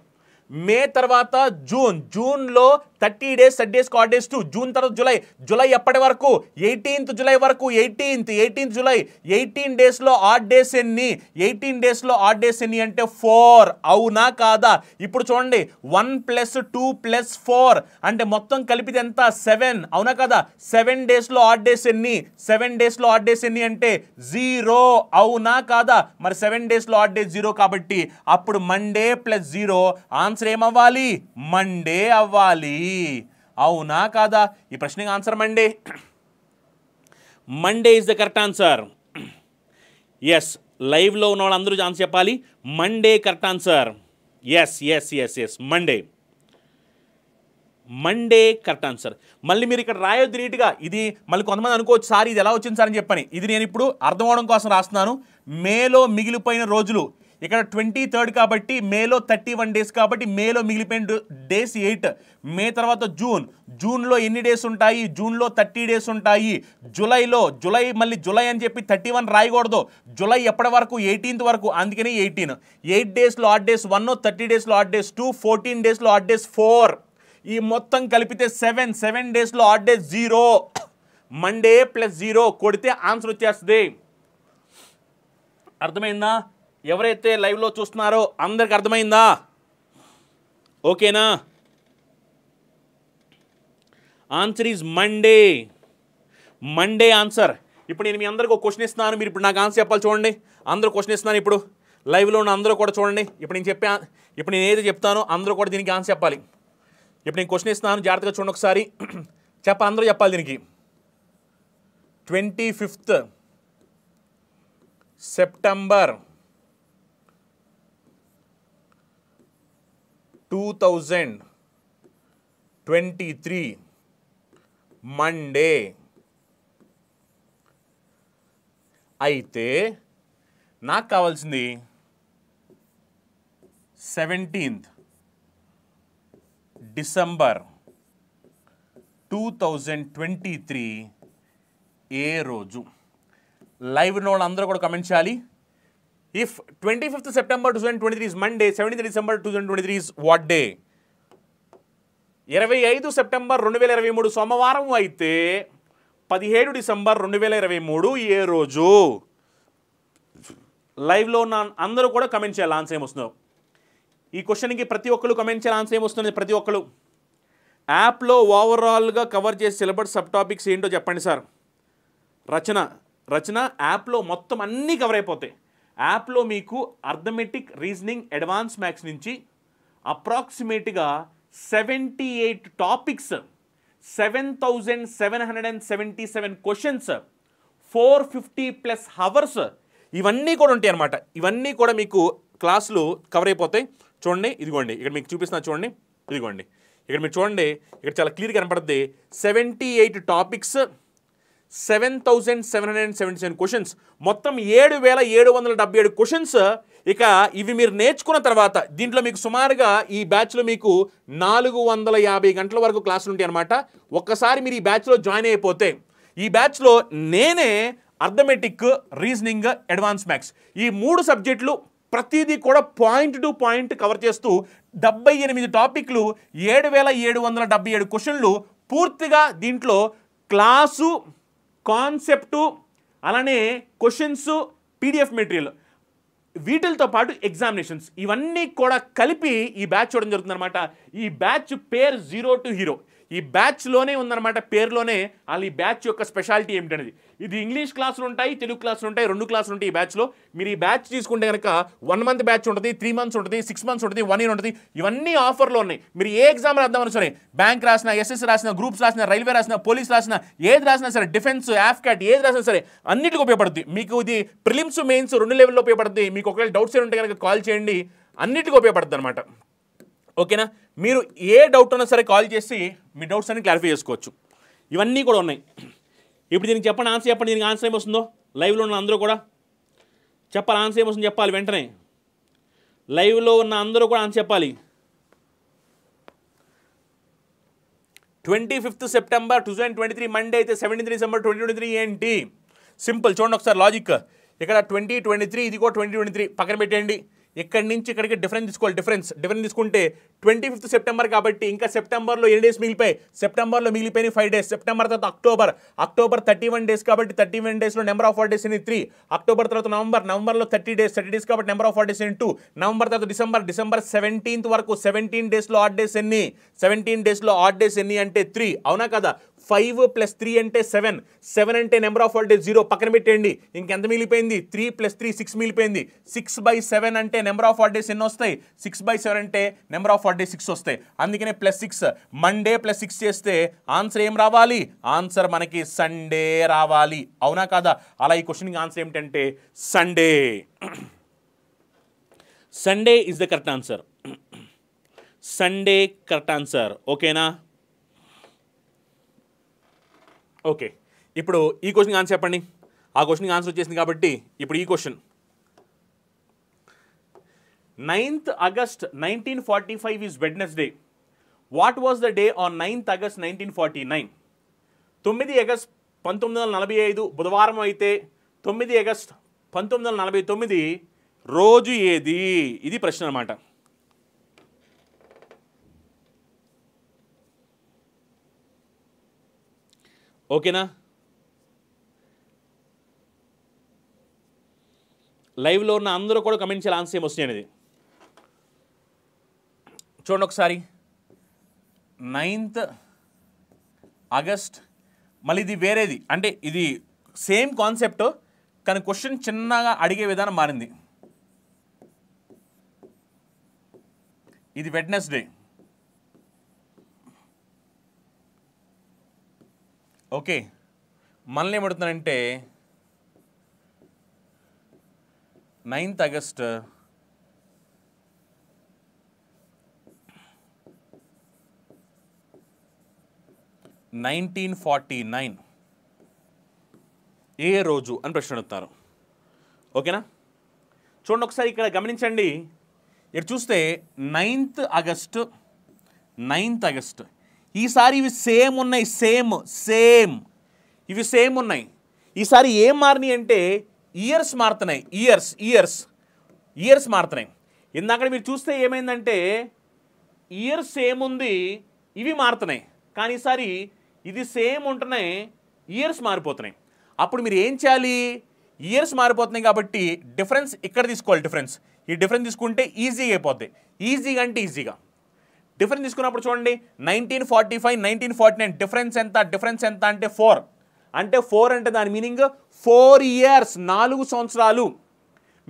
మే తర్వాత జూన్ జూన్లో థర్టీ డేస్ థర్టీ డేస్ కార్ డేస్ టు జూన్ తర్వాత జూలై జూలై ఎప్పటి వరకు ఎయిటీన్త్ జూలై వరకు ఎయిటీన్త్ ఎయిటీన్త్ జూలై ఎయిటీన్ డేస్లో ఆట్ డేస్ ఎన్ని ఎయిటీన్ డేస్లో ఆట్ డేస్ ఎన్ని అంటే ఫోర్ అవునా కాదా ఇప్పుడు చూడండి one plus two plus four అంటే మొత్తం కలిపితే ఎంత సెవెన్ అవునా కదా సెవెన్ డేస్లో ఆట్ డేస్ ఎన్ని సెవెన్ డేస్లో ఆట్ డేస్ ఎన్ని అంటే జీరో అవునా కాదా మరి సెవెన్ డేస్లో ఆట్ డేస్ జీరో కాబట్టి అప్పుడు మండే ప్లస్ జీరో ఆన్సర్ ఏమవ్వాలి మండే అవ్వాలి అవునా కాదా ఈ ప్రశ్నకి answer Monday Monday is the correct answer yes లైవ్లో ఉన్న వాళ్ళందరూ ఆన్సర్ చెప్పాలి Monday correct answer yes yes yes yes Monday Monday correct answer మళ్ళీ మీరు ఇక్కడ రాయొద్దు నీట్గా ఇది మళ్ళీ కొంతమంది అనుకోవచ్చు సార్ ఇది ఎలా వచ్చింది సార్ అని చెప్పని ఇది నేను ఇప్పుడు అర్థం అవడం కోసం రాస్తున్నాను మేలో మిగిలిపోయిన రోజులు ఇక్కడ ట్వంటీ థర్డ్ కాబట్టి మేలో థర్టీ వన్ డేస్ కాబట్టి మేలో మిగిలిపోయిన డేస్ ఎయిట్ మే తర్వాత జూన్ జూన్లో ఎన్ని డేస్ ఉంటాయి జూన్లో థర్టీ డేస్ ఉంటాయి జూలైలో జూలై మళ్ళీ జూలై అని చెప్పి థర్టీ వన్ రాయకూడదు జూలై ఎప్పటి వరకు ఎయిటీన్త్ వరకు అందుకనే ఎయిటీన్ ఎయిట్ డేస్లో ఆట్ డేస్ వన్ థర్టీ డేస్లో ఆట్ డేస్ టూ ఫోర్టీన్ డేస్లో ఆట్ డేస్ ఫోర్ ఈ మొత్తం కలిపితే సెవెన్ సెవెన్ డేస్లో odd days zero Monday plus zero కొడితే ఆన్సర్ వచ్చేస్తుంది అర్థమైందా ఎవరైతే లైవ్లో చూస్తున్నారో అందరికి అర్థమైందా ఓకేనా answer is Monday Monday answer ఇప్పుడు నేను మీ అందరికి ఒక క్వశ్చన్ ఇస్తున్నాను మీరు ఇప్పుడు నాకు ఆన్సర్ చెప్పాలి చూడండి అందరూ క్వశ్చన్ ఇస్తున్నాను ఇప్పుడు లైవ్లో ఉన్న అందరూ కూడా చూడండి ఇప్పుడు నేను చెప్పే ఇప్పుడు నేను ఏది చెప్తానో అందరూ కూడా దీనికి ఆన్సర్ చెప్పాలి ఇప్పుడు నేను క్వశ్చన్ ఇస్తున్నాను జాగ్రత్తగా చూడండి ఒకసారి చెప్ప అందరూ చెప్పాలి దీనికి twenty fifth September two thousand twenty three Monday అయితే నాకు కావాల్సింది seventeenth December two thousand twenty three ఏ రోజు లైవ్ నోడ్ అందరూ కూడా కమెంట్ చేయాలి if twenty fifth September If 25th September 2023 is Monday, 17th December 2023 is what day ఇరవై ఐదు సెప్టెంబర్ రెండు వేల ఇరవై మూడు సోమవారం అయితే పదిహేడు డిసెంబర్ రెండు వేల ఇరవై మూడు ఏ రోజు లైవ్లో నా అందరూ కూడా కమెంట్ చేయాలి ఆన్సర్ ఏమొస్తుందో ఈ క్వశ్చన్కి ప్రతి ఒక్కరు కమెంట్ చేయాలి ఆన్సర్ ఏమొస్తుంది ప్రతి ఒక్కరు యాప్లో ఓవరాల్గా కవర్ చేసే సిలబస్ సబ్ టాపిక్స్ ఏంటో చెప్పండి సార్ రచన రచన యాప్లో మొత్తం అన్నీ కవర్ అయిపోతాయి యాప్లో మీకు అర్థమెటిక్ రీజనింగ్ అడ్వాన్స్ మ్యాథ్స్ నుంచి అప్రాక్సిమేట్గా seventy eight topics seven thousand seven hundred and seventy seven questions four fifty plus hours ఇవన్నీ కూడా ఉంటాయి అనమాట ఇవన్నీ కూడా మీకు క్లాసులు కవర్ అయిపోతాయి చూడండి ఇదిగోండి ఇక్కడ మీకు చూపిస్తున్నా చూడండి ఇదిగోండి ఇక్కడ మీరు చూడండి ఇక్కడ చాలా క్లియర్ కనపడుద్ది seventy eight topics seven thousand seven hundred and seventy seven questions మొత్తం ఏడు వేల ఏడు వందల డెబ్బై ఏడు క్వశ్చన్స్ ఇక ఇవి మీరు నేర్చుకున్న తర్వాత దీంట్లో మీకు సుమారుగా ఈ బ్యాచ్లో మీకు నాలుగు వందల యాభై గంటల వరకు క్లాసులు ఉంటాయి అనమాట ఒక్కసారి మీరు ఈ బ్యాచ్లో జాయిన్ అయిపోతే ఈ బ్యాచ్లో నేనే అర్థమెటిక్ రీజనింగ్ అడ్వాన్స్ మ్యాథ్స్ ఈ మూడు సబ్జెక్టులు ప్రతిదీ కూడా పాయింట్ టు పాయింట్ కవర్ చేస్తూ డెబ్బై ఎనిమిది టాపిక్లు ఏడు వేల ఏడు వందల డెబ్బై ఏడు క్వశ్చన్లు పూర్తిగా దీంట్లో క్లాసు కాన్సెప్టు అలానే క్వశ్చన్స్ పీడిఎఫ్ మెటీరియల్ వీటితో పాటు ఎగ్జామినేషన్స్ ఇవన్నీ కూడా కలిపి ఈ బ్యాచ్ చూడడం జరుగుతుందన్నమాట ఈ బ్యాచ్ పేరు జీరో టు హీరో ఈ బ్యాచ్లోనే ఉందన్నమాట పేరులోనే వాళ్ళు ఈ బ్యాచ్ యొక్క స్పెషాలిటీ ఏమిటనేది ఇది ఇంగ్లీష్ క్లాసులు ఉంటాయి తెలుగు క్లాసులు ఉంటాయి రెండు క్లాసులు ఉంటాయి ఈ బ్యాచ్లో మీరు ఈ బ్యాచ్ తీసుకుంటే కనుక వన్ మంత్ బ్యాచ్ ఉంటుంది త్రీ మంత్స్ ఉంటుంది సిక్స్ మంత్స్ ఉంటుంది వన్ ఇయర్ ఉంటుంది ఇవన్నీ ఆఫర్లో ఉన్నాయి మీరు ఏ ఎగ్జామ్ రాద్దామని సరే బ్యాంక్ రాసిన ఎస్ఎస్ రాసిన గ్రూప్స్ రాసిన రైల్వే రాసిన పోలీస్ రాసిన ఏది రాసినా సరే డిఫెన్స్ ఆఫ్కాట్ ఏది రాసినా సరే అన్నిటికీ ఉపయోగపడుతుంది మీకు ఇది ప్రిలిమ్స్ మెయిన్స్ రెండు లెవెల్లో ఉపయోగపడుతుంది మీకు ఒకవేళ డౌట్స్ ఏమి ఉంటే కనుక కాల్ చేయండి అన్నిటికీ ఉపయోగపడుతుంది అనమాట ఓకేనా మీరు ఏ డౌట్ ఉన్నా సరే కాల్ చేసి మీ డౌట్స్ అన్ని క్లారిఫై చేసుకోవచ్చు ఇవన్నీ కూడా ఉన్నాయి ఇప్పుడు దీనికి చెప్పండి ఆన్సర్ చెప్పండి దీనికి ఆన్సర్ ఏమొస్తుందో లైవ్లో ఉన్న అందరూ కూడా చెప్పాలి ఆన్సర్ ఏమొస్తుంది చెప్పాలి వెంటనే లైవ్లో ఉన్న అందరూ కూడా ఆన్సర్ చెప్పాలి twenty fifth September two thousand twenty three Monday అయితే seventeen December twenty twenty three ఏంటి సింపుల్ చూడండి ఒకసారి లాజిక్ ఇక్కడ ట్వంటీ ట్వంటీ త్రీ ఇది కూడా ట్వంటీ ట్వంటీ త్రీ పక్కన పెట్టేయండి ఇక్కడి నుంచి ఇక్కడికి డిఫరెన్స్ తీసుకోవాలి డిఫరెన్స్ డిఫరెన్స్ తీసుకుంటే ట్వంటీ ఫిఫ్త్ సెప్టెంబర్ కాబట్టి ఇంకా సెప్టెంబర్లో ఎన్ని డేస్ మిగిలిపోయి సెప్టెంబర్లో మిగిలిపోయిన ఫైవ్ డేస్ సెప్టెంబర్ తర్వాత October October thirty one days కాబట్టి థర్టీ వన్ డేస్లో నెంబర్ ఆఫ్ డేస్ అని త్రీ అక్టోబర్ తర్వాత నవంబర్ నవంబర్లో థర్టీ డేస్ థర్టీ డేస్ కాబట్టి నెంబర్ ఆఫ్ హాలిడేస్ అని టూ నవంబర్ తర్వాత డిసెంబర్ డిసెంబర్ సెవెంటీన్త్ వరకు సెవెంటీన్ డేస్లో ఆడ్ డేస్ ఎన్ని సెవెంటీన్ డేస్లో ఆడ్ డేస్ ఎన్ని అంటే త్రీ అవునా కదా ఫైవ్ ప్లస్ త్రీ అంటే సెవెన్ సెవెన్ అంటే నెంబర్ ఆఫ్ హాలిడేస్ జీరో పక్కన పెట్టేయండి ఇంకెంత మిగిలిపోయింది త్రీ ప్లస్ త్రీ సిక్స్ మిగిలిపోయింది సిక్స్ బై సెవెన్ అంటే నెంబర్ ఆఫ్ హాలిడేస్ ఎన్ని వస్తాయి సిక్స్ బై సెవెన్ అంటే నెంబర్ ఆఫ్ హాలిడేస్ సిక్స్ వస్తాయి అందుకనే plus six Monday plus six చేస్తే ఆన్సర్ ఏం రావాలి ఆన్సర్ మనకి సండే రావాలి అవునా కాదా అలా ఈ క్వశ్చన్కి ఆన్సర్ ఏమిటంటే Sunday Sunday is the correct answer Sunday correct answer ఓకేనా ఓకే ఇప్పుడు ఈ క్వశ్చన్కి ఆన్సర్ చెప్పండి ఆ క్వశ్చన్కి ఆన్సర్ వచ్చేసింది కాబట్టి ఇప్పుడు ఈ question ninth August nineteen forty five is Wednesday what was the day on ninth August nineteen forty nine తొమ్మిది ఆగస్ట్ పంతొమ్మిది వందల నలభై ఐదు బుధవారం అయితే తొమ్మిది ఆగస్ట్ పంతొమ్మిది వందల నలభై తొమ్మిది రోజు ఏది ఇది ప్రశ్న అనమాట ఓకేనా లైవ్లో ఉన్న అందరూ కూడా కమెంట్ చేయాలి ఆన్సర్ ఏమొస్తుంది అనేది చూడండి ఒకసారి నైన్త్ ఆగస్ట్ మళ్ళీ ఇది వేరేది అంటే ఇది సేమ్ కాన్సెప్ట్ కానీ క్వశ్చన్ చిన్నగా అడిగే విధానం మారింది ఇది వెడ్నెస్డే ఓకే మనల్ని ఏమడుతున్నానంటే ninth August nineteen forty nine ఏ రోజు అని ప్రశ్న అడుగుతారు ఓకేనా చూడండి ఒకసారి ఇక్కడ గమనించండి ఇక్కడ చూస్తే నైన్త్ ఆగస్ట్ నైన్త్ ఆగస్ట్ ఈసారి ఇవి సేమ్ ఉన్నాయి సేమ్ సేమ్ ఇవి సేమ్ ఉన్నాయి ఈసారి ఏం మారినాయి అంటే ఇయర్స్ మారుతున్నాయి ఇయర్స్ ఇయర్స్ ఇయర్స్ మారుతున్నాయి ఇందాక మీరు చూస్తే ఏమైందంటే ఇయర్ సేమ్ ఉంది ఇవి మారుతున్నాయి కానీ ఈసారి ఇది సేమ్ ఉంటున్నాయి ఇయర్స్ మారిపోతున్నాయి అప్పుడు మీరు ఏం చేయాలి ఇయర్స్ మారిపోతున్నాయి కాబట్టి డిఫరెన్స్ ఇక్కడ తీసుకోవాలి డిఫరెన్స్ ఈ డిఫరెన్స్ తీసుకుంటే ఈజీగా అయిపోద్ది ఈజీగా అంటే ఈజీగా డిఫరెన్స్ తీసుకున్నప్పుడు చూడండి nineteen forty five nineteen forty nine difference ఎంత డిఫరెన్స్ ఎంత అంటే ఫోర్ అంటే ఫోర్ అంటే దాని మీనింగ్ ఫోర్ ఇయర్స్ నాలుగు సంవత్సరాలు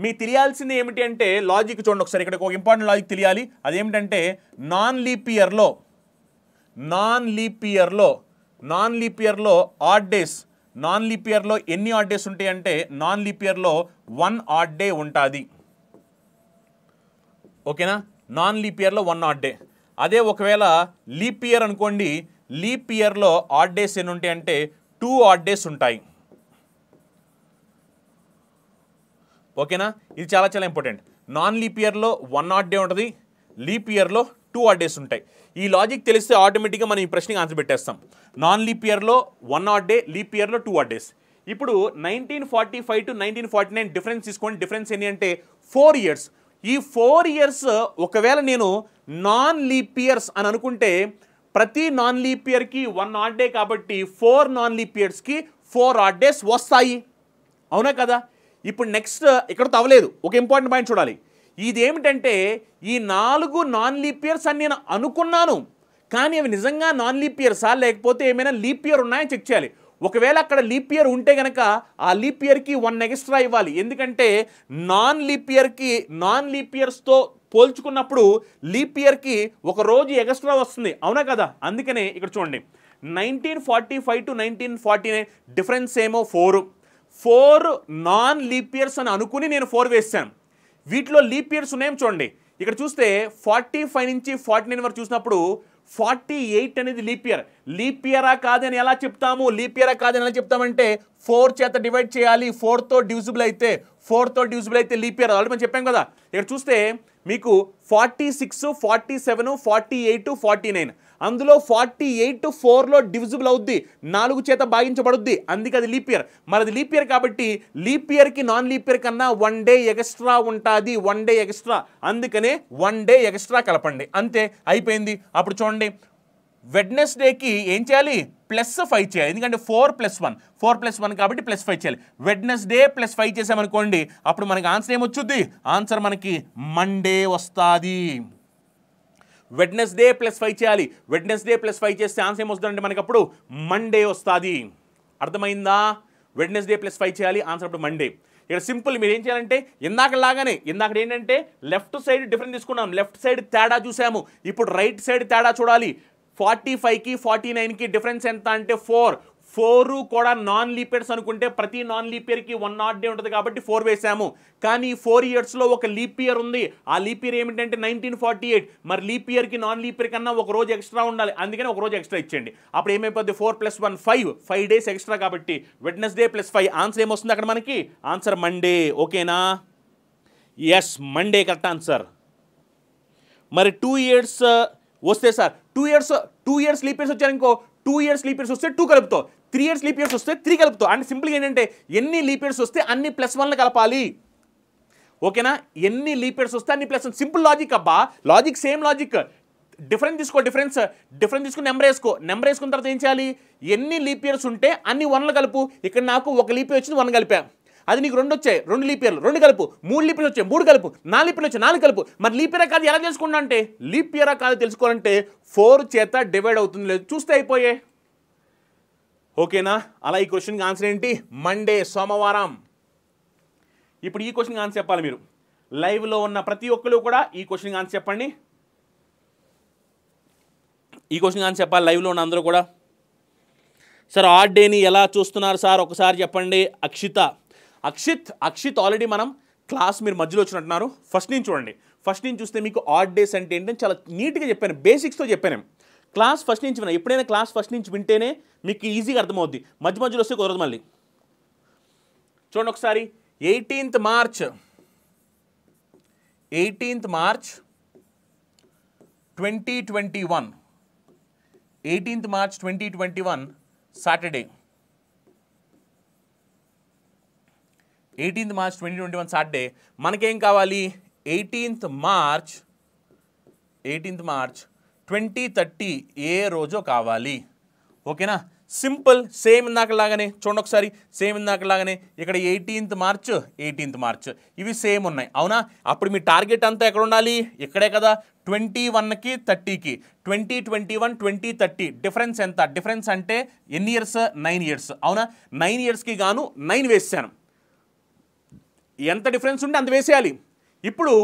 మీ తెలియాల్సింది ఏమిటి అంటే లాజిక్ చూడండి ఒకసారి ఇక్కడ ఒక ఇంపార్టెంట్ లాజిక్ తెలియాలి అదేమిటంటే నాన్ లీప్ ఇయర్లో నాన్ లీప్ ఇయర్లో నాన్ లీప్ ఇయర్లో ఆడ్ డేస్ నాన్ లీప్ ఇయర్లో ఎన్ని ఆడ్ డేస్ ఉంటాయి అంటే నాన్ లీప్ ఇయర్లో వన్ ఆడ్ డే ఉంటుంది ఓకేనా నాన్ లీప్ ఇయర్లో వన్ ఆడ్ డే అదే ఒకవేళ లీప్ ఇయర్ అనుకోండి లీప్ ఇయర్లో ఆడ్ డేస్ ఎన్ని ఉంటాయి అంటే టూ ఆడ్ డేస్ ఉంటాయి ఓకేనా ఇది చాలా చాలా ఇంపార్టెంట్ నాన్ లీప్ ఇయర్లో వన్ ఆడ్ డే ఉంటుంది లీప్ ఇయర్లో టూ ఆడ్ డేస్ ఉంటాయి ఈ లాజిక్ తెలిస్తే ఆటోమేటిక్గా మనం ఈ ప్రశ్నకి ఆన్సర్ పెట్టేస్తాం నాన్ లీప్ ఇయర్లో వన్ ఆడ్ డే లీప్ ఇయర్లో టూ ఆడ్ డేస్ ఇప్పుడు nineteen forty five to nineteen forty nine difference తీసుకోండి డిఫరెన్స్ ఏంటి అంటే ఫోర్ ఇయర్స్ ఈ ఫోర్ ఇయర్స్ ఒకవేళ నేను నాన్ లీప్ ఇయర్స్ అని అనుకుంటే ప్రతి నాన్ లీప్ ఇయర్కి వన్ ఆడ్ డే కాబట్టి ఫోర్ నాన్ లీప్ ఇయర్స్కి ఫోర్ ఆడ్ డేస్ వస్తాయి అవునా కదా ఇప్పుడు నెక్స్ట్ ఇక్కడ తవ్వలేదు ఒక ఇంపార్టెంట్ పాయింట్ చూడాలి ఇది ఏమిటంటే ఈ నాలుగు నాన్ లీప్ ఇయర్స్ అని నేను అనుకున్నాను కానీ అవి నిజంగా నాన్ లీప్ ఇయర్సా లేకపోతే ఏమైనా లీప్ ఇయర్ ఉన్నాయని చెక్ చేయాలి ఒకవేళ అక్కడ లీప్ ఇయర్ ఉంటే కనుక ఆ లీప్ ఇయర్కి వన్ ఎక్స్ట్రా ఇవ్వాలి ఎందుకంటే నాన్ లీప్ ఇయర్కి నాన్ లీప్ ఇయర్స్తో పోల్చుకున్నప్పుడు లీప్ ఇయర్కి ఒక రోజు ఎక్స్ట్రా వస్తుంది అవునా కదా అందుకనే ఇక్కడ చూడండి nineteen forty five to nineteen forty nine difference ఏమో four four non leap years అని అనుకుని నేను ఫోర్ వేసాను వీటిలో లీప్ ఇయర్స్ ఉన్నాయని చూడండి ఇక్కడ చూస్తే ఫార్టీ ఫైవ్ నుంచి ఫార్టీ నైన్ వరకు చూసినప్పుడు ఫార్టీ ఎయిట్ అనేది లీపియర్ లీపియరా కాదని ఎలా చెప్తాము లీపియరా కాదని ఎలా చెప్తామంటే ఫోర్ చేత డివైడ్ చేయాలి ఫోర్తో డివిజిబుల్ అయితే ఫోర్తో డివిజిబుల్ అయితే లీపియర్ ఆల్రెడీ మనం చెప్పాం కదా ఇక్కడ చూస్తే మీకు forty six forty seven forty eight forty nine అందులో ఫార్టీ ఎయిట్ టు ఫోర్లో డివిజిబుల్ అవుద్ది నాలుగు చేత భాగించబడుద్ది అందుకే అది లీపియర్ మరి అది లీపియర్ కాబట్టి లీపియర్కి నాన్ లీపియర్ కన్నా వన్ డే ఎక్స్ట్రా ఉంటుంది వన్ డే ఎక్స్ట్రా అందుకనే వన్ డే ఎక్స్ట్రా కలపండి అంతే అయిపోయింది అప్పుడు చూడండి వెడ్నెస్డేకి ఏం చేయాలి ప్లస్ ఫైవ్ చేయాలి ఎందుకంటే four plus one four plus one కాబట్టి ప్లస్ ఫైవ్ చేయాలి వెడ్నెస్డే ప్లస్ ఫైవ్ చేసామనుకోండి అప్పుడు మనకి ఆన్సర్ ఏమొచ్చుద్ది ఆన్సర్ మనకి మండే వస్తుంది వెడ్నెస్డే ప్లస్ ఫైవ్ చేయాలి వెడ్నెస్డే ప్లస్ ఫైవ్ చేస్తే ఆన్సర్ వస్తుందంటే మనకి అప్పుడు మండే వస్తుంది అర్థమైందా వెడ్నెస్డే ప్లస్ ఫైవ్ చేయాలి ఆన్సర్ అప్పుడు మండే ఇక్కడ సింపుల్ మీరు ఏం చేయాలంటే ఇందాక లాగానే ఇందాక ఏంటంటే లెఫ్ట్ సైడ్ డిఫరెంట్ తీసుకున్నాం లెఫ్ట్ సైడ్ తేడా చూసాము ఇప్పుడు రైట్ సైడ్ తేడా చూడాలి ఫార్టీ ఫైవ్కి ఫార్టీ నైన్కి డిఫరెన్స్ ఎంత అంటే ఫోర్ ఫోరు కూడా నాన్ లీపియర్స్ అనుకుంటే ప్రతి నాన్ లీపియర్కి వన్ నాట్ డే ఉంటుంది కాబట్టి ఫోర్ వేసాము కానీ ఫోర్ ఇయర్స్లో ఒక లీప్ ఇయర్ ఉంది ఆ లీప్ ఇయర్ ఏమిటంటే నైన్టీన్ ఫార్టీ ఎయిట్ మరి లీప్ ఇయర్కి నాన్ లీప్ ఇయర్ కన్నా ఒక రోజు ఎక్స్ట్రా ఉండాలి అందుకని ఒక రోజు ఎక్స్ట్రా ఇచ్చేయండి అప్పుడు ఏమైపోద్ది four plus one five five days extra కాబట్టి వెడ్నెస్డే ప్లస్ ఫైవ్ ఆన్సర్ ఏమొస్తుంది అక్కడ మనకి ఆన్సర్ మండే ఓకేనా ఎస్ మండే కరెక్ట్ ఆన్సర్ మరి టూ ఇయర్స్ వస్తే sir two years two years leap years వచ్చారు ఇంకో టూ ఇయర్స్ లీపియర్స్ వస్తే టూ కలుపుతావు త్రీ ఇయర్స్ లీప్ ఇయర్స్ వస్తే త్రీ కలుపుతావు అండ్ సింపుల్గా ఏంటంటే ఎన్ని లీప్ ఇయర్స్ వస్తే అన్ని ప్లస్ వన్లు కలపాలి ఓకేనా ఎన్ని లీప్ ఇయర్స్ వస్తే అన్ని ప్లస్ వన్ సింపుల్ లాజిక్ అబ్బా లాజిక్ సేమ్ లాజిక్ డిఫరెన్స్ తీసుకో డిఫరెన్స్ డిఫరెన్స్ తీసుకుని నెంబర్ వేసుకో నెంబర్ వేసుకున్న తర్వాత ఏం చేయాలి ఎన్ని లీప్ ఇయర్స్ ఉంటే అన్ని వన్లు కలుపు ఇక్కడ నాకు ఒక లీప్ వచ్చింది వన్ కలిపా అది నీకు రెండు వచ్చాయి రెండు లీపియర్లు రెండు కలుపు మూడు లీపియర్లు వచ్చాయి మూడు కలుపు నాలుగు లీపియర్లు వచ్చాయి నాలుగు కలుపు మరి లీపియరా కాదు ఎలా తెలుసుకుంటా అంటే లీపియరా కాదు తెలుసుకోవాలంటే ఫోర్ చేత డివైడ్ అవుతుంది లేదు చూస్తే అయిపోయే ఓకేనా అలా ఈ క్వశ్చన్కి ఆన్సర్ ఏంటి మండే సోమవారం ఇప్పుడు ఈ క్వశ్చన్కి ఆన్సర్ చెప్పాలి మీరు లైవ్లో ఉన్న ప్రతి ఒక్కరు కూడా ఈ క్వశ్చన్కి ఆన్సర్ చెప్పండి ఈ క్వశ్చన్ ఆన్సర్ చెప్పాలి లైవ్లో ఉన్న అందరూ కూడా సార్ ఆడ్ డేని ఎలా చూస్తున్నారు సార్ ఒకసారి చెప్పండి అక్షిత అక్షిత్ అక్షిత్ ఆల్రెడీ మనం క్లాస్ మీరు మధ్యలో వచ్చినట్టున్నారు ఫస్ట్ నుంచి చూడండి ఫస్ట్ నుంచి చూస్తే మీకు ఆడ్ డేస్ అంటే ఏంటంటే చాలా నీట్గా చెప్పాను బేసిక్స్తో చెప్పాను క్లాస్ ఫస్ట్ నుంచి విన ఎప్పుడైనా క్లాస్ ఫస్ట్ నుంచి వింటేనే మీకు ఈజీగా అర్థమవుద్ది మధ్య మధ్యలో వస్తే కుదరదు మళ్ళీ చూడండి ఒకసారి eighteenth March eighteenth March twenty twenty one eighteenth March twenty twenty one Saturday eighteenth March twenty twenty one Saturday మనకేం కావాలి eighteenth March eighteenth March twenty thirty ఏ రోజో కావాలి ఓకేనా సింపుల్ సేమ్ ఇందాకలాగానే చూడండి ఒకసారి సేమ్ ఇందాకలాగానే ఇక్కడ ఎయిటీన్త్ మార్చ్ ఎయిటీన్త్ మార్చ్ ఇవి సేమ్ ఉన్నాయి అవునా అప్పుడు మీ టార్గెట్ అంతా ఎక్కడ ఉండాలి ఇక్కడే కదా ట్వంటీ వన్కి థర్టీకి twenty twenty one twenty thirty difference ఎంత డిఫరెన్స్ అంటే ఎన్ని ఇయర్స్ నైన్ ఇయర్స్ అవునా నైన్ ఇయర్స్కి గాను నైన్ వేసాను ఎంత డిఫరెన్స్ ఉంటే అంత వేసేయాలి ఇప్పుడు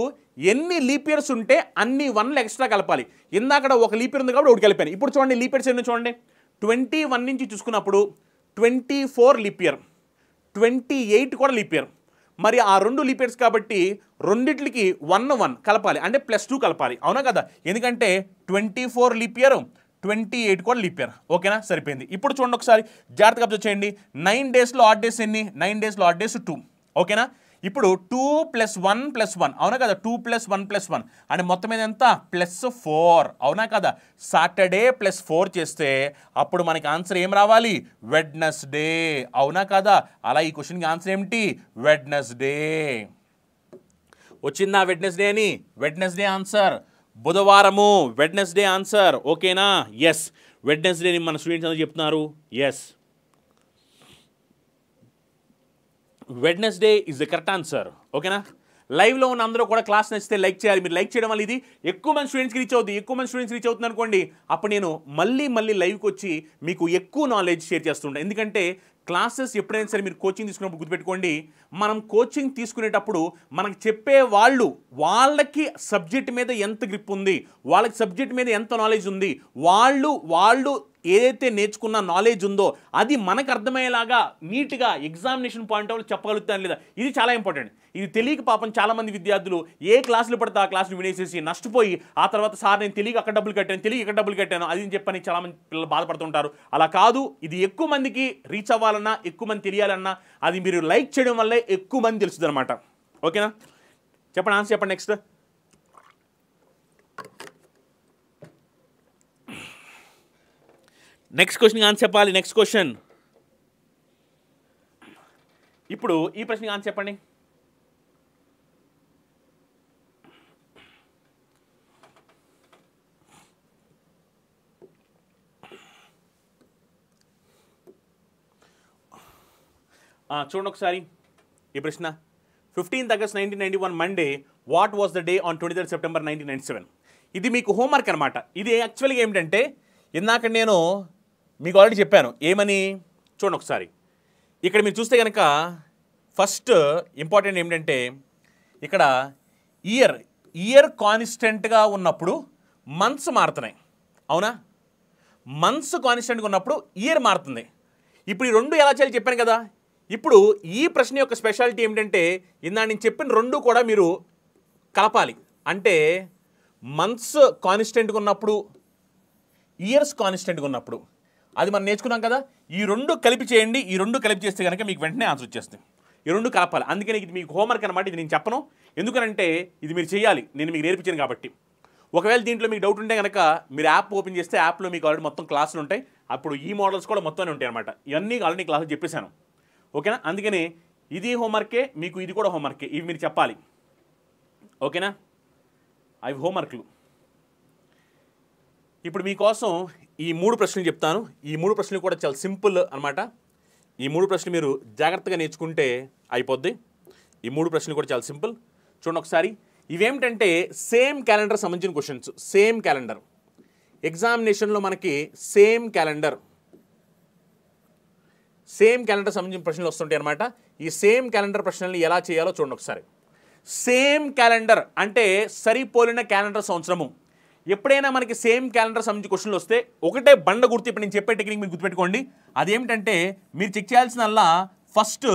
ఎన్ని లీపియర్స్ ఉంటే అన్ని వన్లు ఎక్స్ట్రా కలపాలి ఇందాక ఒక లీపియర్ ఉంది కాబట్టి ఒకటి కలిపాను ఇప్పుడు చూడండి లీపియర్స్ ఎన్ని చూడండి ట్వంటీ వన్ నుంచి చూసుకున్నప్పుడు twenty four leap year twenty eight కూడా లీపియర్ మరి ఆ రెండు లీపియర్స్ కాబట్టి రెండిట్లకి వన్ వన్ కలపాలి అంటే ప్లస్ టూ కలపాలి అవునా కదా ఎందుకంటే twenty four leap year twenty eight కూడా లీపియర్ ఓకేనా సరిపోయింది ఇప్పుడు చూడండి ఒకసారి జాగ్రత్తగా చేయండి నైన్ డేస్లో ఆట్ డేస్ ఎన్ని నైన్ డేస్లో ఆట్ డేస్ టూ ఓకేనా ఇప్పుడు two plus one plus one అవునా కదా two plus one plus one అంటే మొత్తం మీద ఎంత ప్లస్ ఫోర్ అవునా కదా సాటర్డే ప్లస్ ఫోర్ చేస్తే అప్పుడు మనకి ఆన్సర్ ఏం రావాలి డే అవునా కదా అలా ఈ క్వశ్చన్కి ఆన్సర్ ఏమిటి వెడ్నెస్డే వచ్చిందా వెడ్నెస్డే అని వెడ్నెస్డే ఆన్సర్ బుధవారము వెడ్నెస్డే ఆన్సర్ ఓకేనా ఎస్ వెడ్నెస్డేని మన స్టూడెంట్స్ అందరూ చెప్తున్నారు yes Wednesday is the correct answer ఓకేనా లైవ్లో ఉన్న అందరూ కూడా క్లాస్ నచ్చితే లైక్ చేయాలి మీరు లైక్ చేయడం వల్ల ఇది ఎక్కువ మంది స్టూడెంట్స్కి రీచ్ అవుతుంది ఎక్కువ మంది స్టూడెంట్స్ రీచ్ అవుతుంది అనుకోండి అప్పుడు నేను మళ్ళీ మళ్ళీ లైవ్కి వచ్చి మీకు ఎక్కువ నాలెడ్జ్ షేర్ చేస్తుంటాను ఎందుకంటే క్లాసెస్ ఎప్పుడైనా సరే మీరు కోచింగ్ తీసుకున్నప్పుడు గుర్తుపెట్టుకోండి మనం కోచింగ్ తీసుకునేటప్పుడు మనకు చెప్పే వాళ్ళు వాళ్ళకి సబ్జెక్ట్ మీద ఎంత గ్రిప్ ఉంది వాళ్ళకి సబ్జెక్ట్ మీద ఎంత నాలెడ్జ్ ఉంది వాళ్ళు వాళ్ళు ఏదైతే నేర్చుకున్న నాలెడ్జ్ ఉందో అది మనకు అర్థమయ్యేలాగా నీట్గా ఎగ్జామినేషన్ పాయింట్ ఆఫ్ చెప్పగలుగుతాను లేదా ఇది చాలా ఇంపార్టెంట్ ఇది తెలియక పాపం చాలామంది విద్యార్థులు ఏ క్లాసులు పడితే ఆ క్లాసులు వినేసేసి నష్టపోయి ఆ తర్వాత సార్ నేను తెలియక అక్కడ డబ్బులు కట్టాను తెలియక ఇక్కడ డబ్బులు కట్టాను అది చెప్పని చాలామంది పిల్లలు బాధపడుతుంటారు అలా కాదు ఇది ఎక్కువ మందికి రీచ్ అవ్వాలన్నా ఎక్కువ మంది తెలియాలన్నా అది మీరు లైక్ చేయడం వల్లే ఎక్కువ మంది తెలుస్తుంది ఓకేనా చెప్పండి ఆన్సర్ చెప్పండి నెక్స్ట్ నెక్స్ట్ క్వశ్చన్ ఆన్సర్ చెప్పాలి నెక్స్ట్ క్వశ్చన్ ఇప్పుడు ఈ ప్రశ్న ఆన్సర్ చెప్పండి చూడండి ఒకసారి ఈ ప్రశ్న fifteenth August nineteen ninety one Monday what was the day on twenty third September nineteen ninety seven ఇది మీకు హోంవర్క్ అనమాట ఇది యాక్చువల్గా ఏమిటంటే ఇందాక నేను మీకు ఆల్రెడీ చెప్పాను ఏమని చూడండి ఒకసారి ఇక్కడ మీరు చూస్తే కనుక ఫస్ట్ ఇంపార్టెంట్ ఏమిటంటే ఇక్కడ ఇయర్ ఇయర్ కాన్స్టెంట్గా ఉన్నప్పుడు మంత్స్ మారుతున్నాయి అవునా మంత్స్ కాన్స్టెంట్గా ఉన్నప్పుడు ఇయర్ మారుతుంది ఇప్పుడు ఈ రెండు ఎలా చేయాలి చెప్పాను కదా ఇప్పుడు ఈ ప్రశ్న యొక్క స్పెషాలిటీ ఏమిటంటే ఇందా నేను చెప్పిన రెండు కూడా మీరు కలపాలి అంటే మంత్స్ కాన్స్టెంట్గా ఉన్నప్పుడు ఇయర్స్ కాన్స్టెంట్గా ఉన్నప్పుడు అది మనం నేర్చుకున్నాం కదా ఈ రెండు కలిపి చేయండి ఈ రెండు కలిపి చేస్తే కనుక మీకు వెంటనే ఆన్సర్ వచ్చేస్తుంది ఈ రెండు కలపాలి అందుకని ఇది మీకు హోంవర్క్ అనమాట ఇది నేను చెప్పను ఎందుకనంటే ఇది మీరు చేయాలి నేను మీకు నేర్పించాను కాబట్టి ఒకవేళ దీంట్లో మీకు డౌట్ ఉంటే కనుక మీరు యాప్ ఓపెన్ చేస్తే యాప్లో మీకు ఆల్రెడీ మొత్తం క్లాసులు ఉంటాయి అప్పుడు ఈ మోడల్స్ కూడా మొత్తం ఉంటాయి అనమాట ఇవన్నీ ఆల్రెడీ క్లాసులు చెప్పేశాను ఓకేనా అందుకని ఇది హోంవర్కే మీకు ఇది కూడా హోంవర్కే ఇవి మీరు చెప్పాలి ఓకేనా అవి హోంవర్క్లు ఇప్పుడు మీకోసం ఈ మూడు ప్రశ్నలు చెప్తాను ఈ మూడు ప్రశ్నలు కూడా చాలా సింపుల్ అనమాట ఈ మూడు ప్రశ్నలు మీరు జాగ్రత్తగా నేర్చుకుంటే అయిపోద్ది ఈ మూడు ప్రశ్నలు కూడా చాలా సింపుల్ చూడండి ఒకసారి ఇవేమిటంటే సేమ్ క్యాలెండర్ సంబంధించిన క్వశ్చన్స్ సేమ్ క్యాలెండర్ ఎగ్జామినేషన్లో మనకి సేమ్ క్యాలెండర్ సేమ్ క్యాలెండర్ సంబంధించిన ప్రశ్నలు వస్తుంటాయి అనమాట ఈ సేమ్ క్యాలెండర్ ప్రశ్నల్ని ఎలా చేయాలో చూడండి ఒకసారి సేమ్ క్యాలెండర్ అంటే సరిపోలిన క్యాలెండర్ సంవత్సరము ఎప్పుడైనా మనకి సేమ్ క్యాలెండర్ సంబంధించి క్వశ్చన్లు వస్తే ఒకటే బండ గుర్తు ఇప్పుడు నేను చెప్పే టెక్నిక్ మీరు గుర్తుపెట్టుకోండి అదేమిటంటే మీరు చెక్ చేయాల్సినల్లా ఫస్ట్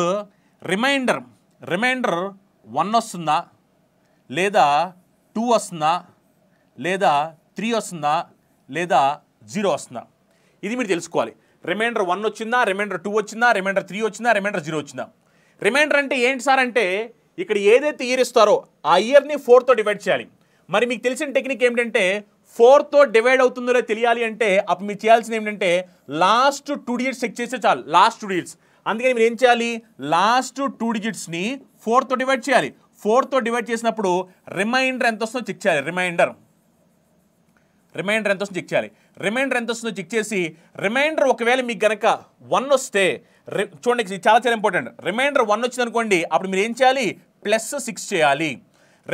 రిమైండర్ రిమైండర్ వన్ వస్తుందా లేదా టూ వస్తుందా లేదా త్రీ వస్తుందా లేదా జీరో వస్తుందా ఇది మీరు తెలుసుకోవాలి రిమైండర్ వన్ వచ్చిందా రిమైండర్ టూ వచ్చిందా రిమైండర్ త్రీ వచ్చిందా రిమైండర్ జీరో వచ్చిందా రిమైండర్ అంటే ఏంటి సార్ అంటే ఇక్కడ ఏదైతే ఇయర్ ఇస్తారో ఆ ఇయర్ని ఫోర్తో డివైడ్ చేయాలి మరి మీకు తెలిసిన టెక్నిక్ ఏమిటంటే ఫోర్తో డివైడ్ అవుతుందో తెలియాలి అంటే అప్పుడు మీరు చేయాల్సింది ఏమిటంటే లాస్ట్ టూ డిజిట్స్ చెక్ చేస్తే చాలు లాస్ట్ టూ డిజిట్స్ అందుకని మీరు ఏం చేయాలి లాస్ట్ టూ డిజిట్స్ని ఫోర్తో డివైడ్ చేయాలి ఫోర్తో డివైడ్ చేసినప్పుడు రిమైండర్ ఎంత వస్తుందో చెక్ చేయాలి రిమైండర్ రిమైండర్ ఎంత వస్తుందో చెక్ చేయాలి రిమైండర్ ఎంత వస్తుందో చెక్ చేసి రిమైండర్ ఒకవేళ మీకు గనక వన్ వస్తే చూడండి చాలా చాలా ఇంపార్టెంట్ రిమైండర్ వన్ అనుకోండి అప్పుడు మీరు ఏం చేయాలి ప్లస్ సిక్స్ చేయాలి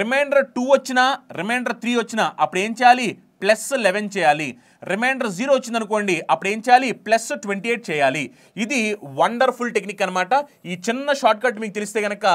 రిమైండర్ టూ వచ్చినా రిమైండర్ త్రీ వచ్చినా అప్పుడు ఏం చేయాలి ప్లస్ లెవెన్ చేయాలి రిమైండర్ జీరో వచ్చిందనుకోండి అప్పుడు ఏం చేయాలి ప్లస్ ట్వంటీ ఎయిట్ చేయాలి ఇది వండర్ఫుల్ టెక్నిక్ అనమాట ఈ చిన్న షార్ట్కట్ మీకు తెలిస్తే కనుక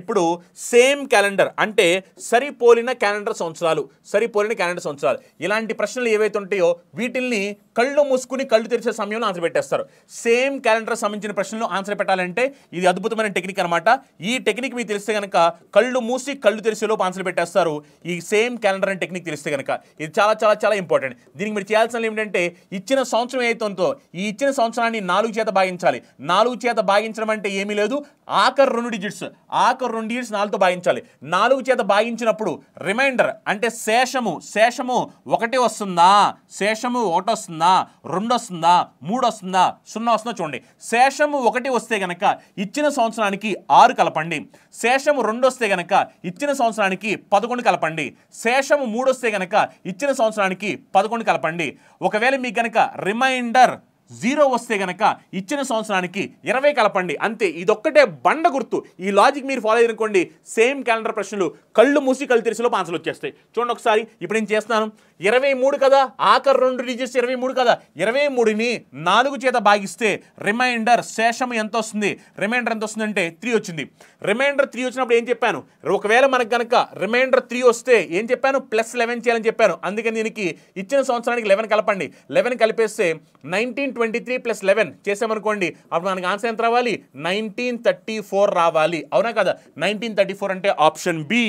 ఇప్పుడు సేమ్ క్యాలెండర్ అంటే సరిపోలిన క్యాలెండర్ సంవత్సరాలు సరిపోలిన క్యాలెండర్ సంవత్సరాలు ఇలాంటి ప్రశ్నలు ఏవైతే ఉంటాయో వీటిల్ని కళ్ళు మూసుకుని కళ్ళు తెరిచే సమయంలో ఆన్సర్ పెట్టేస్తారు సేమ్ క్యాలెండర్ సంబంధించిన ప్రశ్నలు ఆన్సర్ పెట్టాలంటే ఇది అద్భుతమైన టెక్నిక్ అనమాట ఈ టెక్నిక్ మీకు తెలిస్తే కనుక కళ్ళు మూసి కళ్ళు తెరిచేలోపు ఆన్సర్ పెట్టేస్తారు ఈ సేమ్ క్యాలెండర్ అనే టెక్నిక్ తెలిస్తే కనుక ఇది చాలా చాలా చాలా ఇంపార్టెంట్ దీనికి మీరు చేయాల్సి చేయాల్సిన ఏమిటంటే ఇచ్చిన సంవత్సరం ఏదైతుందో ఈ ఇచ్చిన సంవత్సరాన్ని నాలుగు చేత భాగించాలి నాలుగు చేత భాగించడం అంటే ఏమీ లేదు ఆఖరు రెండు డిజిట్స్ ఆఖరు రెండు డిజిట్స్ నాలుగుతో భాగించాలి నాలుగు చేత భాగించినప్పుడు రిమైండర్ అంటే శేషము శేషము ఒకటి వస్తుందా శేషము ఒకటి వస్తుందా రెండు వస్తుందా మూడు వస్తుందా సున్నా వస్తుందా చూడండి శేషము ఒకటి వస్తే గనక ఇచ్చిన సంవత్సరానికి ఆరు కలపండి శేషము రెండు వస్తే గనక ఇచ్చిన సంవత్సరానికి పదకొండు కలపండి శేషము మూడు వస్తే గనక ఇచ్చిన సంవత్సరానికి పదకొండు కలపండి ఒకవేళ మీకు కనుక రిమైండర్ జీరో వస్తే గనక ఇచ్చిన సంవత్సరానికి ఇరవై కలపండి అంతే ఇదొక్కటే బండ గుర్తు ఈ లాజిక్ మీరు ఫాలో అయ్యనుకోండి సేమ్ క్యాలెండర్ ప్రశ్నలు కళ్ళు మూసి కళ్ళు తెరిసిలో ఆన్సర్లు వచ్చేస్తాయి చూడండి ఒకసారి ఇప్పుడు నేను చేస్తున్నాను ఇరవై మూడు కదా ఆఖరు రెండు డిజిట్స్ ఇరవై మూడు కదా ఇరవై మూడుని నాలుగు చేత భాగిస్తే రిమైండర్ శేషం ఎంత వస్తుంది రిమైండర్ ఎంత వస్తుందంటే త్రీ వచ్చింది రిమైండర్ త్రీ వచ్చినప్పుడు ఏం చెప్పాను ఒకవేళ మనకు కనుక రిమైండర్ త్రీ వస్తే ఏం చెప్పాను ప్లస్ లెవెన్ చేయాలని చెప్పాను అందుకని దీనికి ఇచ్చిన సంవత్సరానికి లెవెన్ కలపండి లెవెన్ కలిపేస్తే nineteen twenty three plus eleven చేసామనుకోండి అప్పుడు మనకి ఆన్సర్ ఎంత రావాలి నైన్టీన్ థర్టీ ఫోర్ రావాలి అవునా కదా నైన్టీన్ థర్టీ ఫోర్ అంటే ఆప్షన్ బి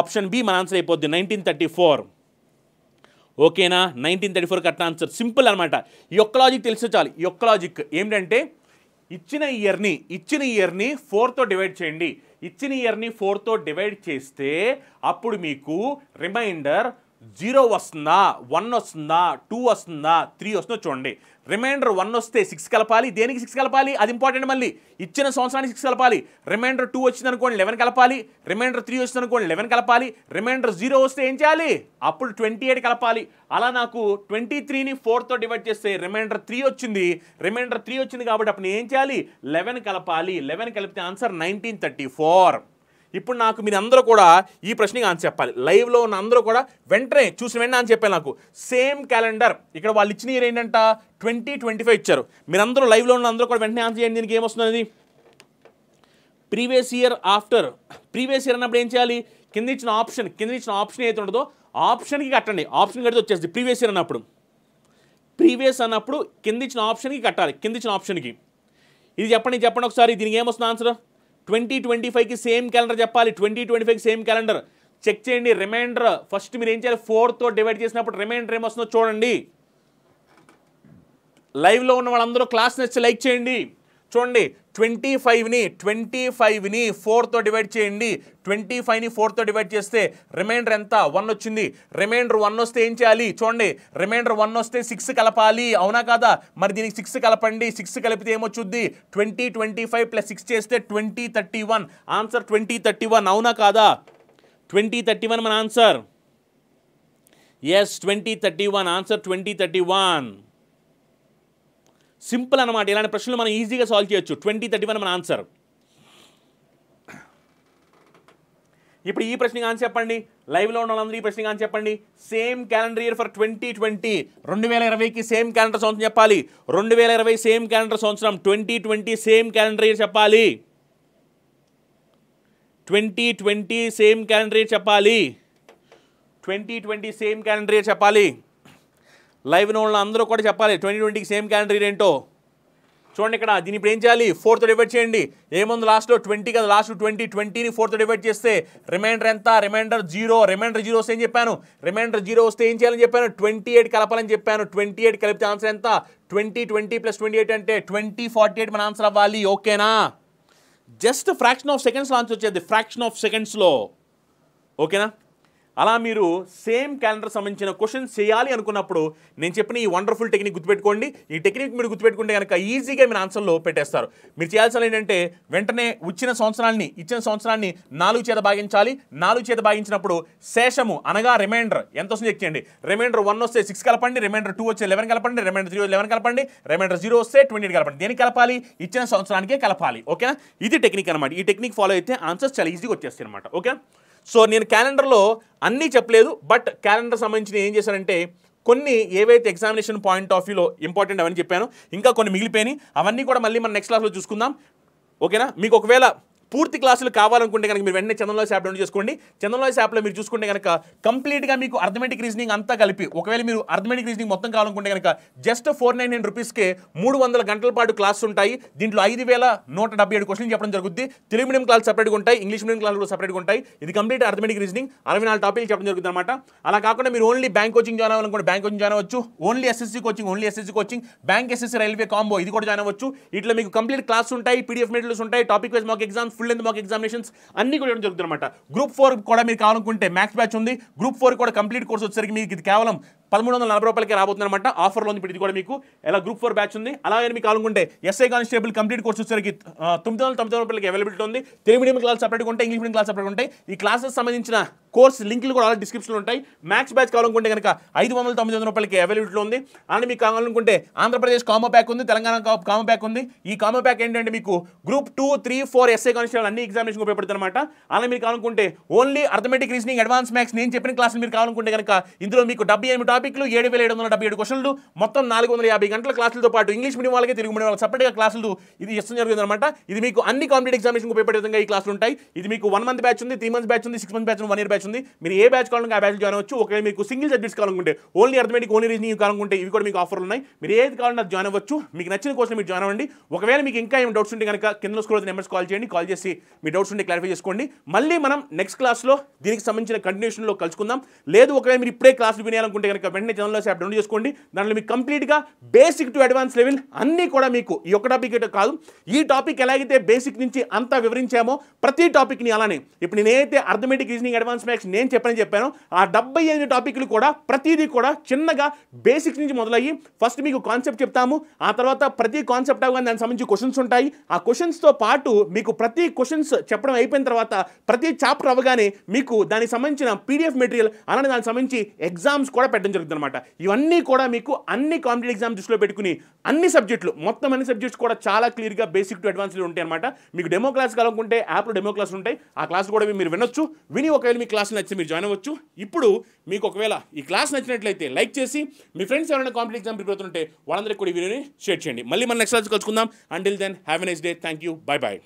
ఆప్షన్ బి మన ఆన్సర్ అయిపోద్ది నైన్టీన్ థర్టీ ఫోర్ ఓకేనా nineteen thirty four correct answer simple అనమాట ఈ ఒక్క లాజిక్ తెలిసే చాలు ఈ ఒక్క లాజిక్ ఏంటంటే ఇచ్చిన ఇయర్ని ఇచ్చిన ఇయర్ని ఫోర్తో డివైడ్ చేయండి ఇచ్చిన ఇయర్ని ఫోర్తో డివైడ్ చేస్తే అప్పుడు మీకు రిమైండర్ జీరో వస్తుందా వన్ వస్తుందా టూ వస్తుందా త్రీ వస్తుందో చూడండి రిమైండర్ వన్ వస్తే సిక్స్ కలపాలి దేనికి సిక్స్ కలపాలి అది ఇంపార్టెంట్ మళ్ళీ ఇచ్చిన సంవత్సరానికి సిక్స్ కలపాలి రిమైండర్ టూ వచ్చింది అనుకోండి లెవెన్ కలపాలి రిమైండర్ త్రీ వచ్చింది అనుకోండి లెవెన్ కలపాలి రిమైండర్ జీరో వస్తే ఏం చేయాలి అప్పుడు ట్వంటీ ఎయిట్ కలపాలి అలా నాకు ట్వంటీ త్రీని ఫోర్తో డివైడ్ చేస్తే రిమైండర్ త్రీ వచ్చింది రిమైండర్ త్రీ వచ్చింది కాబట్టి అప్పుడు ఏం చేయాలి లెవెన్ కలపాలి లెవెన్ కలిపితే ఆన్సర్ నైన్టీన్ థర్టీ ఫోర్ ఇప్పుడు నాకు మీరు అందరూ కూడా ఈ ప్రశ్నకి ఆన్సర్ చెప్పాలి లైవ్లో ఉన్న అందరూ కూడా వెంటనే చూసిన వెంటనే అని చెప్పాలి నాకు సేమ్ క్యాలెండర్ ఇక్కడ వాళ్ళు ఇచ్చిన ఇయర్ ఏంటంట ట్వంటీ ట్వంటీ ఫైవ్ ఇచ్చారు మీరందరూ లైవ్లో ఉన్న అందరూ కూడా వెంటనే ఆన్సర్ చేయండి దీనికి ఏమొస్తుంది previous year after previous year అన్నప్పుడు ఏం చేయాలి కింద ఇచ్చిన ఆప్షన్ కింద ఇచ్చిన ఆప్షన్ ఏదైతే ఉంటుందో ఆప్షన్కి కట్టండి ఆప్షన్ కడితే వచ్చేసి ప్రీవియస్ ఇయర్ అన్నప్పుడు ప్రీవియస్ అన్నప్పుడు కింద ఇచ్చిన ఆప్షన్కి కట్టాలి కింద ఇచ్చిన ఆప్షన్కి ఇది చెప్పండి చెప్పండి ఒకసారి దీనికి ఏమొస్తుంది ఆన్సర్ ట్వంటీ ట్వంటీ ఫైవ్కి సేమ్ క్యాలెండర్ చెప్పాలి ట్వంటీ ట్వంటీ ఫైవ్కి సేమ్ క్యాలెండర్ చెక్ చేయండి రిమైండర్ ఫస్ట్ మీరు ఏం చేయాలి ఫోర్తో డివైడ్ చేసినప్పుడు రిమైండర్ ఏమొస్తుందో చూడండి లైవ్లో ఉన్న వాళ్ళందరూ క్లాస్ నచ్చి లైక్ చేయండి చూడండి ట్వంటీ ఫైవ్ని ట్వంటీ ఫైవ్ని ఫోర్తో డివైడ్ చేయండి ట్వంటీ ఫైవ్ని ఫోర్తో డివైడ్ చేస్తే రిమైండర్ ఎంత వన్ వచ్చింది రిమైండర్ వన్ వస్తే ఏం చేయాలి చూడండి రిమైండర్ వన్ వస్తే సిక్స్ కలపాలి అవునా కాదా మరి దీనికి సిక్స్ కలపండి సిక్స్ కలిపితే ఏమొచ్చుద్ది twenty twenty five plus six చేస్తే twenty thirty one answer twenty thirty one అవునా కాదా ట్వంటీ థర్టీ వన్ మన answer yes twenty thirty one answer twenty thirty one simple అనమాట ఇలాంటి ప్రశ్నలు మనం ఈజీగా సాల్వ్ చేయొచ్చు ట్వంటీ థర్టీ వన్ మన ఆన్సర్ ఇప్పుడు ఈ ప్రశ్నకి ఆన్సర్ చెప్పండి లైవ్లో ఉన్న వాళ్ళందరూ ఈ ప్రశ్నకి ఆన్సర్ చెప్పండి same calendar year for twenty twenty రెండు వేల ఇరవైకి సేమ్ క్యాలెండర్ సంవత్సరం చెప్పాలి రెండు వేల ఇరవై సేమ్ క్యాలెండర్ సంవత్సరం twenty twenty same calendar year చెప్పాలి twenty twenty same calendar year చెప్పాలి twenty twenty same calendar year చెప్పాలి లైవ్ ఉన్న అందరూ కూడా చెప్పాలి ట్వంటీ ట్వంటీకి సేమ్ క్యాలెండర్ ఏంటో చూడండి ఇక్కడ దీని ఇప్పుడు ఏం చేయాలి ఫోర్త్ డివైడ్ చేయండి ఏముంది లాస్ట్లో ట్వంటీ కదా లాస్ట్ ట్వంటీ ట్వంటీని ఫోర్త్ డివైడ్ చేస్తే రిమైండర్ ఎంత రిమైండర్ జీరో రిమైండర్ జీరో వస్తే ఏం చెప్పాను రిమైండర్ జీరో వస్తే ఏం చేయాలని చెప్పాను ట్వంటీ ఎయిట్ కలపాలని చెప్పాను ట్వంటీ ఎయిట్ కలిపితే ఆన్సర్ ఎంత twenty twenty plus twenty eight అంటే ట్వంటీ ఫార్టీ ఎయిట్ మన ఆన్సర్ అవ్వాలి ఓకేనా just fraction of seconds answer వచ్చేది ఫ్రాక్షన్ ఆఫ్ సెకండ్స్లో ఓకేనా అలా మీరు సేమ్ క్యాలెండర్ సంబంధించిన క్వశ్చన్స్ చేయాలి అనుకున్నప్పుడు నేను చెప్పిన ఈ వండర్ఫుల్ టెక్నిక్ గుర్తుపెట్టుకోండి ఈ టెక్నిక్ మీరు గుర్తుపెట్టుకుంటే కనుక ఈజీగా మీరు ఆన్సర్లో పెట్టేస్తారు మీరు చేయాల్సిన ఏంటంటే వెంటనే వచ్చిన సంవత్సరాన్ని ఇచ్చిన సంవత్సరాన్ని నాలుగు చేత భాగించాలి నాలుగు చేత భాగించినప్పుడు శేషము అనగా రిమైండర్ ఎంత వస్తుంది చెక్ చేయండి రిమైండర్ వన్ వస్తే సిక్స్ కలపండి రిమైండర్ టూ వచ్చే లెవెన్ కలపండి రిమైండర్ త్రీ లెవెన్ కలపండి రిమైండర్ జీరో వస్తే ట్వంటీ కలపండి దేనికి కలపాలి ఇచ్చిన సంవత్సరానికే కలపాలి ఓకేనా ఇది టెక్నిక్ అనమాట ఈ టెక్నిక్ ఫాలో అయితే ఆన్సర్స్ చాలా ఈజీగా వచ్చేస్తాయి అనమాట ఓకే సో నేను క్యాలెండర్లో అన్నీ చెప్పలేదు బట్ క్యాలెండర్ సంబంధించిన ఏం చేశానంటే కొన్ని ఏవైతే ఎగ్జామినేషన్ పాయింట్ ఆఫ్ వ్యూలో ఇంపార్టెంట్ అవన్నీ చెప్పాను ఇంకా కొన్ని మిగిలిపోయినాయి అవన్నీ కూడా మళ్ళీ మనం నెక్స్ట్ క్లాస్లో చూసుకుందాం ఓకేనా మీకు ఒకవేళ పూర్తి క్లాసులు కావాలనుకుంటే కనుక మీరు వెంటనే చంద్రంలో యాప్ డౌన్లోడ్ చేసుకోండి చంద్రంలో యాప్లో మీరు చూసుకుంటే కనుక కంప్లీట్గా మీకు అర్థమెటిక్ రీజనింగ్ అంతా కలిపి ఒకవేళ మీరు అర్థమెటిక్ రీజనింగ్ మొత్తం కావాలనుకుంటే కనుక జస్ట్ ఫోర్ నైన్ నైన్ రూపీస్కే మూడు వందల గంటల పాటు క్లాస్ ఉంటాయి దీంట్లో ఐదు వేల నూట డెబ్బై ఏడు క్వశ్చన్ చెప్పడం జరుగుతుంది తెలుగు మీడియం క్లాస్ సపరేట్గా ఉంటాయి ఇంగ్లీష్ మీడియం క్లాస్ కూడా సపరేట్గా ఉంటాయి ఇది కంప్లీట్ అర్థమెటిక్ రీజనింగ్ అరవై నాలుగు టాపిక్లు చెప్పడం జరుగుతుంది అనమాట అలా కాకుండా మీరు ఓన్లీ బ్యాంక్ కోచింగ్ జాయిన్ అవ్వాలనుకుంటే బ్యాంక్ కోచింగ్ జాయిన్ అవ్వచ్చు only SSC coaching only SSC coaching bank SSC railway combo ఇది కూడా జాయిన్ అవ్వచ్చు ఇట్లా మీకు కంప్లీట్ క్లాస్ ఉంటాయి పీడిఎఫ్ మెటీరియల్స్ ఉంటాయి టాపిక్ వైజ్ మాకు ఎగ్జామ్స్ ఫుల్ లెంత్ మాకు ఎగ్జామినేషన్స్ అన్ని కూడా జరుగుతుంది అనమాట గ్రూప్ ఫోర్ కూడా మీరు కావాలనుకుంటే మ్యాథ్స్ బ్యాచ్ ఉంది గ్రూప్ ఫోర్ కూడా కంప్లీట్ కోర్స్ వచ్చేసరికి మీకు ఇది కేవలం పదమూడు వందల నలభై రూపాయలకి రాబోతుందన్నమాట ఆఫర్లో ఉంది ఇప్పుడు ఇది కూడా మీకు ఎలా గ్రూప్ ఫోర్ బ్యాచ్ ఉంది అలాగే మీకు అనుకుంటే ఎస్ఐ కానిస్టేబుల్ కంప్లీట్ కోర్స్ వచ్చేసరికి తొమ్మిది వందల తొమ్మిది రూపాయలకి అవైలబిలిటీ ఉంది తెలుగు మీడియం క్లాస్ సపరేట్గా ఉంటాయి ఇంగ్లీష్ మీడియం క్లాస్ సపరేట్ ఉంటాయి ఈ క్లాసెస్ సంబంధించిన కోర్స్ లింక్లు కూడా అలా డిస్క్రిప్షన్లో ఉంటాయి మ్యాక్స్ బ్యాచ్ కావాలనుకుంటే కనుక ఐదు వందల తొమ్మిది వందల రూపాయలకి అవైలబిలిటీలో ఉంది అని మీకు కావాలనుకుంటే ఆంధ్రప్రదేశ్ కామో ప్యాక్ ఉంది తెలంగాణ కామో ప్యాక్ ఉంది ఈ కామో ప్యాక్ ఏంటంటే మీకు group two three four SI constable అన్ని ఎగ్జామినేషన్ ఉపయోగపడుతుంది అనమాట అలా మీరు కావాలనుకుంటే only arithmetic reasoning advance maths నేను చెప్పిన క్లాసులు మీరు కావాలనుకుంటే కనుక ఇందులో మీకు డబ్బు ఏమిటో టాపిక్లు ఏడు వేల ఏడు వందల డెబ్బై ఏడు క్వశ్చన్లు మొత్తం నాలుగు వందల యాభై గంటల క్లాసులతో పాటు ఇంగ్లీష్ మీడియం వాళ్ళకి తెలుగు మీడియం వాళ్ళకి సపరేట్గా క్లాసులు ఇది ఇష్టం జరుగుతుంది అనమాట ఇది మీకు అన్ని కాంపిటీ ఎగ్జామినేషన్ ఉపయోగపడే విధంగా ఈ క్లాసులు ఉంటాయి ఇది మీకు వన్ మంత్ బ్యాచ్ ఉంది త్రీ మంత్స్ బ్యాచ్ ఉంది సిక్స్ మంత్ బ్యాచ్ ఉంది వన్ ఇయర్ బ్యాచ్ ఉంది మీరు ఏ బ్యాచ్ కావాలంటే ఆ బ్యాచ్ జాయిన్ అవ్వచ్చు ఒకవేళ మీకు సింగిల్ సబ్జెక్ట్స్ కావాలనుకుంటే ఓన్లీ అర్థమేటిక్ ఓన్లీ రీజనింగ్ కావాలనుకుంటే ఇవి కూడా మీకు ఆఫర్లు ఉన్నాయి మీరు ఏది కావాలంటే జాయిన్ అవ్వచ్చు మీకు నచ్చిన కోసం మీరు జాయిన్ అవ్వండి ఒకవేళ మీకు ఇంకా ఏం డౌట్స్ ఉంటే కనుక కింద స్కూల్ నెంబర్స్ కాల్ చేయండి కాల్ చేసి మీ డౌట్స్ ఉంటే క్లారిఫై చేసుకోండి మళ్ళీ మనం నెక్స్ట్ క్లాస్లో దీనికి సంబంధించిన కంటిన్యూషన్లో కలుసుకుందాం లేదు ఒకవేళ మీరు ఇప్పుడే క్లాసులు వినేయాలనుకుంటే కనుక యొక్క వెంటనే ఛానల్లో యాప్ డౌన్లోడ్ చేసుకోండి దానిలో మీకు కంప్లీట్గా బేసిక్ టు అడ్వాన్స్ లెవెల్ అన్నీ కూడా మీకు ఈ ఒక టాపిక్ కాదు ఈ టాపిక్ ఎలాగైతే బేసిక్ నుంచి అంతా వివరించామో ప్రతి టాపిక్ని అలానే ఇప్పుడు నేనైతే అర్థమెటిక్ రీజనింగ్ అడ్వాన్స్ మ్యాక్స్ నేను చెప్పని చెప్పాను ఆ డెబ్బై ఎనిమిది టాపిక్లు కూడా ప్రతిదీ కూడా చిన్నగా బేసిక్స్ నుంచి మొదలయ్యి ఫస్ట్ మీకు కాన్సెప్ట్ చెప్తాము ఆ తర్వాత ప్రతి కాన్సెప్ట్ అవగానే దానికి సంబంధించి క్వశ్చన్స్ ఉంటాయి ఆ క్వశ్చన్స్తో పాటు మీకు ప్రతి క్వశ్చన్స్ చెప్పడం అయిపోయిన తర్వాత ప్రతి చాప్టర్ అవగానే మీకు దానికి సంబంధించిన పీడిఎఫ్ మెటీరియల్ అలానే దానికి సంబంధించి ఎగ్జామ్స్ కూడా పెట్టడం జరుగుతుందన్నమాట ఇవన్నీ కూడా మీకు అన్ని కాంపిటేటివ్ ఎగ్జామ్ దృష్టిలో పెట్టుకుని అన్ని సబ్జెక్టులు మొత్తం అన్ని సబ్జెక్ట్స్ కూడా చాలా క్లియర్గా బేసిక్ టు అడ్వాన్స్లో ఉంటాయి అనమాట మీకు డెమో క్లాస్ కావాలనుకుంటే యాప్లో డెమో క్లాస్ ఉంటాయి ఆ క్లాస్ కూడా మీరు వినొచ్చు విని ఒకవేళ మీ క్లాస్ నచ్చి మీరు జాయిన్ అవ్వచ్చు ఇప్పుడు మీకు ఒకవేళ ఈ క్లాస్ నచ్చినట్లయితే లైక్ చేసి మీ ఫ్రెండ్స్ ఎవరైనా కాంపిటేటివ్ ఎగ్జామ్ ప్రిపేర్ అవుతుంటే వాళ్ళందరికీ కూడా ఈ వీడియోని షేర్ చేయండి మళ్ళీ మన నెక్స్ట్ క్లాస్ కలుసుకుందాం and then have a nice day thank you bye bye